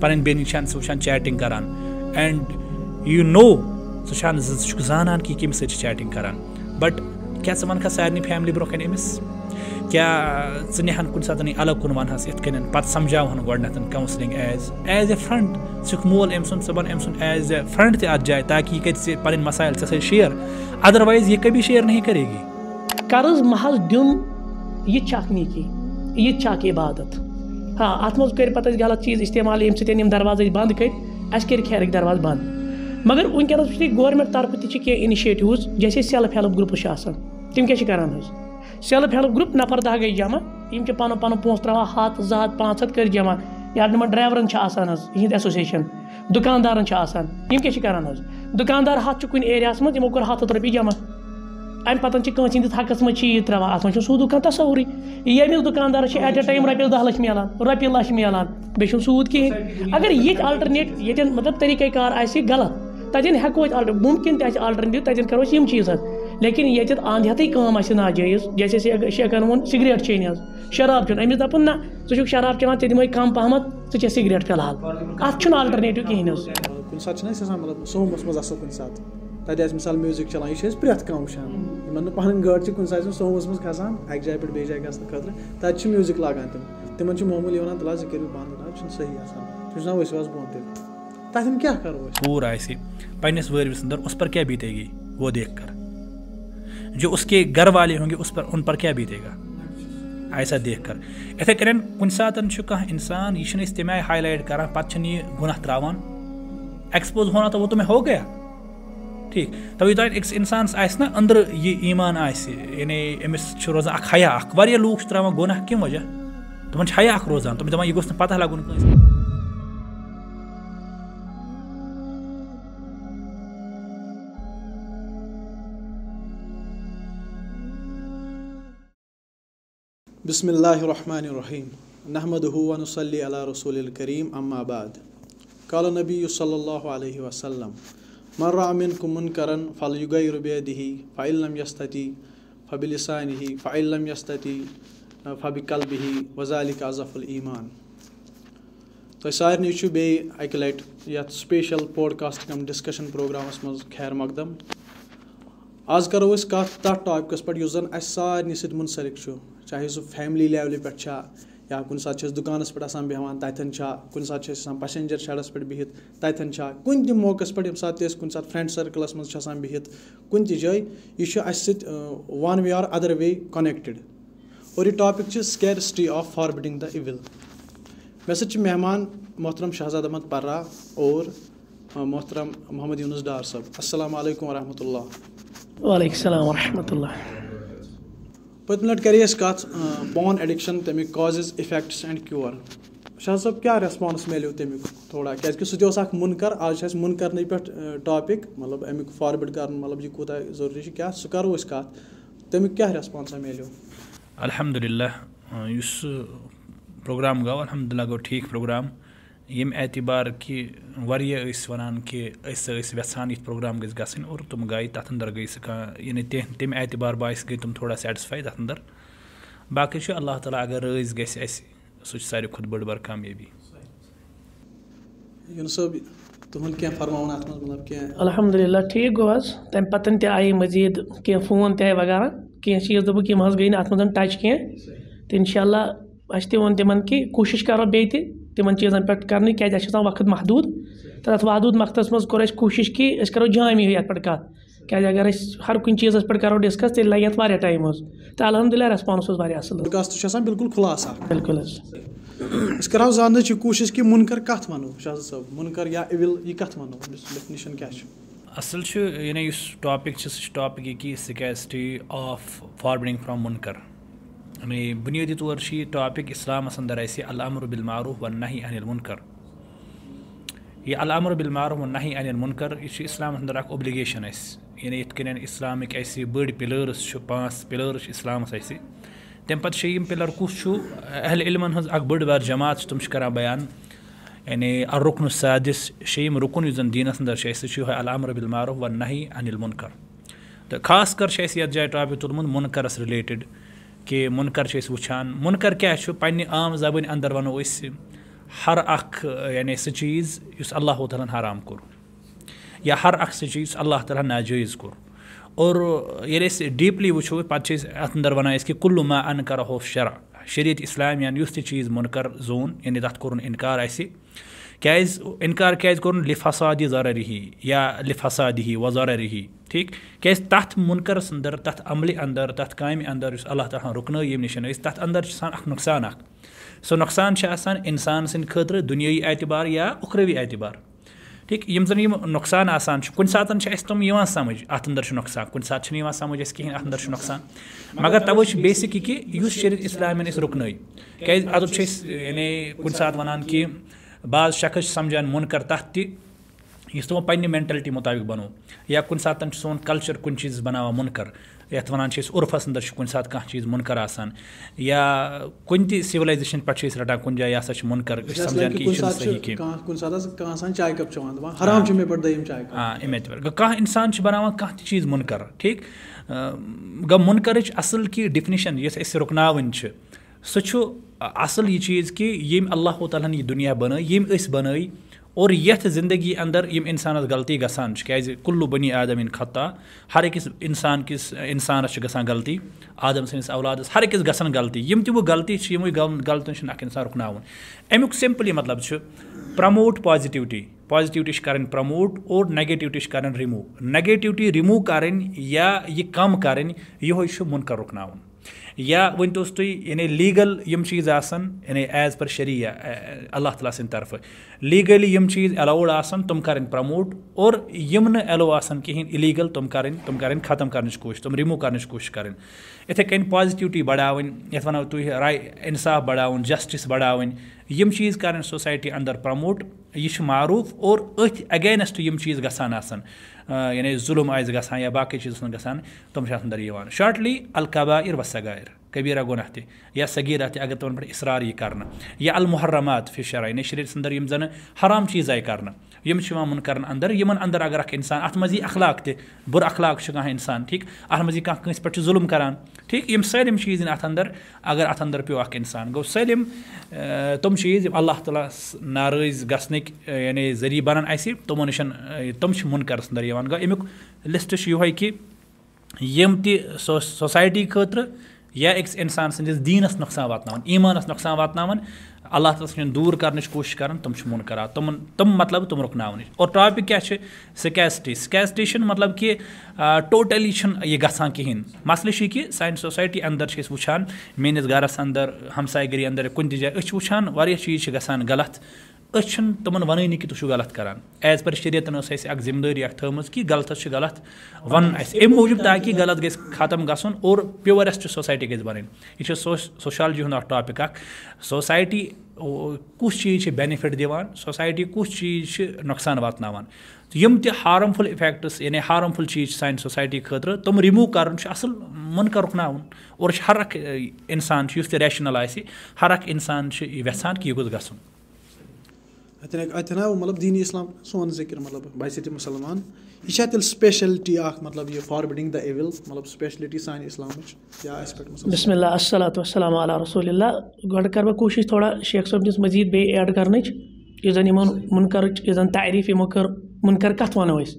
پنٕنۍ بیٚنہِ سُہ سُہ وٕچھان چیٹِنٛگ کَران اینٛڈ یوٗ نو چھُکھ زانان کہِ کٔمِس سۭتۍ چھِ چیٹِنٛگ کَران بَٹ کیٛاہ ژٕ وَنکھا سارنٕے فیملی برونٛہہ کَنہِ أمِس کیٛاہ ژٕ کُنہِ برنس الگ کُن وَنہَس یِتھ پَتہٕ پہ گۄڈنٮ۪تھ counselling as as a friend ژٕ ژٕ چھُکھ مول أمۍ أمۍ سُنٛد سُنٛد وَن ایز اےٚ فرٛٮ۪نٛڈ تہِ اَتھ جایہِ تاکہِ یہِ کَرِ ژےٚ پَنٕنۍ تاکہ ژےٚ سۭتۍ شِیر اَدَروایز یہِ کبھی شِیر نہیں کرے گی قرض محض دیُن یہِ یہِ تہِ تہِ چھِ چھِ اَکھ نیکی اَکھ عبادت ہاں اتر پہ غلط چیز استعمال ستعماز بند کرک درواز بند مگر ویسے گورمنٹ طرف تھی کھین انشیٹوز جیسے سلف ہیلپ گروپ ہے کرانے سلف ہلپ گروپ نفر دہ گئی جمع کے پن پن پہ ترہ ہاتھ زر جمع یا یِمن ایسوسیشن دُکاندارن نما ڈرائیور آنا اشن دكاندار کُنہِ دكاندار منٛز یِمو کوٚر مو ہاتھ رۄپیہِ جمع اَمہِ پَتہٕ چھِ کٲنٛسہِ ہِنٛدِس حقَس منٛز امہج ترٛاوان اَتھ منٛز چھُنہٕ سُہ دُکان تھا ییٚمِس دُکاندارَس چھِ ایٹ اےٚ ٹایم رۄپیَس دَہ لَچھ مِلان رۄپیہِ لَچھ مِلان بیٚیہِ چھُنہٕ سوٗد کِہیٖنۍ اگر یہ آلٹرنیٹ ییٚتٮ۪ن مطلب طریقہ کار آسہِ غلط تَتٮ۪ن تَتٮ۪ن ہٮ۪کو أسۍ آلٹر مُمکِن تہِ آسہِ کَرو أسۍ یِم چیٖز حظ لیکِن ییٚتٮ۪تھ اَنٛد ہٮ۪تھٕے کٲم آسہِ ناجٲیِز جیسے شیخَن ووٚن ون سگریٹ حظ شراب چھُنہٕ أمِس نہ ژٕ ژٕ چھُکھ شراب چٮ۪وان ژےٚ دِمَے کَم پَہمَتھ سِگریٹ فِلحال اَتھ آلٹرنیٹِو کِہیٖنۍ حظ کُنہِ ساتہٕ چھِنہ أسۍ آسان مطلب پہ منٛز اَصٕل کُنہِ ساتہٕ تَتہِ تَتہِ آسہِ آسہِ مِثال میوٗزِک میوٗزِک یہِ چھِ چھِ چھِ چھِ أسۍ أسۍ پرٛٮ۪تھ کانٛہہ وٕچھان یِمَن نہٕ پَنٕنۍ گٲڑۍ کُنہِ ساتہٕ منٛز کھَسان اَکہِ جایہِ جایہِ پٮ۪ٹھ بیٚیہِ گژھنہٕ خٲطرٕ لاگان تِم تِمَن وَنان کٔرِو بنٛد چھُنہٕ صحیح آسان ؤسِو حظ بۄن تیٚلہِ کیٛاہ کَرو پنٛنِس وٲروِس بیٖتے گی دیکھ کر جو اس والے ہوں گے اس ان بیٖتے گا آ دیکھ کر تَمہِ آیہِ ہاے تم کَران پَتہٕ چھِنہٕ یہِ پہچاہ ترٛاوان پوز ہونا تو وہ تو ہو گیا أکِس اِنسانَس آسہِ نہ أنٛدرٕ یہِ ایٖمان آسہِ یعنی أمِس چھُ روزان اَکھ اَکھ حیا واریاہ لوٗکھ چھِ ترٛاوان گۄناہ کم وجہ تِمَن چھِ حیا اَکھ روزان تِم چھِ دَپان یہِ گوٚژھ نہٕ پَتہ لَگُن کٲنٛسہِ بسم اللہ نحمد صلی رسول کریم الحم آباد کالا نبی وسلم منكم منكرا فليغير بيده فإن لم ربی فبلسانه فإن لم فبل فبقلبه وذلك نمیاستی الإيمان کلب سارنٕے چھُ بیٚیہِ اَکہِ لَٹہِ یَتھ سٕپیشَل پوڈکاسٹ کَم ڈسکشن پروگرامس منٛز خیر مقدم آز کَرو أسۍ کَتھ تَتھ ٹاپِکَس پٮ۪ٹھ یُس زَن اَسہِ سارنٕے سۭتۍ سب چھُ چاہے سُہ فیملی لیولہِ پٮ۪ٹھ چھا یا کُنہِ کُنہِ ساتہٕ ساتہٕ چھِ چھِ أسۍ أسۍ دُکانَس پٮ۪ٹھ پٮ۪ٹھ آسان آسان بیٚہوان تَتٮ۪ن تَتٮ۪ن چھا پَسٮ۪نجَر شَڈَس بِہِتھ چھا کُنہِ تہِ موقعَس پٮ۪ٹھ ییٚمہِ ساتہٕ تہِ أسۍ کُنہِ ساتہٕ فرٛٮ۪نٛڈ سٔرکٕلَس منٛز چھِ آسان بِہِتھ کُنہِ تہِ جایہِ یہِ چھُ اَسہِ سۭتۍ one way or other way connected اور یہِ ٹاپِک چھِ سِکیرسٹی آف فاربِڈِنٛگ دَ اِوِل مےٚ سۭتۍ چھِ مہمان محترم شہزاد احمد پڑا اور محترم محمد یونس ڈار صٲب السلام علیکم و اللہ وعلیکم السلام و اللہ پٔتمہِ لَٹہِ کَرے اَسہِ کَتھ بان ایڈِکشَن تمیک causes effects and cure Shah صٲب کیٛاہ ریسپانس ملو تَمیُک تھوڑا کیٛازِکہِ سُہ تہِ اوس اَکھ مُنکَر آز چھِ اَسہِ مُنکَرنٕے پٮ۪ٹھ ٹاپِک مطلب اَمیُک فارورڈ کَرُن مطلب یہِ کوٗتاہ یہ كو ضروری كہ سویس کا تمک کیا ریسپانسہ ملو الحمد اللہ الحمد اللہ ٹھیٖک پرٛوگرام ییٚمہِ اعتبار کہِ کہِ واریاہ ٲسۍ ٲسۍ وَنان أسۍ کہ واریا کہ پوگرام گھس گور تم گٔے تک اندر یعنی سی تَمہِ اعتبار باسہِ گٔے تِم تھوڑا سٹسفائی تک اندر چھُ اللہ تعالیٰ اگر رٲضۍ گژھِ اَسہِ سُہ چھُ ساروی کھۄتہٕ بٔڑ بار کابی الحمد للہ حظ تَمہِ تمہیں تہِ آئی مٔزیٖد کینٛہہ فون تہِ وغیرہ کینٛہہ چیٖز دوٚپُکھ یِم حظ گٔے نہٕ اَتھ منٛز ٹَچ کینٛہہ تہٕ اِنشاء اللہ اَسہِ تہِ ووٚن تِمَن کہِ کوٗشِش کَرو بیٚیہِ تہِ تم چیز آسان وقت محدود تک وحدود مقت منورش کرو جام اگر کسی ہر کچھ چیز کرو ڈسکس تیل لگی ٹائم تو الحمد اللہ ریسپانس خلا یعنی بنیادی طور ٹاپک اِسلام اندر اس المر بالمعروف ون ناہی انکر یہ الامر بالمعروف و ناہی انل منکر یہ اسلام اندر اک یعنی اوبلیگیشن اس یعنی ات کن اسلامک بڑ پلس پانچ پلرز اسلام تم تمہ شیم پلر کس اہل علم ہز اک بڑ بار جماعت تم بیان یعنی الرکن السادس شیم رکن رکنس زن دینس اندر سہوائے المر بالمعروف المعرو ون ناہی انکر تو خاص کر یت جائے ٹاپک ترمت منکرس ریلیٹڈ کہ وٕچھان مُنکر کیٛاہ چھُ پنٛنہِ عام زبٲنۍ زبان وَنو أسۍ ہر اَکھ یعنی سُہ چیٖز یُس اللہ تعالیٰ حرام کوٚر یا ہر اَکھ سُہ چیٖز یُس اللہ تعالیٰ کوٚر اور ییٚلہِ أسۍ ڈیٖپلی وٕچھو پَتہٕ چھِ أسۍ اَتھ اوور وَنان أسۍ کہِ کلو ما اَن کرو شرح شریعت اسلام یعنی یُس تہِ چیٖز مُنکر زون یعنی تَتھ کوٚرُن اِنکار اَسہِ کیٛازِ اِنکار کیٛازِ کوٚرُن لاسادی زرا یا لفاساد ہی و ذرا ریحی ٹھیک کس تر منکرس اندر تس عمل اندر تک کام اندر اس اللہ تعالیٰ رُکنٲو ییٚمہِ نِش رکن تک اندر چھُ آسان اِنسان سٕنٛدِ خٲطرٕ دُنیٲیی اعتبار یا اخروی اعتبار ٹھیک نقصان آنا کچھ تم یہ سمجھ ات اندر نقصان کن سات سمجھ اِس چھُ نۄقصان مگر چھُ بیسِک یہِ کہِ یُس شریٖف أسۍ رُکنٲے کیٛازِ اسلام چھِ أسۍ یعنی کُنہِ ساتہٕ وَنان کہِ بعض شخص سمجھا منکر یُس تِمو پنٛنہِ مٮ۪نٹیلٹی مُطابِق بَنو یا کُنہِ کُنہِ کُنہِ کُنہِ کُنہِ چھُ سون کَلچَر چیٖز چیٖز بَناوان مُنکر مُنکر یَتھ وَنان چھِ چھِ أسۍ أسۍ عُرفَس ساتہٕ کانٛہہ آسان یا تہِ سِولایزیشَن پٮ۪ٹھ رَٹان جایہِ کن سات سلچر کن چیز سَمجھان کہِ یہِ چھُنہٕ صحیح کینٛہہ کھانا کچھ منکر آن کانٛہہ اِنسان چھُ بَناوان کانٛہہ تہِ چیٖز مُنکر ٹھیٖک گوٚو مُنکرٕچ اَصٕل کہِ ڈِفنِشَن یۄس أسۍ رُکناوٕنۍ چھِ سُہ چھُ اَصٕل یہِ چیٖز کہِ ییٚمۍ اللہ تعالیٰ ہَن یہِ دُنیا یہ دنیا بن یہ بن اوت زندگی یِم اِنسانَس غلطی گژھان گز کلو بنی عادم ان خطا ہر أکِس اِنسان کِس اِنسانَس چھِ گژھان غلطی آدم سٕنٛدِس اولادَس ہر أکِس گژھان غلطی غلطی یِم تہِ وۄنۍ ایکس گلطی تلطی سے غلطیوں انسان رکن امیک سمپلی مطلب چھُ پرٛموٹ پوٹ پازٹوٹی چھِ کَرٕنۍ پرٛموٹ اور چھِ کَرٕنۍ کَرٕنۍ رِموٗ رِموٗ یا یہِ کَم کَرٕنۍ یِہوٚے چھُ مُنکر رُکناوُن یا تُہۍ یعنی نوس یِم چیٖز آسان یعنی ایز پریہ اللہ تعالیٰ سٕنٛدِ طرفہٕ طرف یِم چیٖز چیز آسان تِم کَرٕنۍ پرٛموٹ اور یِم نہٕ ہم آسان کِہیٖنۍ الگل تِم کَرٕنۍ تِم کَرٕنۍ ختم کَرنٕچ کَرنٕچ کوٗشِش کوٗشِش تِم رِموٗ کَرٕنۍ یِتھَے کٔنۍ پازِٹِوِٹی بَڑاوٕنۍ یَتھ وَنو تُہۍ راے اِنصاف بَڑاوُن رنصاف بَڑاوٕنۍ یِم چیٖز کَرٕنۍ سوسایٹی سسائٹی پرٛموٹ یہِ چھُ معروٗف اور أتھۍ یِم چیٖز گژھان آسان آه، یعنی ظلم آسہِ گژھان یا باقی چیٖز اوس نہٕ گژھان تِم چھِ اَتھ اَنٛدر یِوان شاٹلی القبایر و صغایر کبیٖرا گناہ تہِ یا صغیٖرا تہِ اگر تِمن پر اِصرار یہ کرنا یا المحرمات فِشر یعنی شریٖرَس اَنٛدر یِم زَن حرام چیٖز آیہِ کرنا ٹھیک منکر اندر اندر اگر اکسان ات اخلاق تر اخلاق کسان ٹھیک اتنا کنس پلم کرنا ٹھیک سی اتنے اندر اگر اندر پو اسان گو سم تم چیز اللہ تعالیٰ نارض گزنک یعنی ذریعہ بنانے تمو نشن تم منکرس امیک لسٹ یہ تسائٹی خاطر یا أکِس اِنسان سٕنٛدِس دیٖنَس نۄقصان واتناوان ایٖمانَس نۄقصان واتناوان اللہ تعالیٰ حاس دور کرنچ کو تم من کران ٹاپک کیا سکیسٹی مطلب کہ ٹوٹلی گہین مسلسل یہ کہ سانس سسائٹی اندر واسان میس گرس اندر ہمسا گری اندر یا کن تے اس وقت چیز غلط أسۍ چھِنہٕ تِمَن وَنٲنی کہِ تُہۍ چھُو غلط کَران ایز پٔر شریعتَن ٲس اَسہِ اَکھ ذِمہٕ دٲری اَکھ تھٲومٕژ کہِ غلطَس چھِ غلط وَنُن اَسہِ اَمہِ موٗجوٗب تاکہِ غلط گژھِ ختم گژھُن اور سوسایٹی گژھِ بَنٕنۍ یہِ چھِ سو سوشالجی ہُنٛد اَکھ اَکھ ٹاپِک ہوں اب ٹاپک سٹ كس چیز بینفٹ دسائٹ كس چیز نقصان واتن یِم تہِ فل اِفٮ۪کٹٕس یعنی چیٖز چھِ سانہِ سوسایٹی خٲطرٕ تِم رِموٗ کَرُن چھُ اَصٕل كر رُکناوُن اور چھِ ہر اِنسان چھُ یُس تہِ ریشنَل آسہِ ہر اِنسان چھُ یہِ یژھان کہِ یہِ گوٚژھ گژھُن مطلب مطلب مطلب مطلب سون مُسلمان یہِ مطلب یہِ چھا تیٚلہِ اَکھ دَ اِوِل سانہِ اِسلامٕچ یا اَسہِ پٮ۪ٹھ بسمہ اللہ السلۃ وسلام علیہ بہٕ کوٗشِش تھوڑا شیخ مٔزیٖد بیٚیہِ ایڈ کَرنٕچ یُس یُس زَن یِمَن مُنکَرٕچ زَن تعریٖف یِمو کٔر مُنکَر کَتھ وَنو أسۍ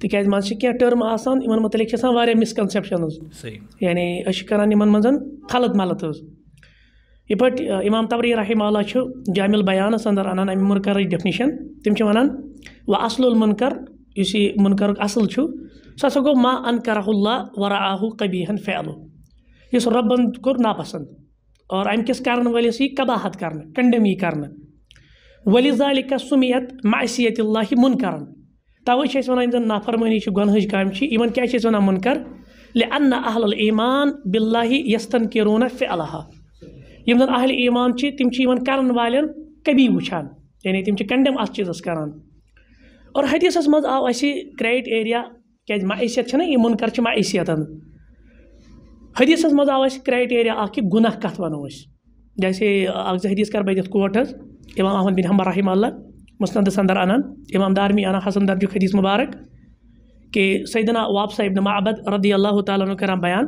تِکیٛازِ منٛزٕ چھِ کینٛہہ میٹرم آسان انہ متعلق مِسکَنسٮ۪پشَنٕز یعنی أسۍ چھِ کَران یِمَن منٛز خلط مزد حظ یہ پٲٹھۍ اِمام تبری رحمہ اللہ چھُ جامع البیانَس اَنان اَمہِ مُنکَرٕچ ڈیفنِشَن تِم چھِ وَنان وَ اَصل المُنکَر یُس یہِ مُنکَرُک اَصٕل چھُ سُہ ہَسا گوٚو ما ان کرہو طبی فی الو اس ربن کور نا پسند اور امکس کرن ولسی قباہت تَوَے چھِ أسۍ وَنان یِم زَن نافرمٲنی چھِ منکرن کامہِ چھِ یِمَن کیٛاہ چھِ أسۍ وَنان مُنکَر لہ اَنہ اہل المان بلاہی یَستَن کِروٗنہ رونہ اللہ ہم زن اہل ایمان تم کر وال قبی وچان یعنی تم کی کنڈم ات چیز کر ار حدیث مز آوس کرائٹ ایریا کیشیت نا من کر میثیت حدیثس مز آوہ کرائٹ ایریا اہ گاہ کات ونو جیسے اک حدیث کر بت کوٹ امام احمد حمبر رحمہ اللہ مصند سندر انان امام دارمی انا حسن درج حدیث مبارک کہ سیدنا واپس ابنما عبد رضی اللہ تعالیٰ عنہ کر بیان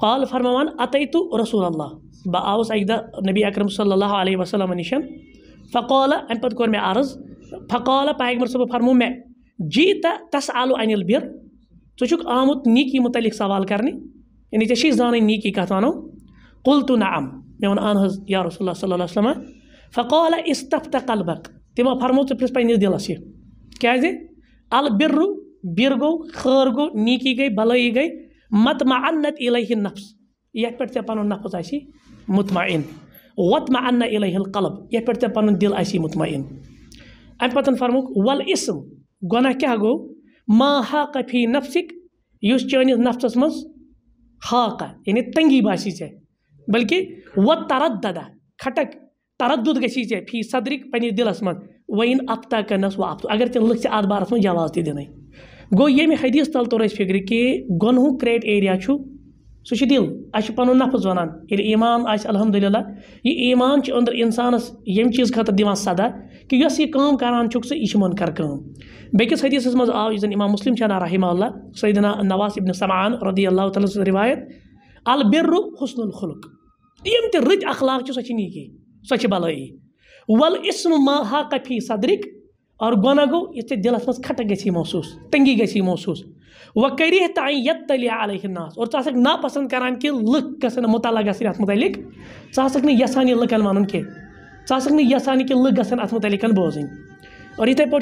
قال فرمان اط رسول اللہ بہ آؤس اک دہ نبی اکرم صلی اللہ علیہ وسلم صشن فقولہ امہ پتہ کور مے عرض فقالہ پیغمبر صبح فرمو مے جی تا تس ان البر ٹھک آمت نیکی متعلق سوال کرنے یعنی ٹھیک ز زان کت ونو کل تو نعم مے میں اہن اہذ یا رسول اللہ صلی صلہ و سلمہ فقالہ اسططف تو کلب ترمو کری پنس دلس یہ كيا جی؟ الر رو بر گو خر گو نیکی گلائى گے متما انت ال نفس تھ پن نفس آ مطماعین وطمہ انہ قلب یھ پن دل آ مطمئن امہ فرموق ول عسم گہ پھی نفسک چنس نفسس مز ہاکہ یعنی تنگی باسی ھے بلکہ وت ترت ددا کھٹک ترت دودت گی ٹھیک فی صرک پنس دلس من وفتہ کرس وفت اگر ضلع لکھ ثت بار جواز تہ دنیں گو یم حدیث تل تر اِس فکر کہ گنہو کریٹ ایریا سہل اہچ نفذ زان یعنی اینان آحمد اللہ یہ ایناندر اسانس یم چیز خطا کہ اس یہ کہ بیس حدیثس مز آؤن امام مسلم رحمہ اللہ سیدنا نا نواس ابن سمان رضی اللہ تعالیٰ سن روایت البر حسن الخلق الخل تت اخلاق سی سلائ ول اِسما ہاکی صدرک اور گنہ گو یو دلس من خٹک گھھی محسوس تنگی گھی محسوس ویت تلیہ علیہ ناس اور ہسک نا پسند کران کہ لکھ گطلہ گز متعلق ھسک لکن ون کھیل ثقا یہ کہ لکھ گھعلق بوزن اور اتھے پا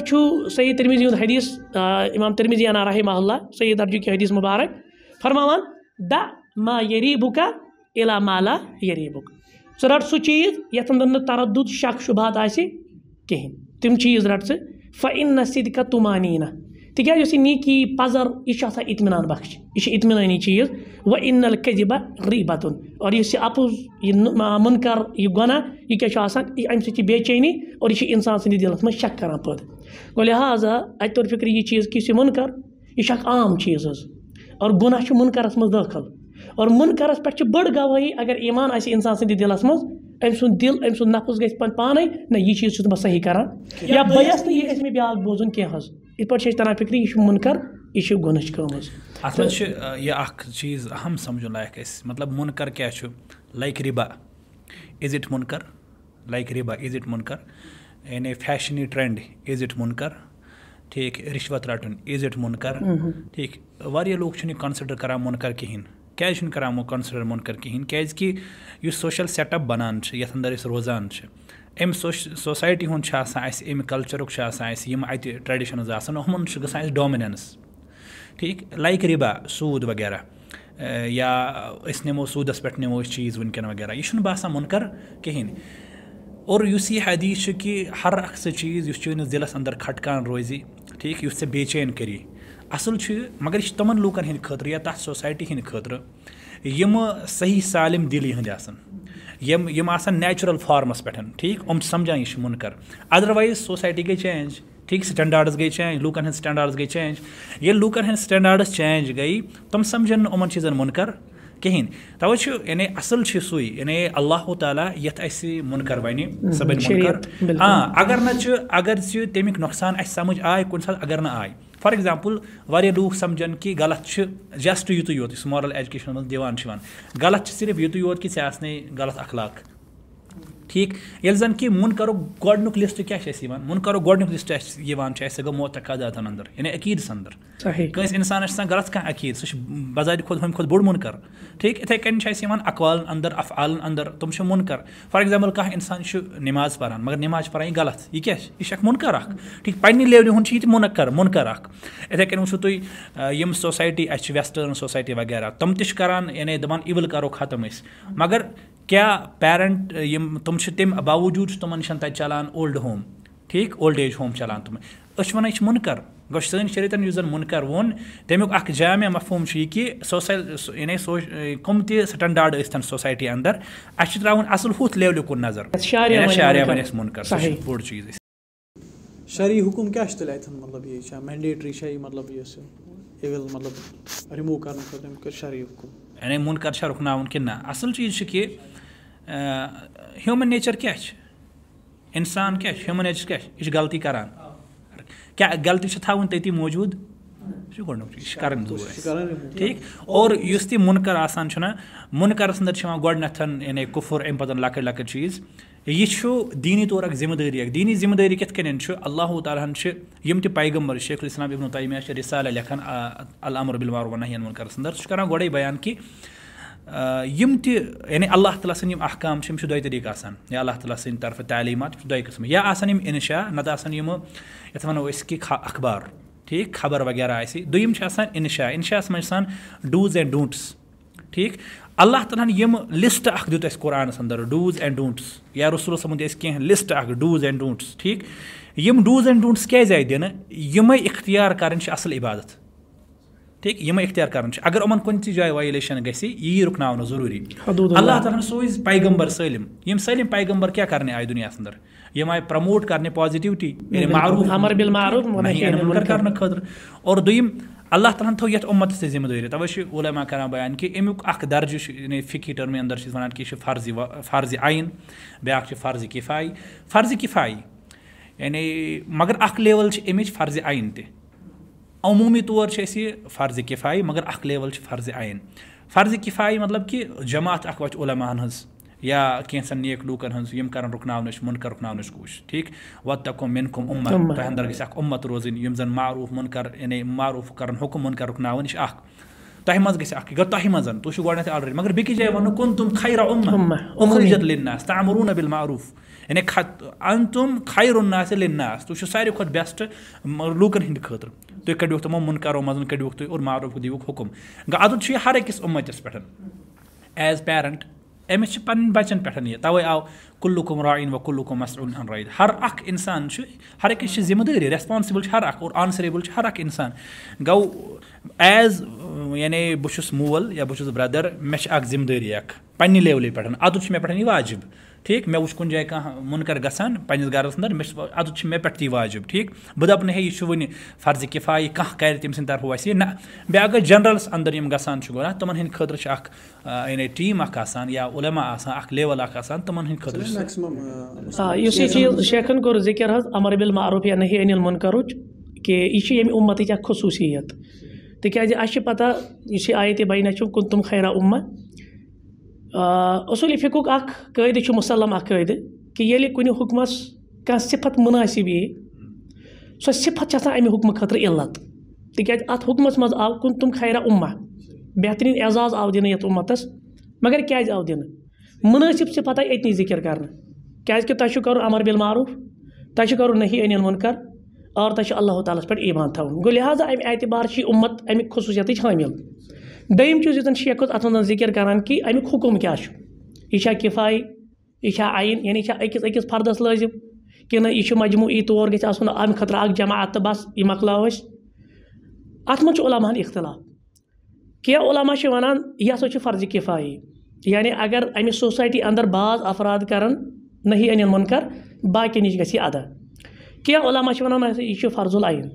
سد ترمیر حدیث امام ترمی انا مح اللہ سید ارج حدیث مبارک فرماوان دا ما یری بکا الا مالا یری بک سُہ چیٖز یَتھ یتن نہٕ دت شک آسہِ کِہیٖنۍ تم چیز رٹ سن سید تِکیٛازِ تیز یہِ نیکی پَزَر یہِ پزر آسان اطمینان بخش یہِ یہ اطمینانی چیز و ان رحی بتن اور یُس یہِ یہِ یہِ اَپُز مُنکر گۄناہ یہِ کیٛاہ چھُ آسان یہِ اَمہِ سۭتۍ چھِ بے چینی اور یہِ چھِ اِنسان سٕنٛدِس دِلَس منٛز شک کر پد گو لہٰذا کہِ یُس یہِ مُنکر یہِ چھُ اَکھ عام چیٖز حظ اور چھُ مُنکرَس منٛز مزل اور مُنکرَس پٮ۪ٹھ چھِ بٔڑ گوٲہی اگر ایمان آسہِ اِنسان سٕنٛدِس دِلَس منٛز أمۍ أمۍ سُنٛد سُنٛد دِل نفس گژھِ گژھِ پَتہٕ پانَے نہ یہِ یہِ یہِ یہِ یہِ چیٖز چھُس نہٕ بہٕ صحیح کَران یا بَیَس مےٚ بیٛاکھ بوزُن کینٛہہ حظ حظ یِتھ پٲٹھۍ چھِ چھِ چھِ أسۍ تَران فِکرِ چھُ مُنکَر گۄنٕچ کٲم اَتھ منٛز اَکھ چیٖز اہم سَمجھُن لایق اَسہِ مطلب مُنکَر کیٛاہ چھُ لایک رِبا اِز اِٹ مُنکَر لایک رِبا اِز اِٹ مُنکَر یعنی فیشنی ٹرٛٮ۪نٛڈ اِز اِٹ مُنکَر ٹھیٖک رِشوَت رَٹُن اِز اِٹ مُنکَر ٹھیٖک واریاہ ٹھیک چھِنہٕ یہِ کَنسِڈَر کَران مُنکَر کِہیٖنۍ چھُنہٕ کَران یِمو کَنسِڈَر كرانا کِہیٖنۍ کیٛازِکہِ یُس سوشَل سٮ۪ٹ اَپ بَنان چھِ یَتھ اندر أسۍ روزان چھِ سوش سوسایٹی ہُنٛد چھُ چھُ آسان آسان آسان اَسہِ اَسہِ کَلچَرُک یِم اَتہِ ٹرٛیڈِشَنٕز یِمَن چھُ گژھان اَسہِ ڈامنس ٹھیٖک لایک رِبا سوٗد وغیرہ یا أسۍ نِمو سوٗدَس پٮ۪ٹھ نِمو أسۍ چیٖز كن وغیرہ یہِ چھُنہٕ باسان مُنکَر کِہیٖنۍ اور یُس یہِ حدیٖث چھُ کہِ ہر سُہ چیٖز یُس چٲنِس دِلَس چینس کھٹکان روزِ ٹھیٖک یُس ژےٚ بے چین کٔری اصل چیز تم لوکن ہند خیا تک سوسائٹی ہند خی سالم دلی ہند آیچرل فارمس پہ ٹھیک ام سمجھا یہ منکر ادروائز سوسائٹی گئی چینج ٹھیک سٹینڈاڈس گئی چینج لوک ہند سٹینڈاڈس گئی چینج یہ لوکن یا سٹینڈاڈس چینج سَمجھن نہٕ یِمَن چیٖزَن چیز کِہیٖنۍ تَوَے چھُ یعنی اَصٕل چھُ سُے یعنی اللہ تعالیٰ یَتھ اَسہِ وَنہِ اس بَنہِ ویری آ اگر نہٕ چھُ اگر ضہ تَمیُک نۄقصان اَسہِ سَمٕجھ آے کُنہِ ساتہٕ اگر نہٕ آے فار واریاہ لوٗکھ سَمجھن کہِ غلط چھِ جسٹ یُتُے یوت یُس مارل ایجوکیشن منٛز دِوان چھِ یِوان غلط چھِ صرف یُتُے یوت کہِ ژےٚ آسنے غلط اخلاق ٹھیک یل کی من کرو گھ لسٹ کیا منکرو گوٚو محتقازات اندر یعنی عقیٖدَس کٲنٛسہِ اِنسانَس چھِ آسان غلط کانٛہہ عقیٖد سُہ چھُ بَزارِ کھۄتہٕ ہُمہِ کھۄتہٕ بوٚڑ مُنکَر ٹھیٖک یِتھَے کٔنۍ چھِ اَسہِ یِوان سے اقوال اَفعالَن افعال تِم چھِ مُنکَر فار ایٚگزامپٕل کانٛہہ اِنسان چھُ پَران مگر نماز چھِ پَران یہِ غلط یہِ یہِ یہِ کیٛاہ چھِ چھِ اَکھ اَکھ مُنکَر مُنکَر ٹھیٖک پنٛنہِ لیولہِ ہُنٛد تہِ مُنکَر اَکھ یِتھَے کٔنۍ وٕچھِو تُہۍ یِم سوسایٹی اَسہِ چھِ وٮ۪سٹٲرٕن سوسایٹی وغیرہ تِم تہِ چھِ کَران یعنی دَپان اِوٕل کَرو ختم أسۍ مگر کیا پیرنٹ تمہیں باوجود تمہارے چلان اولڈ ہوم ٹھیک اولڈ ایج ہوم چلان تم اس منکر گوشت سن شریت زن منکر وون تیک جامع مفہوم یہ کہ سوس کم تٹنڈاڈ سسائٹ اندر اسل ہونکر رکن کن مطلب یعنی نہ چیز ہیوٗمَن نیچَر کیٛاہ کیٛاہ چھِ اِنسان چھُ ہیوٗمَن نیچَر کیٛاہ چھُ یہِ چھُ غلطی کَران کیٛاہ غلطی چھِ تھاوٕنۍ تٔتی موٗجوٗد یہِ چھُ گۄڈنیُک یہِ چھِ کَرٕنۍ موجود ٹھیٖک اور یُس تہِ مُنکَر آسان مُنکَرَس چھِ یِوان گۄڈنٮ۪تھ یعنی کُفُر اَمہِ پَتہٕ اس منکر آنکرس گھن کفر امہ لیز یہ ذِمہٕ دٲری ذمہ داری اک دینی ذمہ داری کتک اللہ تہِ پیغمبر شیخ الاسلام ابو التمیہ رسال الیکھن العمر سُہ چھُ کَران گۄڈَے بیان کہِ تہِ یعنی اللہ تعالیٰ سٕنٛدۍ یِم یِم احکام چھِ چھِ دۄیہِ طٔریٖقہٕ آسان یا اللہ تعالیٰ سٕنٛدِ طرفہٕ تعلیٖمات یِم چھِ دۄیہِ قٕسمہٕ یا آسان آسان یِم اِنشا نَتہٕ یِمہٕ یَتھ آنشا نتانو کہ اخبار ٹھیٖک خبر وغیرہ آسہِ دوٚیِم چھِ آسان اِنشا اِنشاہَس منٛز چھِ آسان ڈوٗز اینٛڈ ڈوٹس ٹھیٖک اللہ تعالیٰ ہَن یِم لِسٹ اَکھ دیُت اَسہِ قرآنَس اندر ڈوٗز اینٛڈ ڈوٹس یا رسول صٲبُن کینٛہہ لِسٹ اَکھ ڈوٗز صاحب دسٹ اخز اینڈ ڈوٹس ٹھیک ڈوز اینڈ ڈوٹس کی دن اختیار اَصٕل عبادت ٹھیک یہ اختیار تہِ جایہِ وائلیشن گژھِ یی رُکناونہٕ ضروٗری اللہ تعالیٰ سوز پیغمبر سٲلِم یِم سٲلِم پیغمبر کیا کرنے آئی دنیا اندر ہم آئی پریموٹ کرنے یعنی خٲطرٕ اور دوٚیِم اللہ تعالیٰ یَتھ تہِ ذِمہٕ دٲری تَوَے داری علما کر بیان کہِ اَمیُک کہ امی چھُ یعنی فکی ٹرمن اندر چھُ فرضہِ فرضہِ آیِن بیٛاکھ چھُ فرضہِ کِفایہِ فرضہِ کِفایہِ یعنی مگر چھِ اَمِچ فرضہِ آیِن تہِ عمومی طور چھِ أسۍ فرض فرضہِ کِفایہِ مگر اخ لیوَل چھِ فرض عین فرض کِفایہِ مطلب کہِ جماعت اخ وچ علماء ہٕنٛز یا کینٛژھن نیک لوٗکَن ہٕنٛز یِم کَرَن رُکناونٕچ مُنکَر رُکناونٕچ کوش ٹھیٖک واتکم مِنکُم اُمت تۄہہِ اَنٛدر گس اخ اُمت روزٕنۍ یِم زَن معروٗف مُنکَر یعنی معروٗف کَرَن حُکُم مُنکَر رُکناوٕنۍ یہِ چھِ اَکھ تۄہہِ منٛز گژھِ اَکھ یہِ گوٚو تۄہہِ منٛز تُہۍ چھُو گۄڈٕنٮ۪تھ مگر بیٚکِس جے ون کنتم خیر امه اخرجت للناس تعمرون بالمعروف یعنی انتم خیر الناس للناس تو شو ساری کھت بیسٹ لوٗکَن ہِنٛدِ خاطر تُہۍ تِمو مُنکرو منٛز تمو تُہۍ اور کڑھ تک حُکُم گوٚو دھوک چھُ یہِ ہر أکِس پٮ۪ٹھ ایز پیرَنٹ أمِس چھِ پَنٕنۍ بَچَن پٮ۪ٹھ یہِ تَوَے آو کُلُکُم رایِن و کُلُکُم ہر کم اِنسان چھُ ہر أکِس چھِ ذِمہٕ دٲری ریسپانسِبٕل چھِ ہر اور اوور چھُ ہر اِنسان گوٚو ایز یعنی بہٕ چھُس مول یا بہٕ چھُس برٛدَر مےٚ چھِ ذِمہٕ دٲری پنٛنہِ لیولہِ پٮ۪ٹھ ذمہ چھُ مےٚ پٮ۪ٹھ یہِ واجِب ٹھیک مے وچ کن جائیں منکر گسان پنس گھرس اندر مشتمے واجب نہ بہت نئی جَنرَلَس فرض یِم گژھان چھِ گۄڈٕ تِمَن نا خٲطرٕ چھِ اَکھ یعنی ٹیٖم ہند آسان یا علما آسان آسان اَکھ اَکھ لیوَل تِمَن خٲطرٕ چھِ یُس یہِ یہِ چیٖز کوٚر ذِکِر حظ اَمر یا أنِل مُنکَرُچ کہِ ییٚمہِ اخت لیول آپ ذکر کہ یہ امت خصوصیت تاز اچھی پتہ یہ آیت خیرا خیر اصول کہِ ییٚلہِ کُنہِ حُکمَس کانٛہہ صِفت مُنٲسِب یی سۄ صِفت چھِ آسان اَمہِ حُکمہٕ خٲطرٕ علت تِکیٛازِ اَتھ حُکمَس منٛز آو کُن تِم خیرا اُما بہتریٖن اعزاز آو دِنہٕ یَتھ اُمَتَس مگر کیٛازِ آو دِنہٕ مُنٲسِب أتنی ذِکِر کَرنہٕ کیٛازِکہِ تۄہہِ ذکر کَرُن اَمر تجویل معروف تب کر نحی ان مُنکر اور تۄہہِ چھُ اللہ تعالیٰ تلہیس پہ ایبان تھوڑ گو لہٰذا یہِ اُمت اَمِکۍ خصوٗصیتٕچ حٲمِل دوٚیِم چیٖز یُس زَن شیخ اوس اَتھ منٛز ذِکِر کَران یعنی کہِ اَمیُک حُکُم کیٛاہ چھُ یہِ چھا کِفایہِ یہِ چھا کفای یعنی یہِ چھا أکِس أکِس فردَس لٲزِم کِنہٕ یہِ چھُ مجموٗعی طور گژھِ آسُن اَمہِ خٲطرٕ اَکھ جماعت تہٕ بَس یہِ مۄکلاو بس یہ مکلو اس ملامہ اختلاف چھِ وَنان یہِ ہَسا چھُ فرض کِفایی یعنی اگر اَمہِ سوسایٹی اندر بعض افراد کَرَن أنِن مُنکَر کرنا نِش گژھِ یہِ اَدا کینٛہہ علما چھِ وَنان یہِ چھُ فرض العین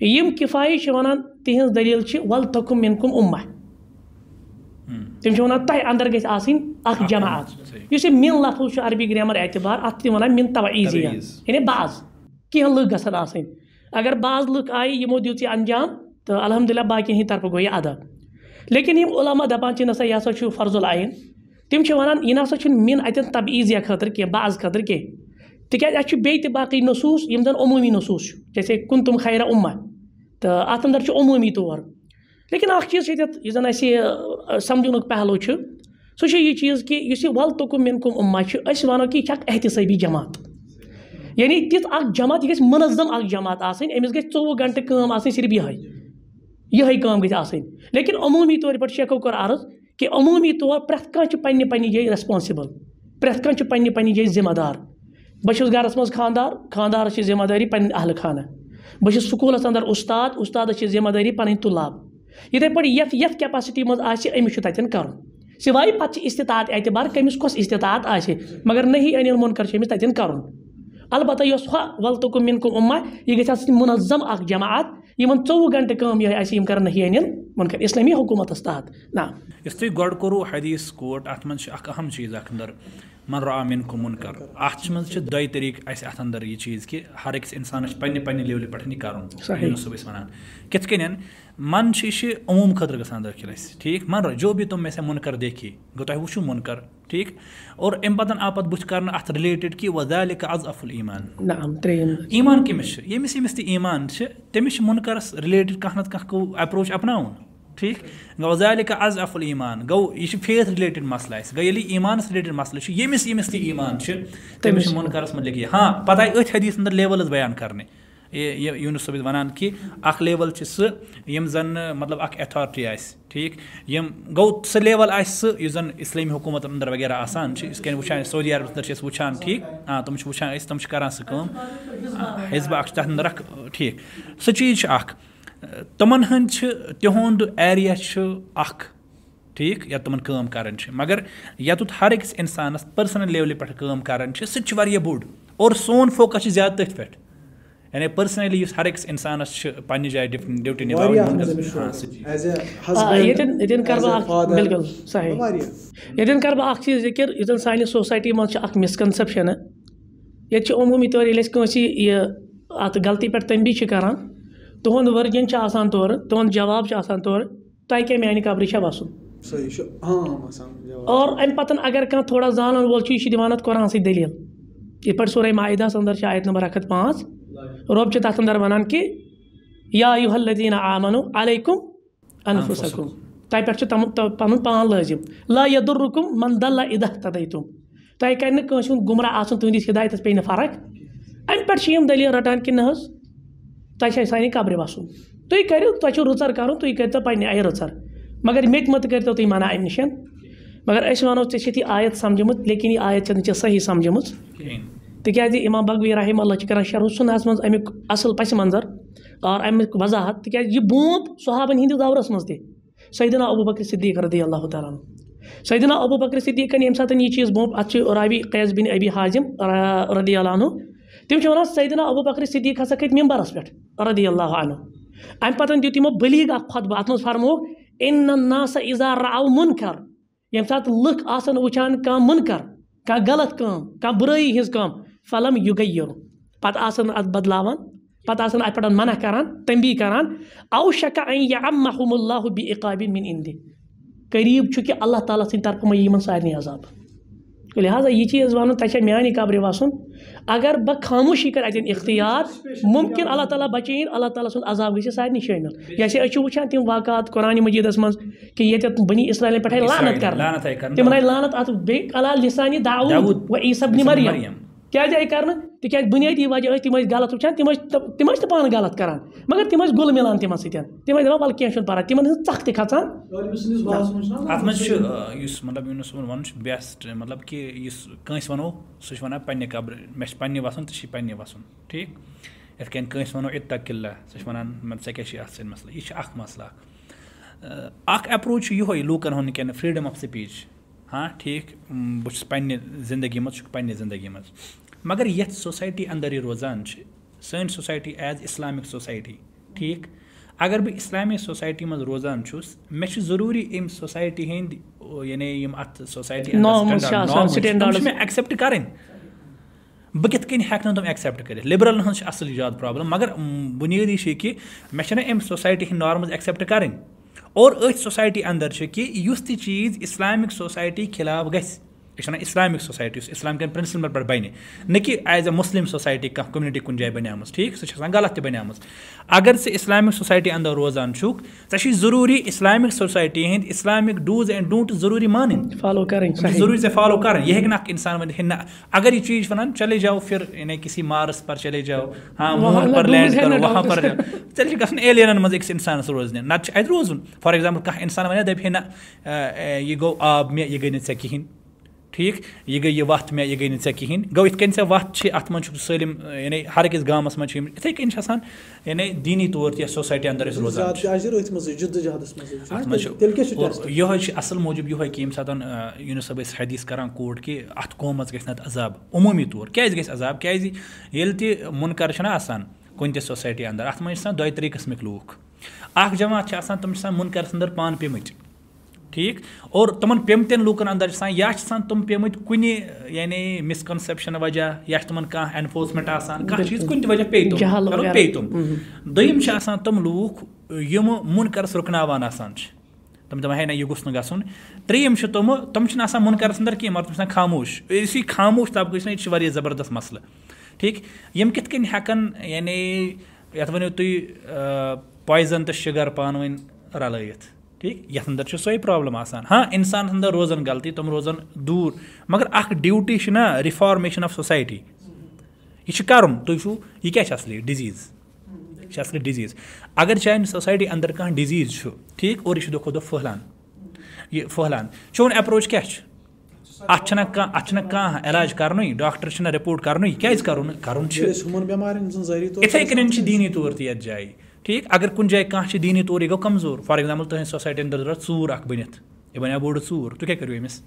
یِم کفای و تہذ دلیل ول تک من مِنکُم عمہ تمہ تہ اندر گھسن اخ جماعت آج اس من لفظ عربی گریمر اعتبار اتنی یعنی بعض کھین لین اگر بعض لک آئی دنجام تو الحمد للہ باقین گوا لیکن یہ علما دپانہ سا یہ سا فرض العین تمان یہ نسا چھ من اتعزیہ خاطر بعض خاطر کی بیسوس زن عمومی نصوص جیسے کنتم خیرہ عما تو ات اندر عمومی طور لیکن اخ چیز اتن سَمجھنُک پہلو چھُ چھُ سُہ یہِ یہِ چیٖز کہِ یُس وَل تُکُم مِنکُم اُما چھُ أسۍ وَنو کہِ یہِ چھِ اَکھ احتسابی جماعت یعنی تِژھ اَکھ جماعت یہِ گژھِ مُنظم اَکھ جماعت آسٕنۍ أمِس گژھِ ژوٚوُہ وہ کٲم آسٕنۍ صرف یِہوٚے یِہوٚے کٲم گژھِ آسٕنۍ لیکن عموٗمی طور پٲٹھۍ شیخو کوٚر عرض کہِ عموٗمی طور پرٛٮ۪تھ کانٛہہ چھُ پنٛنہِ پنٛنہِ جایہِ رٮ۪سپانسِبٕل پرٛٮ۪تھ کانٛہہ چھُ پنٛنہِ پنٛنہِ جایہِ ذمہ دار بہٕ چھُس بس گرس مزار خاندارس کی ذمہ داری پہ اہل خانہ سکوٗلَس سکولس اُستاد اُستادَس چھِ ذمہ دٲری پَنٕنۍ طل پٲٹھۍ تھی پہ کیپیسٹی مس پَتہٕ چھِ پات اعتبار کٔمِس کۄس آسہِ مگر أنِل چھُ أمِس تَتٮ۪ن کَرُن کمس کس اشتعات آہی ان منکر تین کربتہ یو ہو وقو من عما یہ منظم اخت جمع اتن ٹو گنٹ کری ان منکر اسلمی حکومت تحت نا حدیث وَنان کِتھ کٔنۍ من عموم عومر گسان داخل ٹھیک من جو بھی تم تمہیا منکر دیکھی گو تہ وچھو منکر ٹھیک اور ام امن آو پہ بت کر از اف المان ایمان کمس یمس یمس تہ ایمان تمہس کے منکرس ریلیٹڈ کانتہ کو اپروچ اپنان ٹھیک گو ذالک از اف الان گو یہ فیتھ رلیٹڈ مسئلہ اس گو گئی ایمانس رلیٹڈ ریلیٹڈ یمس یمس تہ ایمان تمس منکرس متعلق ہاں پتہ آئی حدیث اندر لیولز بیان کرنے یوٗنُس صٲبِد وَنان کہِ اَکھ لیوَل چھِ سُہ یِم زَن مطلب اَکھ یونس آسہِ ٹھیٖک یِم گوٚو سُہ لیوَل آسہِ سُہ یُس زَن اِسلٲمی حکوٗمتَن اندر وغیرہ آسان چھِ آنا اس وقت سعودی عربَس عرب چھِ أسۍ وٕچھان ٹھیٖک آ تِم تِم چھِ چھِ چھِ وٕچھان أسۍ کَران سُہ کٲم اَکھ تَتھ تم سے وقت تم سزبہ تک اندر اختلاق ٹھیک سی تمہن ہند تہ ایری ٹھیک یا کَران چھِ مگر یَتُتھ ہر أکِس اِنسانَس پٔرسٕنَل لیولہِ پٮ۪ٹھ کٲم کَران چھِ سُہ تہِ چھُ واریاہ بوٚڑ اور سون فوکَس چھُ زیادٕ تٔتھۍ پٮ۪ٹھ یعنی یُس ہر أکِس اِنسانَس پنٛنہِ جایہِ ڈیوٹی ییٚتٮ۪ن کَرٕ بہٕ اَکھ بِلکُل صحیح ییٚتٮ۪ن کَرٕ بہٕ اَکھ چیٖز ذِکِر سانہِ سوسایٹی منٛز چھِ اَکھ سسائٹ ییٚتہِ چھِ عموٗمی طور ییٚلہِ أسۍ کٲنٛسہِ یہِ اَتھ غلطی پٮ۪ٹھ چھِ کَران تُہُنٛد ؤرجَن چھِ آسان تورٕ تُہُنٛد جواب چھُ آسان تورٕ تۄہہِ کیٛاہ میٛانہِ قبرِ قبری وَسُن اور اَمہِ پَتہٕ اگر کانٛہہ تھوڑا زانَن وول چھُ چھُ یہِ دِوان اَتھ دٔلیٖل یِتھ پٲٹھۍ یہ سورے ماہدہ چھِ آیت نمبر اَکھ ہَتھ پانٛژھ روب رب چ تقمر ونان کہ یا آمنو یہ لطینہ تۄہہِ پٮ۪ٹھ چھُ تہو پَنُن پان لٲزِم لزم لاہدالرکم من دلہ اِدہ تُم تۄہہِ کَرِ نہٕ کٲنٛسہِ ہُنٛد گُمراہ آسُن تُہٕنٛدِس آس پیٚیہِ نہٕ فرق اَمہِ پٮ۪ٹھ چھِ یِم دٔلیٖل رَٹان کہِ رٹان حظ تۄہہِ قبر سانہِ قبرِ وَسُن تُہۍ کٔرِو تۄہہِ چھُو رٕژَر کَرُن تُہۍ کٔرۍتو پنٛنہِ آیہِ رٕژَر مگر کٔرۍتو تُہۍ اَمہِ نِش مگر أسۍ وَنو ژےٚ چھِتھ یہِ آیت سَمجھمٕژ لیکِن یہِ آیت چھَنہٕ ژےٚ صحیح سَمجھمٕژ کِہیٖنۍ تک امام بغوی رحمہ اللہ چھِ کَران شرح سُنہَس منٛز اَمیُک اَصٕل پَسہِ منظر اور اَمیُک وضاحت تِکیٛازِ تک یہ بوپ صحابن دورس من سیدہ ابو بکر صدیق رضی اللہ تعالیٰ سیدہ ابو بکر یعنی یہِ چیٖز سی اَتھ چھِ راوی رابی بِن ابی حاظِم رضی اللہ عنہ تِم تمہ سیدہ ابو بکر صدیق ہسا کھٔتۍ ممبرس پٮ۪ٹھ رضی اللہ عنہ اَمہِ دیُت یِمو اَکھ خۄطبہٕ اَتھ منٛز امپتن دُتو بلیغب اتم راو مُنکَر ییٚمہِ ساتہٕ لُکھ آسَن وٕچھان کانٛہہ مُنکَر کانٛہہ غلط کٲم کانٛہہ بُرٲیی ہِنٛز کٲم فلم یہ گئی یون پہ آتھ بدلا پہ منع کران تمبی او شکا این یہ ام محمود اللہ اِندِ قریٖب چھُ کہِ اللہ تعالیٰ سٕنٛدِ طرفہٕ مہ یِمَن سارنٕے عذاب یہِ چیٖز وَنُن تۄہہِ چھ میٛانہِ قبرِ وَسُن اگر بہٕ خاموشی کَرٕ اَتٮ۪ن اختیار مُمکِن اللہ تعالیٰ بَچٲیِن اللہ تعالیٰ سُنٛد عذاب گژھِ سارنٕے شٲمِل جیسے أسۍ چھِ وٕچھان تِم واقعات وقات مجیٖدَس منٛز کہِ ییٚتٮ۪تھ بنی اسلامیہ پٮ۪ٹھ آئی لانت تِمَن تمہیں لانت اَتھ بیٚیہِ لِسانہِ داوٗد اتحال مریم کیٛازِ آئی کَرنہٕ تِکیٛازِ بُنیٲدی وجہ ٲسۍ تِم ٲسۍ غلط وٕچھان تِم تِم ٲسۍ ٲسۍ نہٕ پانہٕ غلط کَران مگر تِم تِم ٲسۍ ٲسۍ گُل مِلان تِمَن تِمَن سۭتۍ دَپان وَلہٕ کینٛہہ چھُنہٕ تہِ کھَژان اَتھ منٛز چھُ یُس مطلب یوٗنُس صٲبُن وَنُن چھُ بیسٹ مطلب کہِ یُس کٲنٛسہِ کٲنٛسہِ وَنو وَنو سُہ چھُ وَنان پنٛنہِ پنٛنہِ پنٛنہِ قبرٕ مےٚ چھِ چھِ وَسُن وَسُن ٹھیٖک یِتھ کٔنۍ کہ اسو سب پن ژےٚ کیٛاہ چھِ اَتھ سۭتۍ ٹھیک یہِ چھِ اَکھ یت اَکھ اَکھ اٮ۪پروچ چھُ اخلاق لوٗکَن ہُنٛد لوکن فرٛیٖڈَم آف سپیچ ہاں ٹھیک چھُس پنٛنہِ زندگی منٛز چھُکھ پنٛنہِ زندگی منٛز مگر یَتھ سوسایٹی سسائٹ یہِ روزان چھِ سٲنۍ سوسایٹی ایز اِسلامِک سوسایٹی ٹھیٖک اگر بہٕ اِسلامی سوسایٹی منٛز روزان چھُس مےٚ چھُ ضروٗری ام سوسایٹی ہند یعنی یِم اَتھ سوسایٹی مےٚ ایٚکسیپٹ کَرٕنۍ بہٕ کِتھ کٔنۍ ہٮ۪کہٕ نہٕ تِم ایٚکسیپٹ کٔرِتھ کتنا ہٕنٛز چھِ اَصٕل زیادٕ پرٛابلِم مگر بُنیٲدی چھِ کہِ مےٚ مجھے ام سوسایٹی ہِنٛدۍ نارمٕز ایٚکسیپٹ کَرٕنۍ اور أتھۍ سوسایٹی اندر چھِ کہِ یُس تہِ چیٖز اِسلامِک سوسایٹی خِلاف گژھِ یہِ چھِ وَنان اِسلامِک سوسایٹی یُس اِسلام کٮ۪ن کرنسپل پٮ۪ٹھ بَنہِ نہ کہِ ایز اےٚ مُسلِم سوسایٹی کانٛہہ کوٚمنِٹی کُنہِ جایہِ بَنیمٕژ ٹھیٖک کن چھِ آسان غلط تہِ بَنیمٕژ اگر ژٕ اِسلامِک سوسایٹی اسلامک روزان چھُکھ ژےٚ ٹھیک ضروٗری اِسلامِک سوسایٹی ہِنٛدۍ اِسلامِک ڈوٗز اینٛڈ ڈونٛٹٕز ضروٗری مانٕنۍ فالو کَرٕنۍ یعنی کَرٕنۍ ضروٗری ژےٚ فالو یہِ ہیٚکہِ نہٕ اَکھ اِنسان ؤنِتھ کر چیز ولے جاؤ پھر یعنی مارس پر چلے جاؤ ہاں وہاں کَرو چھِ گژھُن منٛز أکِس اِنسانَس روزنہِ نَتہٕ چھُ اَتہِ روزُن فار ایٚگزامپٕل کانٛہہ اِنسان وَنہِ دَپہِ ہے نہ یہِ گوٚو آب مےٚ یہِ گٔے نہٕ ژےٚ کِہیٖنۍ ٹھیک گوٚو یِتھ کٔنۍ ژےٚ وَتھ چھِ اَتھ منٛز چھُکھ سٲلِم یعنی ہر أکِس گامَس منٛز چھِ یِم یِتھَے کٔنۍ چھِ آسان یعنی دیٖنی طور تہِ سوسایٹی أسۍ روزان یِہوے چھُ اَصٕل موٗجوٗب یِہوے کہِ ییٚمہِ یہ سات صٲب صبح حدیٖث کَران کوٹ کہِ کہ ات قومی گا عذاب عموٗمی طور کیٛازِ کیٛازِ گژھِ عذاب ییٚلہِ تہِ مُنکَر چھُنہ آسان کُنہِ تہِ سوسایٹی قسمک اَتھ منٛز چھِ آسان دۄیہِ قٕسمٕکۍ لوٗکھ اَکھ جماعت چھِ چھِ آسان آسان تِم مُنکَرَس منکرس پانہٕ پیٚمٕتۍ ٹھیک اور تمن پیمتن لوکن اندر یا تم پیمت کن یعنی مسکنسپشن وجہ یا تم کم اینفورسمنٹ آتا چیز کن وجہ پہ تم دان تم لوگ یہ من کرس رکن آتا تم دپان ہے نہ یہ گوس نکن تریم تم تم من کرس اندر کھینچی مگر خاموش اسی خاموش طبقے یہ مسل ٹھیک کتنے ہکن یعنی یو وی پوائزن تو شگر پانی ورن رلائقت ٹھیک یھ اندر سے سی پاول آسان ہاں انسان اندر روزان غلطی تم روزان دور مگر اخلاق ڈوٹی رفارمیشن آف سسائٹی یہ کرن تصلی ڈزیز اصلی ڈزیز اگر چان سسائٹ اندر کزیز ٹھیک اچھے دہ دہ پھلان یہ پھہلان چون ایپروچ کیا ڈاکٹر رپورٹ کرو کر دینی طور تھی یعنی جائیں ٹھیک اگر کُنہِ جایہِ کانٛہہ چھِ دیٖنی طور یہِ گوٚو کمزور فار ایٚگزامپٕل تُہٕنٛز سوسایٹی ژوٗر ژوٗر بٔنِتھ یہِ بوٚڑ تُہۍ کیٛاہ کٔرِو أمِس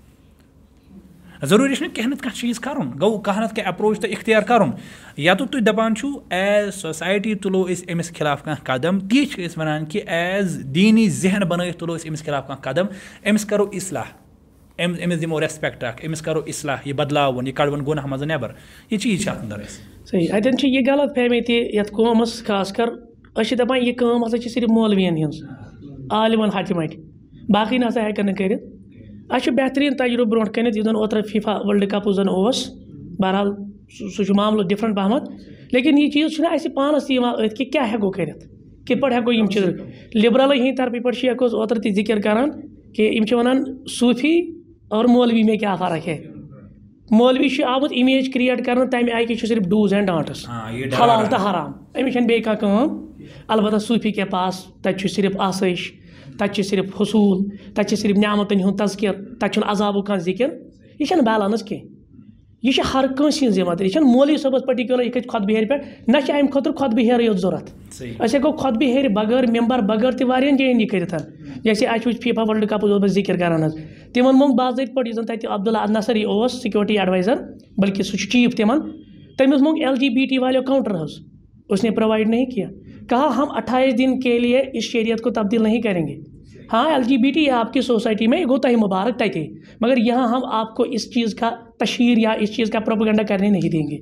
ضروٗری چھُنہٕ کینٛہہ نَتہٕ کانٛہہ چیٖز کَرُن گوٚو کانٛہہ نَتہٕ کینٛہہ چور تہٕ اِختیار کَرُن نت تُہۍ دَپان چھُو ایز سوسایٹی تُلو أسۍ أمِس خلاف کانٛہہ قدم تی چھِ أسۍ وَنان کہِ ایز دیٖنی ذہن بَنٲیِتھ تُلو أسۍ أمِس خلاف کدم امس کرو اصلاح امس دسپیٹ اخس کرو اصلاح گۄناہ منٛز نٮ۪بر یہِ چیٖز چھِ اَتھ اَنٛدر چیز صحیح اَتٮ۪ن چھِ یہِ غلط فہمی تہِ یَتھ قومَس خاص کر أسۍ چھِ دَپان یہِ کٲم ہَسا چھِ صرف مولوِیَن ہِنٛز عالِمَن ہچ مَٹہِ باقٕے نہ سا ہٮ۪کَن نہٕ کٔرِتھ اَسہِ چھُ بہتریٖن تجرُبہٕ برونٛٹھ ہوں کر تجربہ برو کنت اوتر فیفا زَن اوس بہرحال سُہ چھُ معاملہٕ ڈِفرَنٛٹ پَہمَتھ لیکِن یہِ چیٖز اَسہِ پانَس تہِ یِوان أتھۍ کہِ کیٛاہ ہٮ۪کو کٔرِتھ کِتھ پٲٹھۍ سہمل ڈفرنٹ پہمت لیکن یہ چیز پانس تھی ات اوترٕ تہِ ذِکِر کَران کہِ یِم چھِ وَنان صوٗفی اور مولوی میں کیٛاہ فرق ہے مولوی چھُ آمُت آمد امیج کریٹ کر تم آئی چھُ صرف ڈوٗز اینٛڈ ڈانٹٕس حلال تہٕ حرام أمِس چھَنہٕ بیٚیہِ کانٛہہ کٲم البتہ صوفی کے پاس تَتہِ چھُ صرف آسٲیِش تَتہِ چھِ صرف حصوٗل تَتہِ چھِ صرف نعمتَن ہُنٛد تَتہِ چھُنہٕ عذابُک کانٛہہ ذِکِر یہِ یہِ چھَنہٕ بیلَنٕس کینٛہہ چھِ ہر کٲنٛسہِ ہِنٛز دٲری یہِ چھَنہٕ مولوی صٲبَس پٔٹِکیوٗلَر یہِ یہ خۄد کی پٮ۪ٹھ نہ چھِ اَمہِ خٲطرٕ خۄد یہ یوت ضوٚرَتھ أسۍ ہٮ۪کو خۄد خطب بغٲر اکوبیر بغٲر تہِ واریاہَن جایَن یہِ کٔرِتھ جیسے اَسہِ اچھا فیفا ورلڈ کپس بس ذکر کران باضٲبطہٕ پٲٹھۍ یُس زَن تَتہِ عد نصری اوس سِکیورٹی اٮ۪ڈوایزَر بٔلکہِ سُہ چھُ چیٖف تِمَن تٔمِس منگ L G B T value counter حظ اس نے پووائڈ نہیں کیا کہا ہم اٹھائیس دن کے لیے اس شریعت کو تبدیل نہیں کریں گے ہاں ایل جی بی ٹی آپ کی سوسائٹی میں یہ گو تہ مبارک تھی مگر یہاں ہم آپ کو اس چیز کا تشہیر یا اس چیز کا پروپگنڈا کرنے نہیں دیں گے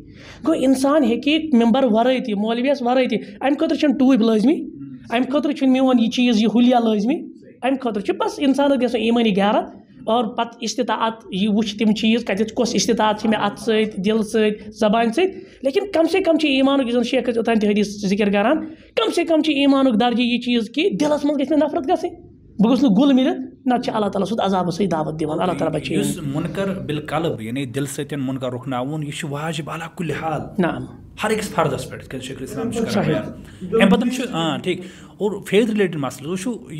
گو اِسان ہی ممبر وا تھی مولویس وا تھی امہ چھ ٹوب لازمی امہ لزمی چھ میون یہ چیز یہ لازمی ہلیہ لزمی بس انسانس گو ایمانی گارت اور پہ یہ ویچ سۭتۍ دِلہٕ سۭتۍ زبانہِ سۭتۍ سیكن کَم سے کَم چھِ ایٖمانُک یُس زَن شیخ ٲسۍ اوٚتانۍ تہِ حدیٖث ذِکِر کَران کَم سے کَم چھِ ایٖمانُک ایمان یہِ چیٖز کہِ دِلَس منٛز گژھِ نا نفرت گژھٕنۍ بہٕ گوٚژھ نہٕ گُل مِلِتھ نَتہٕ چھِ اللہ تعالیٰ سُنٛد سۭتۍ دعوت دِوان اللہ تعالیٰ یُس یُس مُنکر یعنی مُنکر یعنی سۭتۍ رُکناوُن یہِ چھُ چھُ چھُ چھُ علا کُلہِ حال نعم ہر أکِس پٮ۪ٹھ یِتھ کٔنۍ شیخ اِسلام کران اَمہِ پَتہٕ ٹھیٖک اور فیتھ رِلیٹِڈ سُہ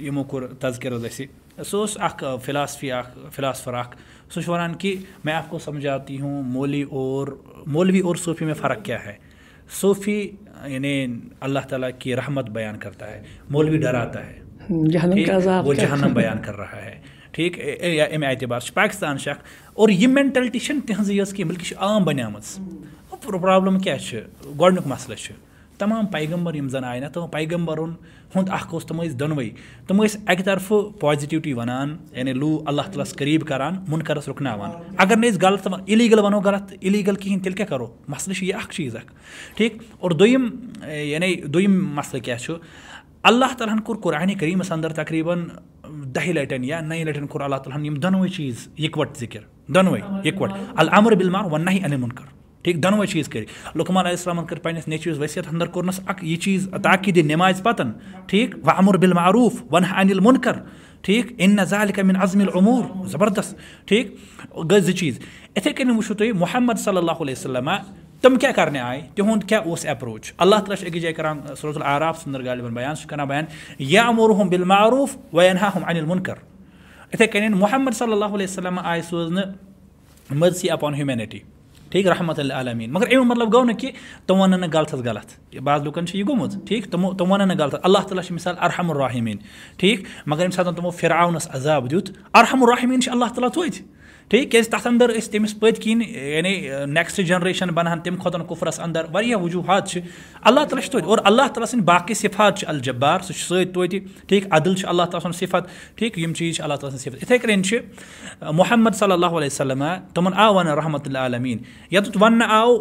یِمو کوٚر اَسہِ سُہ اوس اَکھ اَکھ فِلاسفی اَکھ سُہ چھُ وَنان کہِ میں آپ کو سمجھاتی ہوں مولی اور مولوی اور صوفی میں فرق کیا ہے صوفی یعنی اللہ تعالیٰ کی رحمت بیان کرتا ہے مولوی ڈراتا ہے وہ جہنم بیان کر رہا ہے ٹھیک ام اعتبار سے پاکستان شخ اور یہِ مٮ۪نٹَلٹی چھَنہٕ یٲژ کینٛہہ بٔلکہِ چھِ عام پرٛابلِم کیٛاہ چھِ کیا گیم چھُ تمام پیغمبر یم زن آئی نا تم پیغمبرن ہند اخت تم تم اکہ اکف پازٹوٹی ونان یعنی لو اللہ تعالیٰ قریب کران منکرس رکنا اگر نا غلط الیگل ونو غلط الیگل کہین تیل کیا کرو مسلس یہ اخ چیز اخ ٹھیک اور دویم یعنی دویم مسئلہ کیا اللہ تعالیٰ کور قرآن کریمس اندر تقریباً دہی لٹن یا نیے لٹن کور اللہ تعالیٰ دنوائی چیز وٹ ذکر دونوے الامر العمر بالما ون ان منکر ٹھیک دۄنوَے چیٖز کٔرۍ لُکمان علیہ السلامن السلام کر پچوس ورثیت اندر کورس اک یہ چیز تاکہ دن نماز پتن ٹھیک و عمر بالمعاروف ونہا انل منکر ٹھیک اذمل المور زبردست گٔے زٕ چیٖز یِتھَے کٔنۍ و تُہۍ محمد صلی اللہ علیہ وسلمہ کَرنہِ کیا تِہُنٛد کیٛاہ اوس اٮ۪پروچ اللہ تعالیٰ أکِس جایہِ کَران اکیس العراف سُنٛدر سندر بیان سُہ چھُ کَران بیان یا عمر ہم بالمعاروف و اینا ہم انل منکر اتے کن محمد صلی اللہ علیہ وسلم آئی سوزنہٕ مٔرسی اپان ہیوٗمینِٹی ठीक रहमत आलमीन मगर अमु मतलब गो नी तम वन गलत गलत बाज लूकन यह गुमुत ठीक तमो तम वन गलत अल्लाह ताला मिसाल अरहम राहिमीन ठीक मगर यम सात तमो फिराउनस अजाब दुत अरहम राहिमीन अल्लाह ताला तुत ٹھیک کس تک اندر کِنۍ یعنی نیکسٹ جنریشن بنہ تم خود قفرس اندر وجوٗہات چھِ اللہ تعالیٰ چھِ توتہِ اور اللہ تعالیٰ سٕنٛدۍ باقٕے صِفات چھِ الجبار سُہ چھُ سۭتۍ توتہِ ٹھیٖک عدل چھُ اللہ تعالیٰ سُنٛد صِفت ٹھیٖک یِم چیٖز چھِ اللہ تعالیٰ سٕنٛز صِفت یِتھَے کٔنۍ چھِ محمد صلی اللہ علیہ وسلم تِمَن آو وسلمہ رحمتہ اللہ ون رحمۃ وَننہٕ آو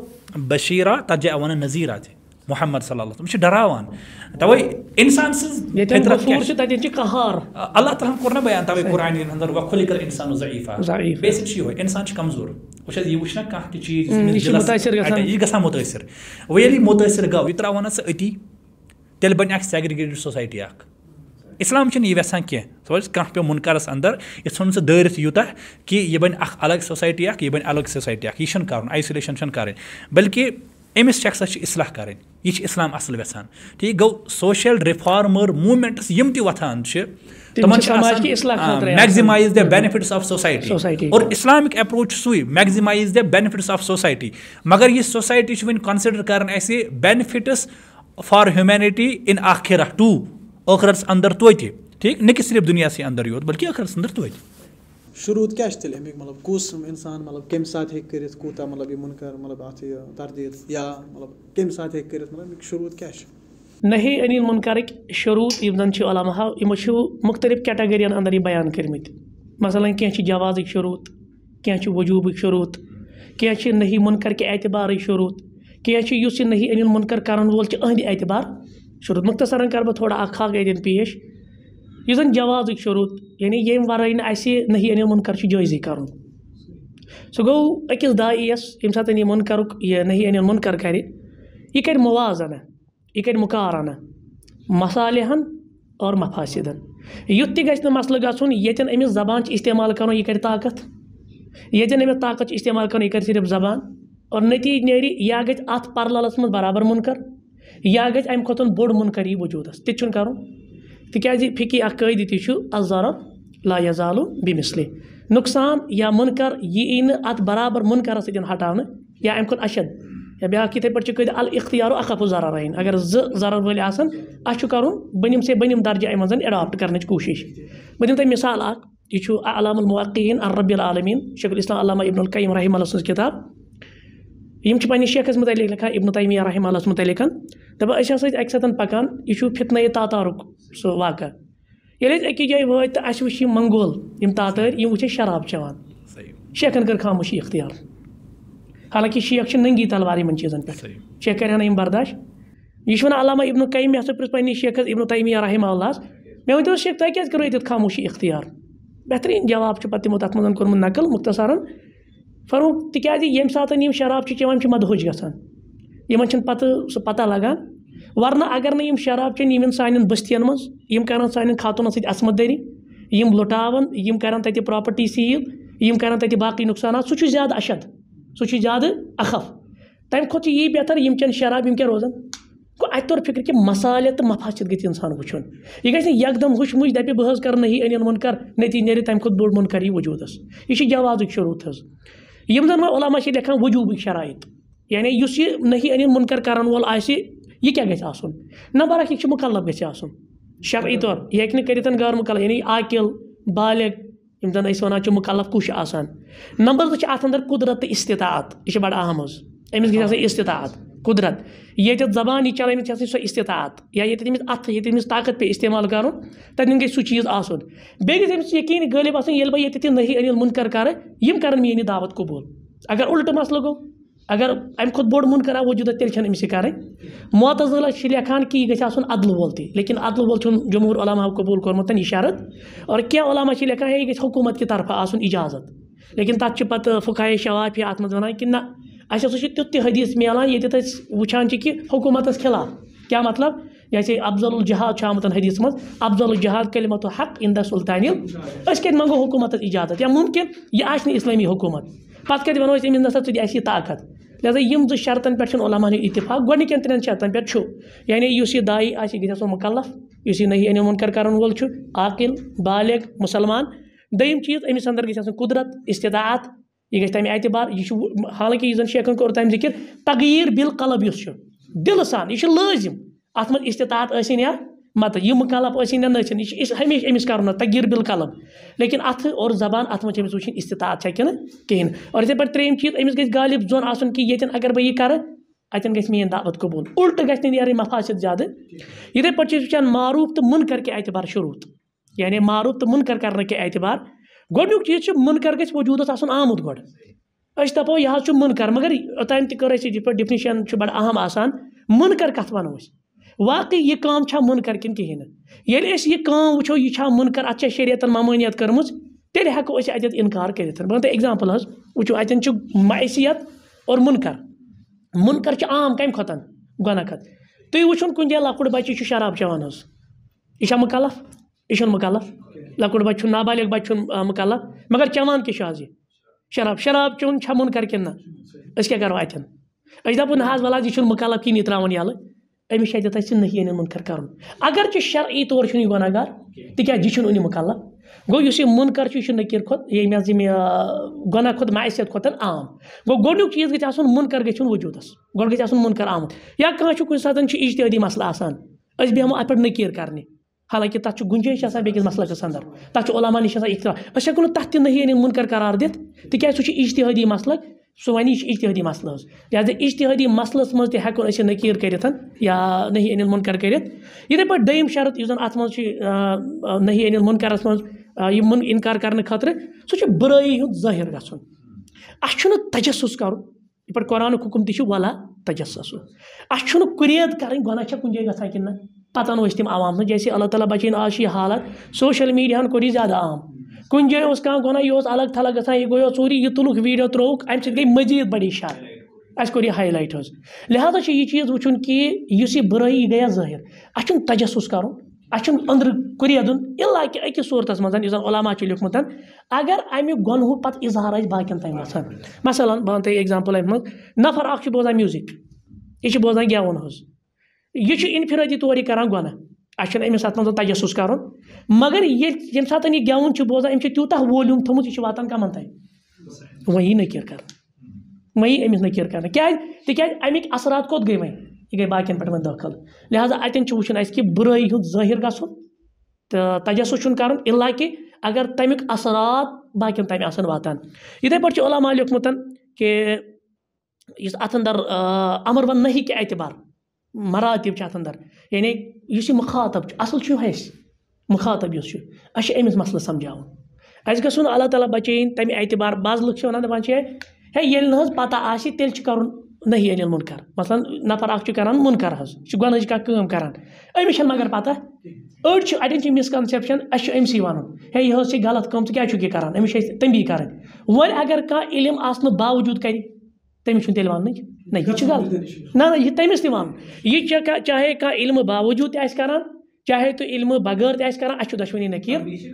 بشیٖرا تَتھ تجھے آو و نذیرہ تہِ محمد صلی اللہ تم قہار اللہ تعالیٰ یہ متعر گو یہ ترا نا ستی تیل بن سیگریگیٹ سسائٹی اخلام سے یہ یس کینکرس اندر یہ سن سا دلگ سسائٹ اخت بلگ سسائٹی یہ کروان آئسولیشن کریں بلکہ أمِس امس چھِ اصلاح کَرٕنۍ یہِ چھِ اَصٕل ٹھیٖک گوٚو سوشَل یھان موٗمٮ۪نٛٹٕس یِم تہِ وۄتھان چھِ ایپرو چھِ maximise the benefits of society اور اِسلامِک چھُ سُے دَ بینِفِٹٕس آف سوسایٹی مگر یہِ سوسایٹی چھِ وۄنۍ سے کنسڈر اَسہِ benefits for humanity in humanity to ٲخرَس غرس توتہِ ٹھیٖک ٹھیک کہِ صرف دنیا سی یوت بٔلکہِ ٲخرَس ادر توتہِ تیٚلہِ مطلب مطلب مطلب مطلب مطلب مطلب کُس اِنسان کَمہِ مطلب کَمہِ ساتہٕ ساتہٕ ہیٚکہِ ہیٚکہِ کٔرِتھ کٔرِتھ کوٗتاہ مطلب مطلب اَتھ یہِ تردیٖد یا چھِ نحی یِم زَن چھِ علامہ ہاو یِمو چھِ ہموں مختلف کٹگرین یہِ بیان کٔرمٕتۍ مثلاً کینٛہہ کینٛہہ چھِ چھِ جوازٕکۍ شروٗط وجوٗبٕکۍ شروٗط کینٛہہ چھِ نہی وجوبک کہِ اعتبارٕکۍ شروٗط کینٛہہ چھِ یُس یہِ نہی نحی علمر کَرَن وول چھِ اہد اعتبار شروع مختصراً کردین پیش ذن جا شروع یعنی یم ورائے ناس نحی این منکر جیزی کر سکس دائس یم سات یہ منکرک یہ نحی ان منکر کرواض ان یہ کرکار اہ مصالحن اور مفاسدن یھ نسل گسن یہ زبان استعمال کرو یہ کر طاقت یہ اسمعمال کرو یہ صرف زبان اور نتجہ نی گز ات پرلس برابر منکر یا گز امن بوڑ منکر یہ وجودس تن کر تک فکی اک قد تھی الضرا لا یزالو بمسلے نقصان یا منقر یہ ایت برابر منکرس ستعن ہٹاؤ یا ام اشد یا بایات پل اختیار وقف و ذرار اگر زر ول کر بنم سی بنم درجہ اڈاپٹ کرشش بہت تمہیں مثال اوام الموقین الرب العالمین شکر اِسلام علامہ ابن القیم اللہ الہ ستاب یِم ہمج پ شیخت متعلق لکھا ابن العمیہ رحم الس متعلق ساتہٕ پَکان یہِ چھُ فِتنَے تاتارُک سُہ واقعہ ییٚلہِ أسۍ أکِس جایہِ وٲتۍ تہٕ اَسہِ وٕچھ یِم یل یِم تاتٲرۍ یِم وٕچھ ویسے شراب چٮ۪وان شیخَن کٔر خاموشی اختیار حالانکہ شیخ چھِ ننگی تلوار چیٖزَن پٮ۪ٹھ شیخ کَرِ ہا نہٕ یِم برداش یہِ چھُ وَنان علامہ ابن القعی پوچھ پنسے شیخ ابنیہ رحم اللہ موسم شیخ تۄہہِ کیٛازِ تک ییٚتٮ۪تھ خاموشی اختیار بہتریٖن جواب چھُ پَتہٕ تِمو تَتھ منٛز کوٚرمُت ترقل مختصر فروغ ییٚمہِ ساتہٕ یِم شراب چھِ چھِ چٮ۪وان یِم کے چیم مد ہوج گھن پہ پتہ لگانے اگر نہٕ یِم شراب چٮ۪ن سانٮ۪ن بٔستِیَن منٛز یِم کر سانٮ۪ن خاتون سۭتۍ عصمت دٔری یِم یِم دری ہم لٹان پاپرٹی سیل کر سُہ چھُ زیادٕ اشد سیاد کھۄتہٕ تمہیں یی بہتر یِم چٮ۪ن شراب یِم یا روزان گوٚو اَتہِ توٚر کہِ تہٕ گژھِ گو اتر فکر کہ مسالت تو مفاست گیت انسان وقدم ہوش مش أنِن نئی نٔتی نیرِ تَمہِ کھۄتہٕ بوٚڑ کت بوڑ وجوٗدَس یہِ چھِ جوازُک شروط حظ یم زن ہم زمہ لیکھان وجوبک شرائط یعنی اس یہ نحی ان منقر کرن آمبر اکش مقلف گیم شف شرعی طور یہ ہرتھ غیر مقلف یعنی عاقل بالغ یا وان مقلف آسان نمبر زندر قدرت استطاعت یہ بڑ اہم امس گاعت قدرت ییٚتٮ۪تھ زبان یہِ چَلٲومٕژ چھِ سۄ اِستطاعت یا ییٚتٮ۪تھ اَتھٕ طاقت پیٚیہِ کَرُن تَتٮ۪ن گژھِ گژھِ سُہ چیٖز آسُن بیٚیہِ أمِس چلتی سو استطاعات ییٚلہِ بہٕ ییٚتٮ۪تھ یہِ نٔہی أنِل مُنکر کَرٕ یِم کَرَن منکر یہِ دعوت قبوٗل اگر اُلٹہٕ مسلہٕ گوٚو اگر اَمہِ کھۄتہٕ بوٚڑ امت بوڑ تیٚلہِ چھَنہٕ أمِس یہِ کَرٕنۍ موت چھِ لیکھان کہِ یہِ گژھِ آسُن عدل وول تہِ لیکِن ادل وول چھُنہٕ جمہور علامہ کوٚرمُت یہِ شرط اور کینٛہہ چھِ لیکھان ہے یہِ گژھِ حکوٗمت کھیلہ یہ لیکن یہ گھر حکومت کرفہ آن اجازت لیکن اَتھ منٛز وَنان کہِ نہ اَسہِ ہَسا تیُتھ تہِ حدیٖث مِلان ییٚتٮ۪تھ أسۍ وٕچھان چھِ کہِ حکوٗمَتَس خلاف کیٛاہ مطلب یہ سی افضل الجہاد آمت حدیث منسل الجہاد کل متو حق ان الطان عل کت منگو حکومت اجازت یا ممکن یہ آشنی اسلمی حکومت پہ کت و دس یہ طاقت یہ سا زرطن پہ علامہ ہو اطفا گڑک ترن شرطن پٮ۪ٹھ چھُ یعنی یُس یہِ آسہِ یہِ گژھِ آسُن مُکلف یُس یہِ نئی انہ مُنکر کَرَن وول چھُ عاقل بالغ مسلمان دیم چیز امس اندر گھس قُدرت استداعت یہِ گژھِ تَمہِ اعتبار یہِ چھُ حالانکہ یُس زَن شیخن کور تم لکھن تگیر بل قلب دل سانزم اتن اِستنیا مت قلب ٲسِنۍ یا نیچن یہ ہمیشہ امس کرا تغیر بل قبب لیکِن اَتھٕ اور زبان اَتھ منٛز چھِ أمِس وٕچھِنۍ اتنی اصطعات کی کھین ارے پھر تریس امس گھس غالب کہِ ییٚتٮ۪ن اگر بہٕ یہِ کَرٕ اَتٮ۪ن گژھِ گی دعوت قبوٗل اُلٹہٕ گژھِ قبول اللٹ گی نیئن مفا سیت زیادہ اتھے پاروف تو من کر کہِ اعتبار شروع یعنی معروف تو کَرنہٕ کہِ اعتبار گۄڈنیُک چیٖز چھُ مُنکر گژھِ وجوٗدَس آسُن آمُت گۄڈٕ أسۍ دَپو یہِ حظ چھُ مُنکر مگر اوٚتام تہِ کٔر اَسہِ یِتھ اوتان تر ڈفنیشن بڑ اہم آنا منکر کھ وو واقع یہ کام منکر کن کھیل اسو تۄہہِ اٮ۪کزامپٕل حظ وٕچھو اَتٮ۪ن چھُ معیثیت اور مُنکر مُنکر چھُ عام کَمہِ کم کن گت تھی وچون کن جائیں لکٹ چھُ شراب چٮ۪وان حظ یہِ چھا مُکلف یہ لۄکُٹ لکوٹ چھُنہٕ نابالغ چھُنہٕ مُکلف مگر چٮ۪وان کیٛاہ چھُ آز یہِ شراب شراب چیوٚن کِنہٕ نہ نہ أسۍ أسۍ کیٛاہ کَرو اَتٮ۪ن دَپو حظ حظ وَلہٕ یہِ چھُنہٕ مُکلف کِہیٖنۍ چون من کرو اتن چھِ نل مقلف کن تراؤن امس اتنی نہی منکر کر شر طوری گنا گار مُنکر چھُ یہِ چھُ نٔکیٖر کھۄتہٕ ییٚمہِ حظ ییٚمہِ گۄناہ کھۄتہٕ معیثیت کتن عام گوٚو گۄڈنیُک چیٖز گژھِ آسُن مُنکر گژھِ یُن وجوٗدَس گۄڈٕ گژھِ آسُن مُنکر آمُت یا کانٛہہ چھُ کُنہِ ساتہٕ مسلہٕ آسان أسۍ بیٚہمو اَتھ پٮ۪ٹھ نٔکیٖر کَرنہِ حالانکہ تنجیش مسلسل اندر تبدیل علامہ نیچا اختلاف اکو تحین منقرقرار دیکھ سحی مسل سہ ونیحی مسلح جہاز اشتحی مسلس مقیر کر نحی ان منقر کرت درطنت مجی این منکرس من انکار کرنے خطر س برائی ظاہر گسن اہس تجسس کر قرآن حکم تلاہ تجسس قریت کریں گا کھینچ نہ ٲسۍ تِم عوام سٕنٛز جیسے اللہ تعالیٰ بَچٲیِن آز چھِ یہِ حالت سوشَل میٖڈیاہَن کوٚر یہِ زیادٕ عام کُنہِ جایہِ اوس کانٛہہ کنہ یہِ اوس الگ تھلگ گژھان یہِ گا گیا یہِ یہ تلک ویڈیو تروک امت گئی مزید بڑی شر اائی لائٹ حج لہٰذا گٔیا ظٲہِر اَسہِ چھُنہٕ اس کَرُن اَسہِ چھُنہٕ أنٛدرٕ ظاہر دیُن اِلا کہِ أکِس صوٗرتَس منٛز یُس زَن علما چھُ لوکمت اگر اَمہِ گۄنہُک پَتہٕ اِظہار آسہِ باقی تام گژھان مثلاً بن تو تھی اکزامپل اہم نفر اختان میوزک چھُ بوزان گٮ۪وُن حظ یہ انفرتی طوری کر گناہ اچھا امس اتنا تجسس کر گوزان امریک تیوتہ وولم تات کمن تین وی نکیر کر وہ یہ نقیر کرمک اثرات کت گئی وے یہ گئی باقی پہ دخل لہٰذا اتن و برائ ظاہر گسن تو تجسس کر تمیک اثرات یِتھَے پٲٹھۍ چھُ اتامہ لیوٚکھمُت کہِ یُس اَتھ اندر امر ون نی کے اعتبار مراتب چھِ اَتھ اَندَر یعنی یُس یُس یہِ مُخاطب مُخاطب چھُ چھُ چھُ اَصٕل اَسہِ اَسہِ أمِس مخاتب اصل اَسہِ گژھو نہٕ اللہ تعالیٰ بَچٲیِن تَمہِ اعتبار بعض پَتہ آسہِ تیٚلہِ چھُ کَرُن نی یعنی عل مُنکَر مثلاً نفر کٲم کَران أمِس چھَنہٕ مگر پَتہ أڑۍ چھِ چھِ مِسکَنسٮ۪پشَن اَسہِ چھُ أمۍسٕے وَنُن ہے یہِ حظ چھِ غلط کٲم ژٕ کیٛازِ چھُکھ یہِ کَران أمِس چھِ کیا تمی کَرٕنۍ وۄنۍ اگر کانٛہہ علم آسنہٕ باوجوٗد کَرِ تٔمِس چھُنہٕ تیٚلہِ نہ یہِ غلط نہ نہ یہِ تٔمِس تہِ وَنُن یہِ چکا چاہے کانٛہہ علمہٕ باوجوٗد تہِ آسہِ کَران چاہے تُہۍ علمہٕ بغٲر تہِ آسہِ کَران اَسہِ چھُ دۄشوٕنی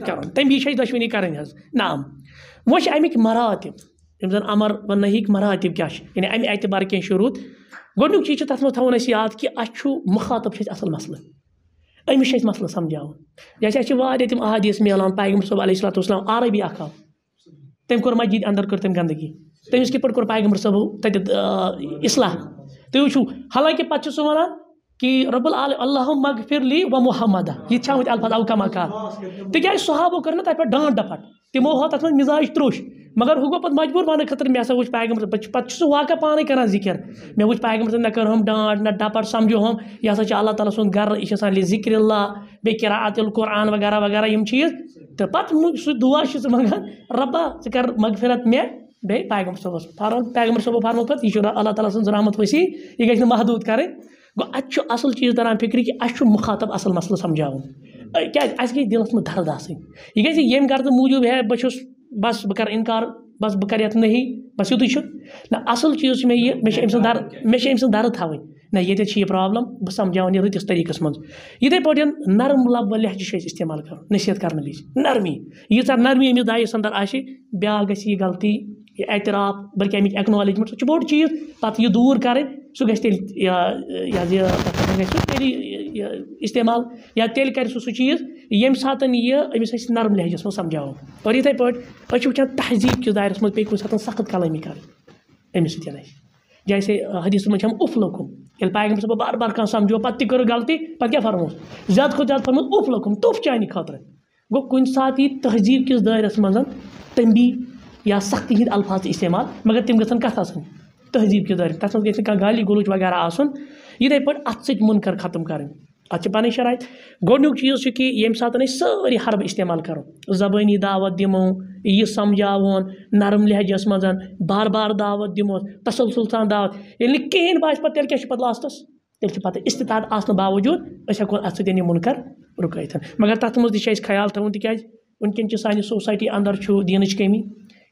کَرُن تَمہِ چھِ اَسہِ دۄشوٕنی کَرٕنۍ حظ نام وۄنۍ چھِ اَمِکۍ ویسے یِم زَن اَمر و امک کیٛاہ چھِ یعنی اَمہِ اعتبار کینٛہہ تم گۄڈنیُک چیٖز شروع تَتھ منٛز تھاوُن اَسہِ یاد کہِ اَسہِ چھُ مُخاطب چھِ اَسہِ اَصٕل سے أمِس چھِ اَسہِ مسلسل سمجھا جیسے اَسہِ چھِ واریاہ تم احادیث میل پیغم صاحب السلام عربی اَکھ آو تٔمۍ کوٚر کٔر تٔمۍ گنٛدگی تٔمِس کِتھ پٲٹھۍ کوٚر پیغمبر تُہۍ وٕچھِو حالانکہِ پَتہٕ تصلاح سُہ وَنان کہِ رۄب العالم اللہ مغفر لی و محمد چھِ آمٕتۍ الفاظ تِکیٛازِ القامہ کال تیز سہو کر ڈانٹ ڈپٹ منٛز مِزاج ترش مگر ہُہ گوٚو پَتہٕ مجبوٗر وَننہٕ خٲطرٕ مےٚ خطر وٕچھ پیغمبر پَتہٕ چھُ سُہ سو پانَے کَران ذِکِر مےٚ وٕچھ پیغمبر صٲب صاحب کٔرہَم ڈانٛٹ نہ سمجھو سَمجھوہَم یہِ ہسا چھُ اللہ تعالیٰ سُنٛد گَرٕ یہِ سر گرجی ذکر بہ کرا عطل قرآن وغیرہ وغیرہ یِم چیٖز تہٕ پَتہٕ سُہ دُعا چھُ ژٕ منٛگان سکتے ژٕ کَر مغفرت مےٚ بیٚیہِ بیغم صبح فرم صٲبو فرمو پَتہٕ یہِ چھُ اللہ تعالیٰ سٕنٛز رحمت یہِ گژھِ نہٕ محدوٗد سن زنت ورسی یہ گھسے محدود کریں گے اصل چیز تران فکر کہ مخاطب اصل مسلسل سمجھا گئی دلس من درد گژھِ ییٚمہِ گرد موٗجوٗب ہے بہٕ بہٕ چھُس بَس بہت بس بہ انکار بس بہت نہیں بس یہ اصل چیز میں ام سر میرے ام درد تا نا یہ سمجھان یہ رتس طریقہ منہ پہن نرم لب چھُ اَسہِ استعمال کَرُن نصیٖحت کَرنہٕ وِزِ نرمی ییٖژاہ نرمی أمِس امس اَندَر آسہِ بیٛاکھ گژھِ یہِ غلطی یہ چیٖز پَتہٕ یہِ دوٗر کَرٕنۍ سُہ گژھِ تیٚلہِ یہِ حظ یہِ گژھِ سُہ یہ استعمال یا تیٚلہِ کَرِ سُہ سُہ چیٖز ییٚمہِ کریز یہِ أمِس أسۍ نرم لہجَس منٛز سمجھاؤ اور یِتھَے پٲٹھۍ أسۍ چھِ وٕچھان تہذیٖب کِس کس منٛز پیٚیہِ کُنہِ سات سخت کَرٕنۍ أمِس سۭتۍ کلومی کریں امس ستے حدیث اُف لوٚکُم ییٚلہِ پہ بہت بار بار کانٛہہ پَتہٕ تہِ کٔرٕکھ غلطی پَتہٕ کیٛاہ فرموس زیادٕ کھۄتہٕ زیادٕ فرموس اُف لوٚکُم لوکم چانہِ خٲطرٕ گوٚو کُنہِ ساتہٕ یی تہذیٖب کِس دٲیرَس منٛز تم یا سختی ہند الفاظ استعمال مگر تم گھن کت آن تہذیب کے دور تس مجھ گھن گالی گلوچ وغیرہ آن پہ ات ست منقر ختم کراعت گیو چیز کہ سر حرب استعمال اسو زبانی دعوت دمجھو نرم لہجس بار دعوت دمو تسلسل سان دعوت یل یعنی کہین باس پہ تیل کیا لاسٹس تیل پست آنے باوجود است سن منقر رکن مگر تر من تھی خیال تعلق تک وی سانہ سسائٹی اندر دینچ کمی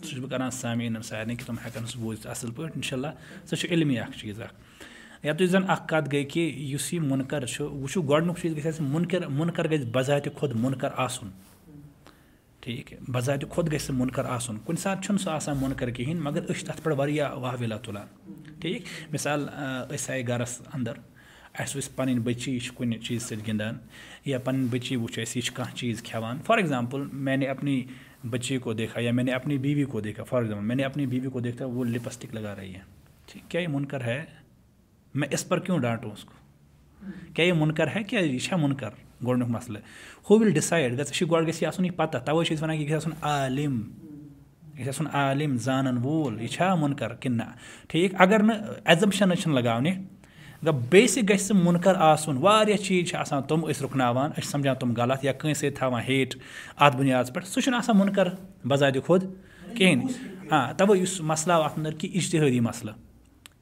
سُہ چھُس بہٕ کَران سامعیٖنَن سارنٕے کہِ تِم ہٮ۪کَن سُہ بوٗزِتھ اَصٕل پٲٹھۍ اِنشاء اللہ سُہ چھُ علمی اَکھ اَکھ اَکھ چیٖز زَن کَتھ گٔے کہِ یُس یہِ مُنکَر چھُ وٕچھو کات چیٖز گژھِ اَسہِ یہ مُنکَر گژھِ چیز خۄد مُنکَر آسُن ٹھیٖک بذات خۄد گژھِ سُہ مُنکَر آسُن کُنہِ ساتہٕ چھُنہٕ سُہ آسان مُنکَر کِہیٖنۍ مگر أسۍ أسۍ چھِ تَتھ پٮ۪ٹھ واریاہ تُلان ٹھیٖک مِثال گَرَس اَندَر تب پڑھیا واحلا تلان ٹھیک مثال اہ گرس اندر اس پن بچی کن چیز سر گانیا پی بچی وچ چیز کار اگزامپل مانے اپنی بچے کو دیکھا یا میں نے اپنی بیوی کو دیکھا فار ایگزامپل میں نے اپنی بیوی کو دیکھا وہ لپسٹک لگا رہی ہے ٹھیک کیا یہ منکر ہے میں اس پر کیوں ڈانٹوں اس کو کیا یہ منکر ہے کیا یہ منکر گۄڈنیُک مسلہٕ وِل ڈِسایڈ گژھِ گژھِ چھِ گۄڈٕ یہِ یہِ آسُن پَتہ تَوَے چھِ أسۍ وَنان یہِ گژھِ آسُن عالِم یہِ گژھِ آسُن عالِم زانَن وول یہِ چھا مُنکر کِنہٕ نہ ٹھیٖک اگر نہٕ چھِنہٕ لگاونہِ بیسک چھِ آسان تِم أسۍ رُکناوان أسۍ چھِ سَمجھان تِم غلط یا کٲنٛسہِ سۭتۍ تھاوان ہیٹ اَتھ بُنیادَس پٮ۪ٹھ سُہ چھُنہٕ آسان مُنکر کنس خۄد کِہیٖنۍ بنیاد تَوَے یُس منکر آو اَتھ منٛز کہِ اِجتِہٲدی مسلے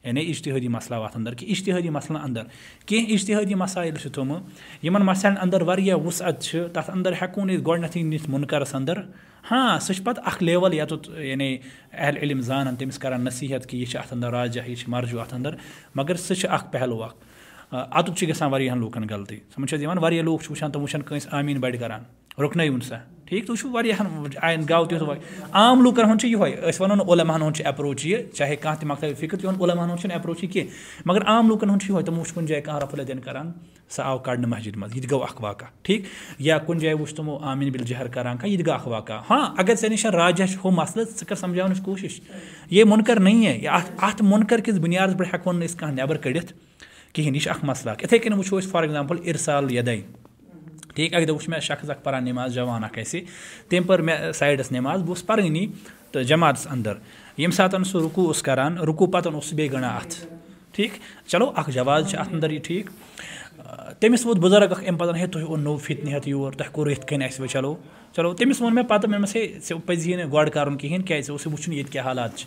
یعنی اجتہی مسلو ات ادر کہ اشتہی مسلن اندر کی اشتہی مسائل سے تھوڑا انسائن اندر ویا وسعت سے تک اندر أسۍ گۄڈنٮ۪تھٕے نِتھ منکرس اندر ہاں سُہ سب یعنی اہل علم زان تمہس کان نصیحت کہ یہ اندر راجہ چھِ مرجو ات اندر مگر سُہ پہلوٗ سر پہلو چھِ گژھان وایا لکن غلطی حظ یِوان واریاہ لوٗکھ چھِ وٕچھان تِم وٕچھان کٲنٛسہِ آمیٖن بڑھ گران رُکنٲیوُن سا ٹھیک ترجیح آئند گو تہوت عام لوکن یہِ چاہے کانٛہہ تہِ فِکر تِہُنٛد مقتو ہُنٛد چھُنہٕ ایپروچ یہِ کینٛہہ مگر عام ہُنٛد چھُ یِہوے تِمو وٕچھ کُنہِ جایہِ کانٛہہ رفل الدین کر سُہ آو کڑ مسجد ٹھیٖک یا کُنہِ جایہِ کچھ ویس تمو عام بالجہ کران یہ واقعہ ہاں اگر ژےٚ نشن راجہ ہو مسلسل ثقا سمجھانے کوشش یہ منکر ننی ہے منکر کنیاد مسلہٕ نیبر یِتھَے کٔنۍ وٕچھو أسۍ فار ایگزامپل اِرسال یہ ٹھیک مےٚ سایڈَس پانا بہٕ اوسُس پَرٲنی تہٕ جماعتَس اَندَر ییٚمہِ پھرنی سُہ رُکوٗ اوس کَران رُکوٗ پَتَن اوس سُہ بیٚیہِ سنڈا اَتھ ٹھیٖک چلو اَکھ جواز چھِ اَتھ اَندَر یہِ ٹھیٖک تٔمِس ووت ادر اَکھ اَمہِ پَتَن ہے تہ اوٚن نوٚو فِتنہِ ہٮ۪تھ یور تۄہہِ یِتھ کٔنۍ اَسہِ وۄنۍ چلو چلو تٔمِس ووٚن مےٚ مےٚ پَتہٕ دوٚپمَس ہے ژےٚ پَزی نہٕ گۄڈٕ کَرُن کِہیٖنۍ کیٛازِ ژےٚ اوسُے وٕچھُن ییٚتہِ کیٛاہ حالات چھِ